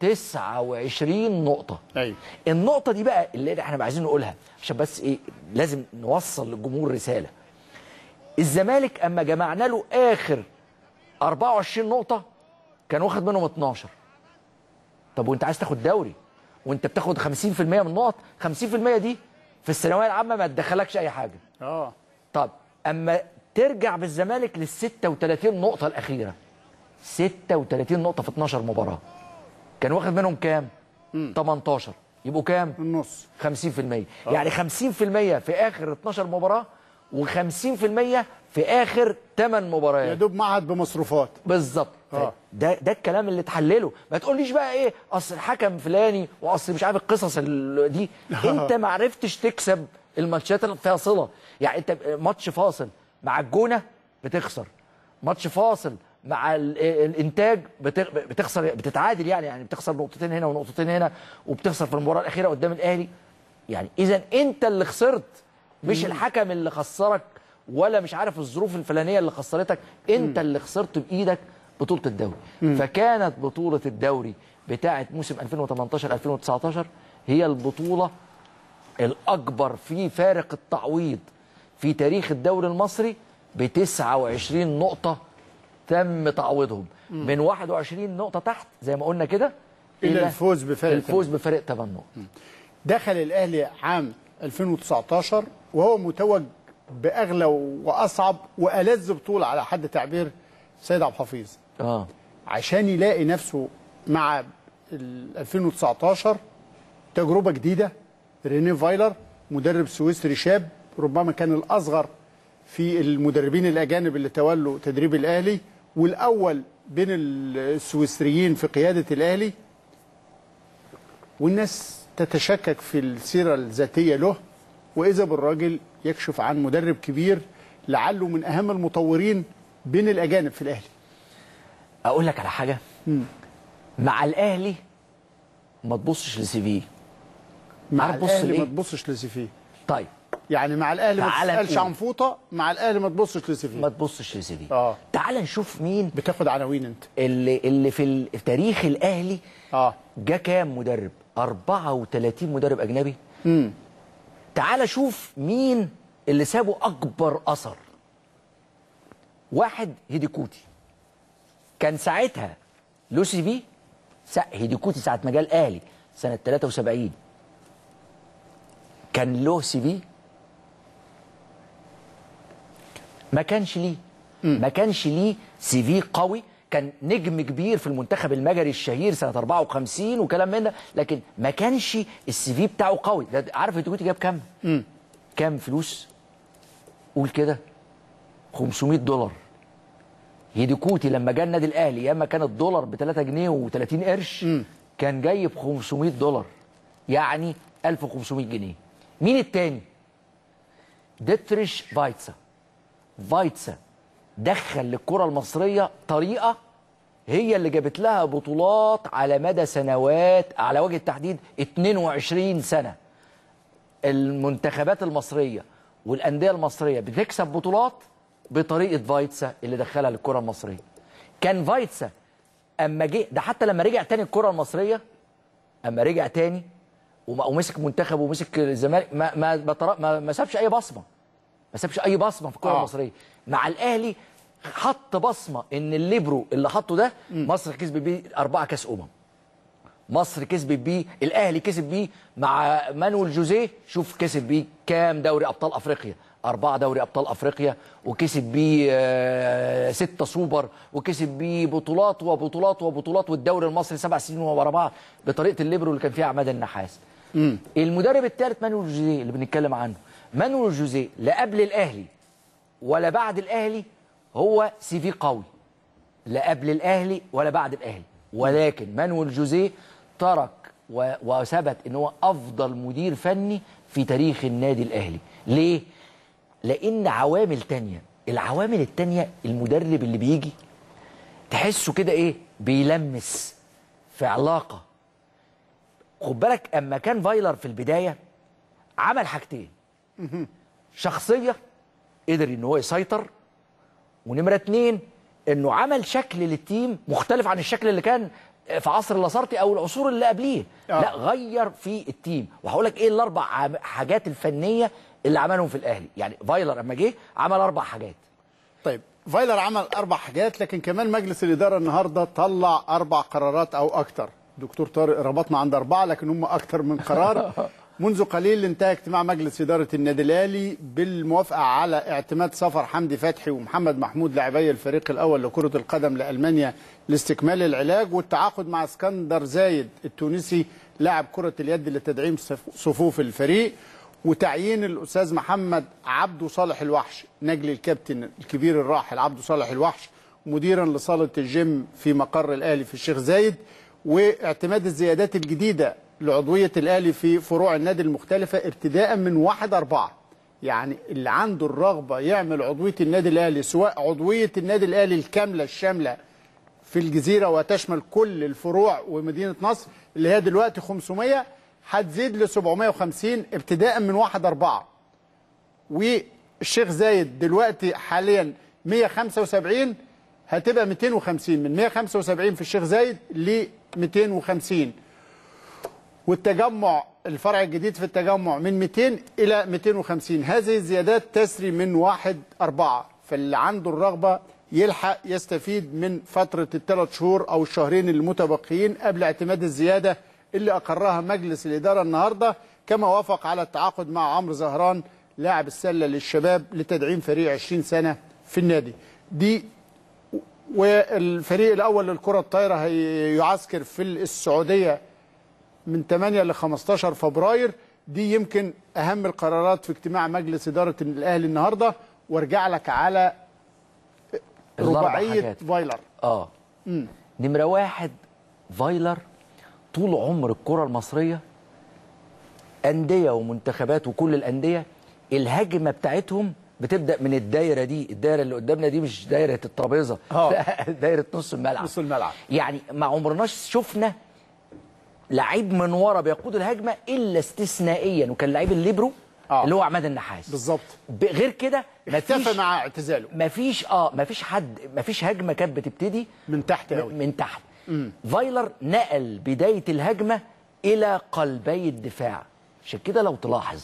29 نقطه ايوه النقطه دي بقى اللي احنا عايزين نقولها عشان بس ايه لازم نوصل للجمهور رساله الزمالك اما جمعنا له اخر 24 نقطه كان واخد منهم 12 طب وانت عايز تاخد دوري وانت بتاخد 50% من النقط 50% دي في الثانويه العامه ما تدخلكش اي حاجه اه طب اما ترجع بالزمالك لل 36 نقطة الأخيرة 36 نقطة في 12 مباراة كان واخد منهم كام؟ 18 يبقوا كام؟ النص 50% آه. يعني 50% في آخر 12 مباراة و50% في اخر 8 مباريات يا دوب معهد بمصروفات بالظبط آه. طيب، ده ده الكلام اللي تحلله ما تقوليش بقى ايه اصل الحكم فلاني واصل مش عارف القصص دي انت ما عرفتش تكسب الماتشات الفاصله يعني انت ماتش فاصل مع الجونه بتخسر ماتش فاصل مع الانتاج بتخسر بتتعادل يعني يعني بتخسر نقطتين هنا ونقطتين هنا وبتخسر في المباراه الاخيره قدام الاهلي يعني اذا انت اللي خسرت مش الحكم اللي خسرك ولا مش عارف الظروف الفلانيه اللي خسرتك انت اللي خسرت بايدك بطوله الدوري فكانت بطوله الدوري بتاعه موسم 2018 2019 هي البطوله الاكبر في فارق التعويض في تاريخ الدوري المصري ب 29 نقطة تم تعويضهم من 21 نقطة تحت زي ما قلنا كده إلى إلى الفوز بفرق الفوز بفرق 8 نقط دخل الأهلي عام 2019 وهو متوج بأغلى وأصعب وألذ بطولة على حد تعبير سيد عبد الحفيظ آه. عشان يلاقي نفسه مع 2019 تجربة جديدة ريني فايلر مدرب سويسري شاب ربما كان الأصغر في المدربين الأجانب اللي تولوا تدريب الأهلي والأول بين السويسريين في قيادة الأهلي والناس تتشكك في السيرة الذاتية له وإذا بالراجل يكشف عن مدرب كبير لعله من أهم المطورين بين الأجانب في الأهلي أقول لك على حاجة مع الأهلي ما تبصش لسي فيه مع الأهلي ما تبصش لسي فيه طيب يعني مع الاهلي ما تسالش عن فوطه مع الاهلي ما تبصش لسيفين ما تبصش لسيفين اه تعال نشوف مين بتاخد عناوين انت اللي اللي في تاريخ الاهلي اه جه كام مدرب 34 مدرب اجنبي امم تعال شوف مين اللي سابوا اكبر اثر واحد هيديكوتي كان ساعتها لوسي بي هيديكوتي ساعه ما جه الاهلي سنه 73 كان له سي في ما كانش ليه ما كانش ليه سي في قوي كان نجم كبير في المنتخب المجري الشهير سنه 54 وكلام من ده لكن ما كانش السي في بتاعه قوي ده عارف انت جاب كام؟ كام كام فلوس قول كده 500 دولار هيديكوتي لما جه النادي الاهلي ياما كان الدولار ب 3 جنيه و30 قرش كان جاي ب 500 دولار يعني 1500 جنيه مين التاني ديتريش بايتسا فايتسا دخل للكره المصريه طريقه هي اللي جابت لها بطولات على مدى سنوات على وجه التحديد 22 سنه المنتخبات المصريه والانديه المصريه بتكسب بطولات بطريقه فايتسا اللي دخلها للكره المصريه كان فايتسا اما جه ده حتى لما رجع تاني الكره المصريه اما رجع تاني ومسك منتخب ومسك الزمالك ما ما ما, ما سابش اي بصمه ما سابش اي بصمه في الكره آه. المصريه مع الاهلي حط بصمه ان الليبرو اللي حطه ده مصر كسبت بيه اربعه كاس امم مصر كسبت بيه الاهلي كسب بيه مع مانويل جوزيه شوف كسب بيه كام دوري ابطال افريقيا أربعة دوري أبطال أفريقيا وكسب بيه آه، ستة سوبر وكسب بيه بطولات وبطولات وبطولات والدوري المصري سبع سنين ورا بعض بطريقة الليبرو اللي كان فيها عماد النحاس. المدرب الثالث مانويل جوزيه اللي بنتكلم عنه مانويل جوزيه لا قبل الاهلي ولا بعد الاهلي هو سي في قوي لا قبل الاهلي ولا بعد الاهلي ولكن مانويل جوزيه ترك وثبت ان هو افضل مدير فني في تاريخ النادي الاهلي ليه لان عوامل تانية العوامل التانية المدرب اللي بيجي تحسه كده ايه بيلمس في علاقه خد بالك اما كان فايلر في البدايه عمل حاجتين شخصيه قدر ان هو يسيطر ونمره اتنين انه عمل شكل للتيم مختلف عن الشكل اللي كان في عصر اللاسارتي او العصور اللي قبليه آه. لا غير في التيم وهقول لك ايه الاربع حاجات الفنيه اللي عملهم في الاهلي يعني فايلر اما جه عمل اربع حاجات طيب فايلر عمل اربع حاجات لكن كمان مجلس الاداره النهارده طلع اربع قرارات او اكتر دكتور طارق ربطنا عند اربعه لكن هم اكتر من قرار منذ قليل انتهى اجتماع مجلس إدارة النادي الأهلي بالموافقة على اعتماد سفر حمدي فتحي ومحمد محمود لاعبي الفريق الأول لكرة القدم لألمانيا لاستكمال العلاج والتعاقد مع اسكندر زايد التونسي لاعب كرة اليد لتدعيم صفوف الفريق وتعيين الأستاذ محمد عبده صالح الوحش نجل الكابتن الكبير الراحل عبده صالح الوحش مديرا لصالة الجيم في مقر الأهلي في الشيخ زايد واعتماد الزيادات الجديدة لعضوية الأهلي في فروع النادي المختلفة ابتداء من 1 أربعة يعني اللي عنده الرغبة يعمل عضوية النادي الأهلي سواء عضوية النادي الأهلي الكاملة الشاملة في الجزيرة وتشمل كل الفروع ومدينة نصر اللي هي دلوقتي 500 هتزيد ل 750 ابتداء من 1 أربعة والشيخ زايد دلوقتي حاليا 175 هتبقى 250 من 175 في الشيخ زايد ل 250 والتجمع الفرع الجديد في التجمع من 200 إلى 250 هذه الزيادات تسري من 1 4 فاللي عنده الرغبة يلحق يستفيد من فترة الثلاث شهور أو الشهرين المتبقيين قبل اعتماد الزيادة اللي أقرها مجلس الإدارة النهاردة كما وافق على التعاقد مع عمرو زهران لاعب السلة للشباب لتدعيم فريق 20 سنة في النادي دي والفريق الأول للكرة الطايرة هيعسكر في السعودية من 8 ل 15 فبراير دي يمكن اهم القرارات في اجتماع مجلس اداره الاهلي النهارده وارجع لك على رباعيه فايلر اه مم. نمره واحد فايلر طول عمر الكره المصريه انديه ومنتخبات وكل الانديه الهجمه بتاعتهم بتبدا من الدايره دي الدايره اللي قدامنا دي مش دايره الترابيزه آه. دايره نص الملعب نص الملعب يعني ما عمرناش شفنا لعيب من ورا بيقود الهجمه الا استثنائيا وكان لعيب الليبرو آه. اللي هو عماد النحاس بالظبط غير كده اختفى مع اعتزاله مفيش اه مفيش حد مفيش هجمه كانت بتبتدي من تحت قوي من تحت مم. فايلر نقل بدايه الهجمه الى قلبي الدفاع عشان كده لو تلاحظ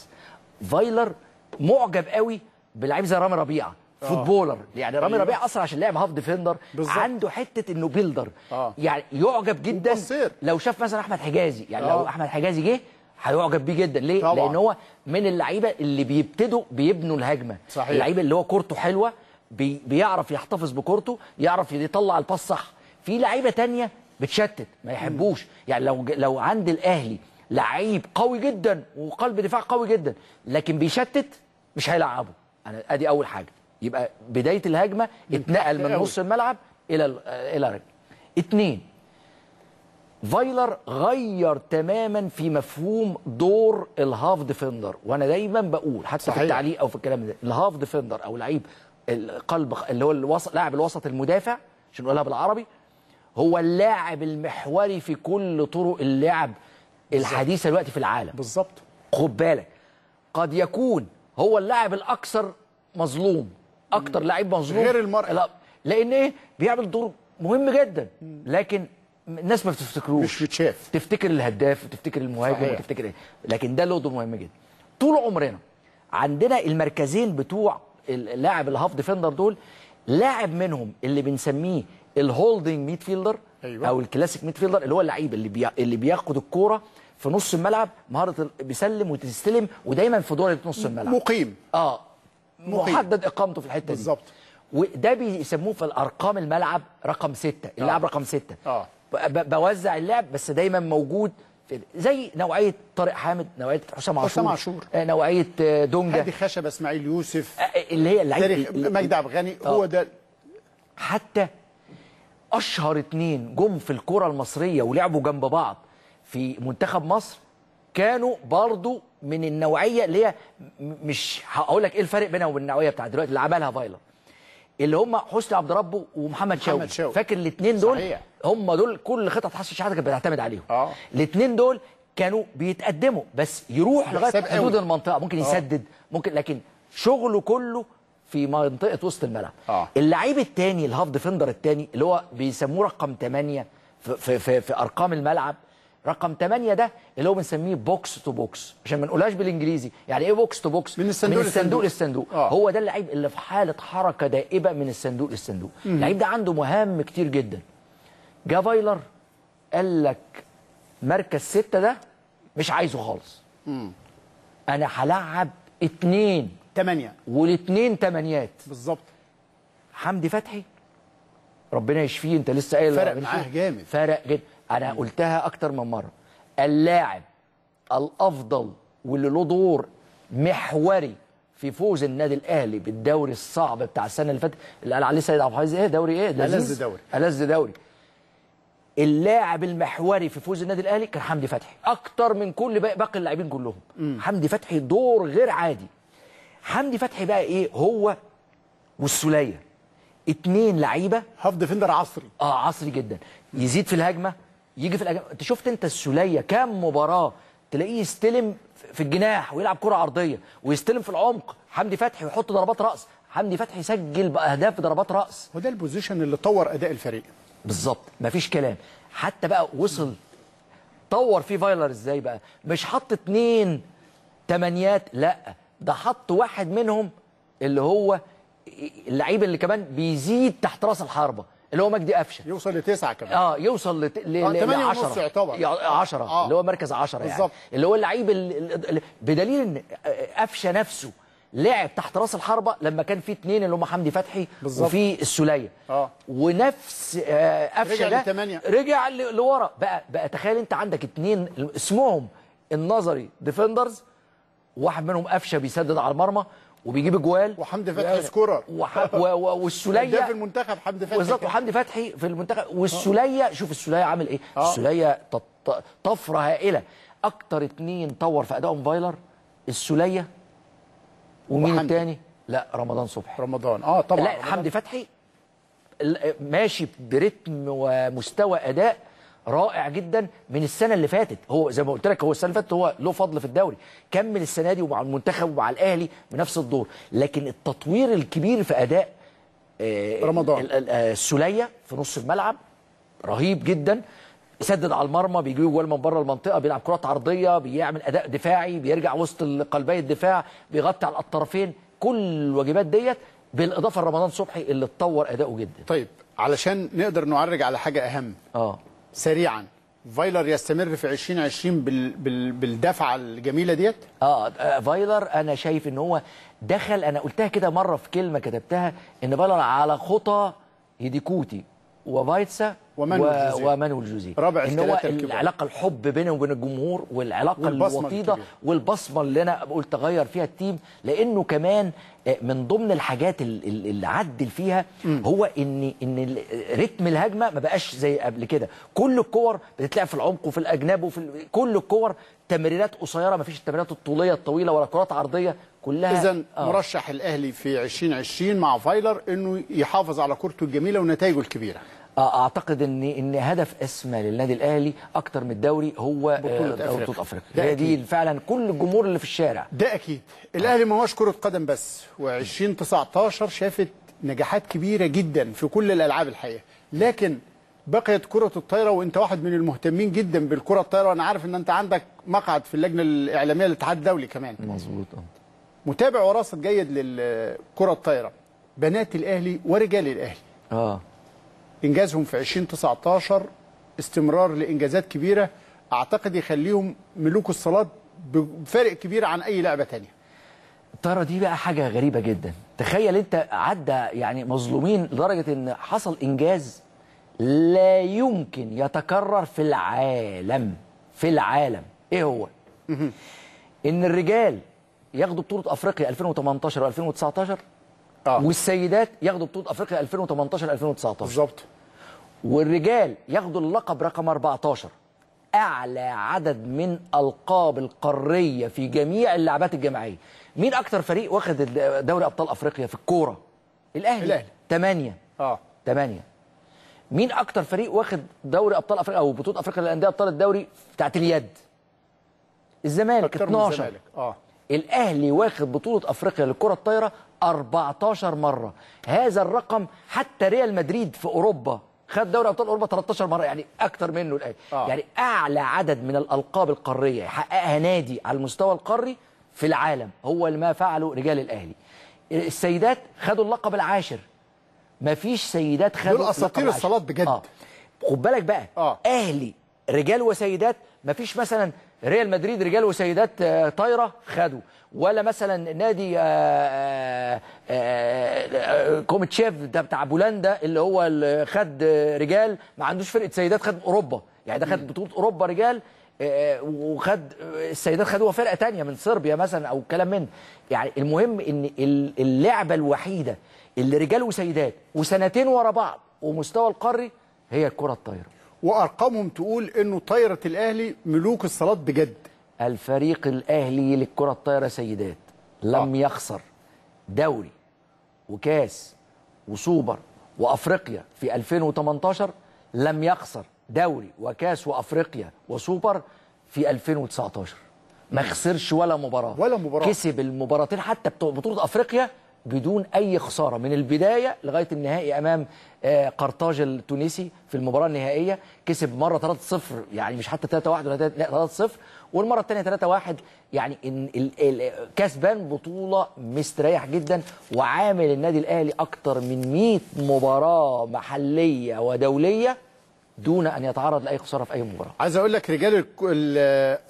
فايلر معجب قوي بلعيب زي رامي ربيعه آه. فوتبولر يعني رامي ربيع اسرع عشان لعب هاف ديفندر عنده حته انه بيلدر آه. يعني يعجب جدا وبصير. لو شاف مثلا احمد حجازي يعني أوه. لو آه. احمد حجازي جه هيعجب بيه جدا ليه طبعا. لان هو من اللعيبه اللي بيبتدوا بيبنوا الهجمه صحيح. اللعيبه اللي هو كورته حلوه بي بيعرف يحتفظ بكورته يعرف يطلع الباص صح في لعيبه تانية بتشتت ما يحبوش يعني لو لو عند الاهلي لعيب قوي جدا وقلب دفاع قوي جدا لكن بيشتت مش هيلعبه انا ادي اول حاجه يبقى بدايه الهجمه اتنقل من نص الملعب الى آه، الى رجل اثنين فايلر غير تماما في مفهوم دور الهاف ديفندر وانا دايما بقول حتى صحيح. في التعليق او في الكلام ده الهاف ديفندر او لعيب القلب اللي هو الوسط لاعب الوسط المدافع عشان نقولها بالعربي هو اللاعب المحوري في كل طرق اللعب الحديثه دلوقتي في العالم بالظبط خد بالك قد يكون هو اللاعب الاكثر مظلوم اكتر لعيب مظلوم غير المرأة لا لان ايه بيعمل دور مهم جدا لكن الناس ما بتفتكروش مش بتشاف تفتكر الهداف وتفتكر المهاجم صحيح. وتفتكر إيه؟ لكن ده له دور مهم جدا طول عمرنا عندنا المركزين بتوع اللاعب الهاف ديفندر دول لاعب منهم اللي بنسميه الهولدنج ميد فيلدر أيوة. او الكلاسيك ميد فيلدر اللي هو اللعيب اللي بي... اللي بياخد الكوره في نص الملعب مهاره بيسلم وتستلم ودايما في دور نص الملعب مقيم اه محدد اقامته في الحته دي بالظبط وده بيسموه في الارقام الملعب رقم ستة اللاعب آه. رقم ستة آه. بوزع اللعب بس دايما موجود في زي نوعيه طارق حامد نوعيه حسام عاشور حسام عاشور آه، نوعيه آه، دونجا هادي خشب اسماعيل يوسف آه، اللي هي تاريخ مجدي عبد الغني هو ده حتى اشهر اتنين جم في الكره المصريه ولعبوا جنب بعض في منتخب مصر كانوا برضو من النوعيه اللي هي مش هقول لك ايه الفرق بينها وبين النوعيه بتاعت دلوقتي اللي عملها فايلر اللي هم حسني عبد ربه ومحمد شاوي فاكر الاثنين دول هم دول كل خطط حسن شحاته كانت بتعتمد عليهم آه. الاثنين دول كانوا بيتقدموا بس يروح لغايه حدود المنطقه ممكن آه. يسدد ممكن لكن شغله كله في منطقه وسط الملعب آه. اللعيب الثاني الهاف ديفندر الثاني اللي هو بيسموه رقم 8 في, في, في, في ارقام الملعب رقم 8 ده اللي هو بنسميه بوكس تو بوكس عشان ما نقولهاش بالانجليزي يعني ايه بوكس تو بوكس من الصندوق من الصندوق للصندوق آه. هو ده اللعيب اللي في حاله حركه دائبه من الصندوق للصندوق اللعيب ده عنده مهام كتير جدا جا فايلر قال لك مركز ستة ده مش عايزه خالص مم. انا هلعب اثنين تمانية والاثنين تمانيات بالظبط حمدي فتحي ربنا يشفيه انت لسه قايل فرق معاه جامد فرق جدا انا قلتها اكتر من مره اللاعب الافضل واللي له دور محوري في فوز النادي الاهلي بالدوري الصعب بتاع السنه اللي فاتت اللي قال عليه سيد عبد الحفيظ ايه دوري ايه ألذ دوري ألذ دوري اللاعب المحوري في فوز النادي الاهلي كان حمدي فتحي اكتر من كل باقي اللاعبين كلهم م. حمدي فتحي دور غير عادي حمدي فتحي بقى ايه هو والسوليه اتنين لعيبه هاف ديفندر عصري اه عصري جدا يزيد في الهجمه يجي في الأجنبي انت شفت انت السوليه كام مباراه تلاقيه يستلم في الجناح ويلعب كره عرضيه ويستلم في العمق حمدي فتحي ويحط ضربات راس حمدي فتحي يسجل باهداف ضربات راس وده البوزيشن اللي طور اداء الفريق بالظبط مفيش كلام حتى بقى وصل طور فيه فايلر ازاي بقى مش حط اتنين تمانيات لا ده حط واحد منهم اللي هو اللعيب اللي كمان بيزيد تحت راس الحربه اللي هو مجدي قفشه يوصل لتسعه كمان اه يوصل لت... ل 8 آه، ونص 10 يعتبر 10 آه. اللي هو مركز 10 يعني بالظبط اللي هو اللعيب بدليل ان قفشه نفسه لعب تحت راس الحربه لما كان في اثنين اللي هم حمدي فتحي بالزبط. وفي السوليه اه ونفس آه، قفشه آه ده رجع لورا بقى بقى تخيل انت عندك اثنين اسمهم النظري ديفندرز واحد منهم قفشه بيسدد على المرمى وبيجيب اجوال وحمدي فتحي سكورر والسوليه ده في المنتخب حمدي فتحي بالظبط وحمدي فتحي في المنتخب والسوليه آه. شوف السوليه عامل ايه آه. السوليه طفره هائله اكتر اتنين طور في ادائهم فايلر السوليه ومين وحمد. التاني لا رمضان صبحي رمضان اه طبعا لا حمدي فتحي ماشي برتم ومستوى اداء رائع جدا من السنه اللي فاتت هو زي ما قلت لك هو السنه اللي فاتت هو له فضل في الدوري كمل السنه دي ومع المنتخب ومع الاهلي بنفس الدور لكن التطوير الكبير في اداء آه، رمضان آه، السوليه في نص الملعب رهيب جدا سدد على المرمى بيجيب جول من بره المنطقه بيلعب كرات عرضيه بيعمل اداء دفاعي بيرجع وسط قلبي الدفاع بيغطي على الطرفين كل الواجبات ديت بالاضافه لرمضان صبحي اللي اتطور اداؤه جدا طيب علشان نقدر نعرج على حاجه اهم اه سريعا فايلر يستمر في 2020 بال... بال... بالدفعه الجميله ديت آه،, اه فايلر انا شايف ان هو دخل انا قلتها كده مره في كلمه كتبتها ان فايلر على خطى هيديكوتي وفايتسا ومن الجوزيه ومنو الجوزيه رابع ان هو العلاقه الحب بينه وبين الجمهور والعلاقه الوطيده والبصمه اللي انا قلت اغير فيها التيم لانه كمان من ضمن الحاجات اللي عدل فيها هو ان ان رتم الهجمه ما بقاش زي قبل كده كل الكور بتتلعب في العمق وفي الاجناب وفي ال... كل الكور تمريرات قصيره ما فيش التمريرات الطوليه الطويله ولا كرات عرضيه كلها اذا آه. مرشح الاهلي في 2020 مع فايلر انه يحافظ على كورته الجميله ونتائجه الكبيره اعتقد ان ان هدف اسمى للنادي الاهلي اكتر من الدوري هو آه، بطوله افريقيا هي دي فعلا كل الجمهور اللي في الشارع ده اكيد الاهلي ما هوش كره قدم بس و 2019 شافت نجاحات كبيره جدا في كل الالعاب الحقيقه لكن بقيت كره الطايره وانت واحد من المهتمين جدا بالكره الطايره وانا عارف ان انت عندك مقعد في اللجنه الاعلاميه للاتحاد الدولي كمان مظبوط متابع وراثه جيد للكره الطايره بنات الاهلي ورجال الاهلي اه إنجازهم في 2019 استمرار لإنجازات كبيرة أعتقد يخليهم ملوك الصالات بفارق كبير عن أي لعبة ثانيه. ترى دي بقى حاجة غريبة جدا تخيل أنت عدى يعني مظلومين لدرجة أن حصل إنجاز لا يمكن يتكرر في العالم في العالم إيه هو؟ ان الرجال ياخدوا بطوله افريقيا 2018 و2019 آه. والسيدات ياخدوا بطوله افريقيا 2018 2019 بالظبط والرجال ياخدوا اللقب رقم 14 اعلى عدد من القاب القاريه في جميع اللعبات الجماعيه مين اكتر فريق واخد دوري ابطال افريقيا في الكوره الاهلي الاهلي 8 اه 8 مين اكتر فريق واخد دوري ابطال افريقيا او بطوله افريقيا للانديه ابطال الدوري بتاعت اليد الزمالك 12 الزمالك. اه الاهلي واخد بطوله افريقيا للكره الطايره 14 مره هذا الرقم حتى ريال مدريد في اوروبا خد دوري ابطال اوروبا 13 مره يعني اكتر منه الاهلي آه. يعني اعلى عدد من الالقاب القاريه يحققها نادي على المستوى القاري في العالم هو ما فعله رجال الاهلي السيدات خدوا اللقب العاشر مفيش سيدات خدوا دول اساطير الصالات بجد آه. خد بالك بقى آه. اهلي رجال وسيدات مفيش مثلا ريال مدريد رجال وسيدات آه، طايرة خدوا ولا مثلا نادي آه، آه، كوميتشيف ده بتاع بولندا اللي هو خد رجال ما عندوش فرقة سيدات خد أوروبا يعني ده خد بطولة أوروبا رجال وخد السيدات خدوها فرقه تانية من صربيا مثلا او الكلام من يعني المهم ان اللعبه الوحيده اللي رجال وسيدات وسنتين ورا بعض ومستوى القاري هي الكره الطايره وارقامهم تقول انه طايره الاهلي ملوك الصالات بجد الفريق الاهلي للكره الطايره سيدات لم آه. يخسر دوري وكاس وسوبر وافريقيا في 2018 لم يخسر دوري وكاس وافريقيا وسوبر في 2019 ما خسرش ولا مباراه ولا مباراه كسب المباراتين حتى بطوله افريقيا بدون أي خسارة من البداية لغاية النهائي أمام آه، قرطاج التونسي في المباراة النهائية كسب مرة 3-0 يعني مش حتى 3-1 ولا 3-0 والمرة الثانية 3-1 يعني كسبان بطولة مستريح جدا وعامل النادي الأهلي اكثر من 100 مباراة محلية ودولية دون ان يتعرض لاي خساره في اي مباراه. عايز اقول لك رجال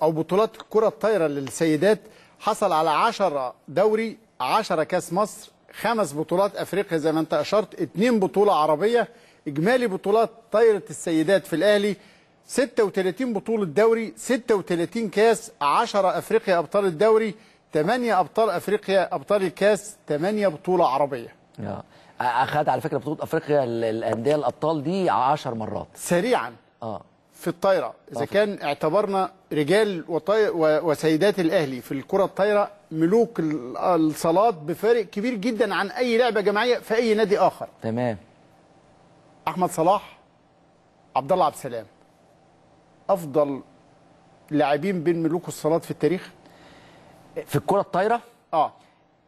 او بطولات الكره الطايره للسيدات حصل على 10 دوري 10 كاس مصر خمس بطولات افريقيا زي ما انت اشرت اثنين بطوله عربيه اجمالي بطولات طايره السيدات في الاهلي 36 بطوله دوري 36 كاس 10 افريقيا ابطال الدوري 8 ابطال افريقيا ابطال الكاس 8 بطوله عربيه اه اخذ على فكره بطوله افريقيا الانديه الابطال دي 10 مرات سريعا اه في الطايره اذا آه. كان اعتبرنا رجال وطي... وسيدات الاهلي في الكره الطايره ملوك الصالات بفارق كبير جدا عن اي لعبه جماعيه في اي نادي اخر تمام احمد صلاح عبد الله عبد السلام افضل لاعبين بين ملوك الصالات في التاريخ في الكره الطايره اه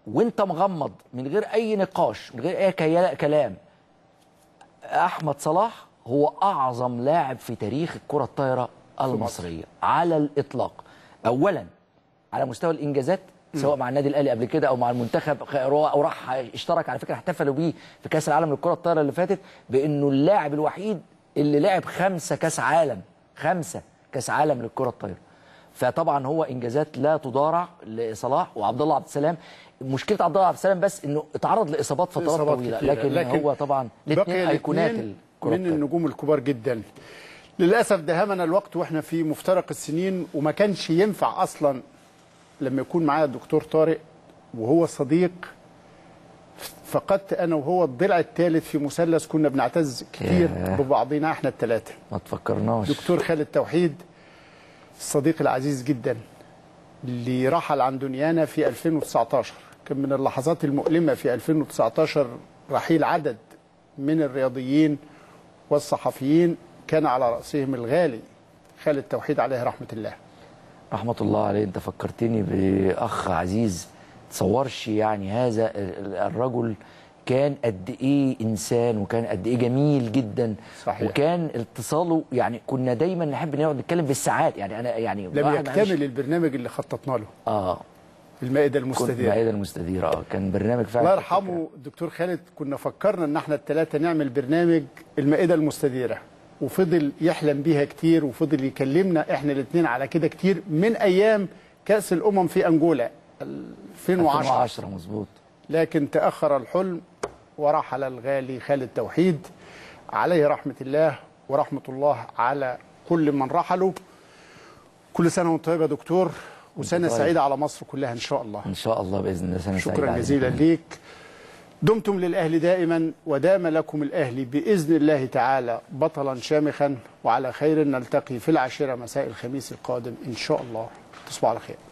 وانت مغمض من غير اي نقاش من غير اي كلام احمد صلاح هو أعظم لاعب في تاريخ الكرة الطايرة المصرية على الإطلاق أولا على مستوى الإنجازات سواء مع النادي الاهلي قبل كده او مع المنتخب او راح اشترك على فكره احتفلوا بيه في كاس العالم للكره الطايره اللي فاتت بانه اللاعب الوحيد اللي لعب خمسه كاس عالم خمسه كاس عالم للكره الطايره فطبعا هو انجازات لا تضارع لصلاح وعبد الله عبد السلام مشكله عبد الله عبد السلام بس انه اتعرض لاصابات فترات طويله لكن, لكن هو طبعا الاثنين ايقونات من النجوم الكبار جدا للأسف دهمنا الوقت وإحنا في مفترق السنين وما كانش ينفع أصلا لما يكون معايا الدكتور طارق وهو صديق فقدت انا وهو الضلع الثالث في مثلث كنا بنعتز كتير ببعضنا احنا الثلاثه ما تفكرناش دكتور خالد توحيد الصديق العزيز جدا اللي رحل عن دنيانا في 2019 كان من اللحظات المؤلمه في 2019 رحيل عدد من الرياضيين والصحفيين كان على رأسهم الغالي خالد توحيد عليه رحمة الله رحمة الله عليه أنت فكرتني بأخ عزيز تصورش يعني هذا الرجل كان قد ايه انسان وكان قد ايه جميل جدا صحيح. وكان اتصاله يعني كنا دايما نحب نقعد نتكلم بالساعات يعني انا يعني لم يكتمل البرنامج اللي خططنا له اه المائده المستديره المائده المستديره اه كان برنامج فعلا الله يرحمه دكتور خالد كنا فكرنا ان احنا الثلاثه نعمل برنامج المائده المستديره وفضل يحلم بيها كتير وفضل يكلمنا احنا الاثنين على كده كتير من ايام كاس الامم في انجولا 2010 2010 مظبوط لكن تاخر الحلم ورحل الغالي خالد توحيد عليه رحمه الله ورحمه الله على كل من رحلوا كل سنه وانت طيب يا دكتور وسنة طيب. سعيدة على مصر كلها إن شاء الله إن شاء الله بإذن الله سنة شكرا سعيدة جزيلا ليك دمتم للأهل دائما ودام لكم الأهل بإذن الله تعالى بطلا شامخا وعلى خير نلتقي في العاشرة مساء الخميس القادم إن شاء الله تصبحوا على خير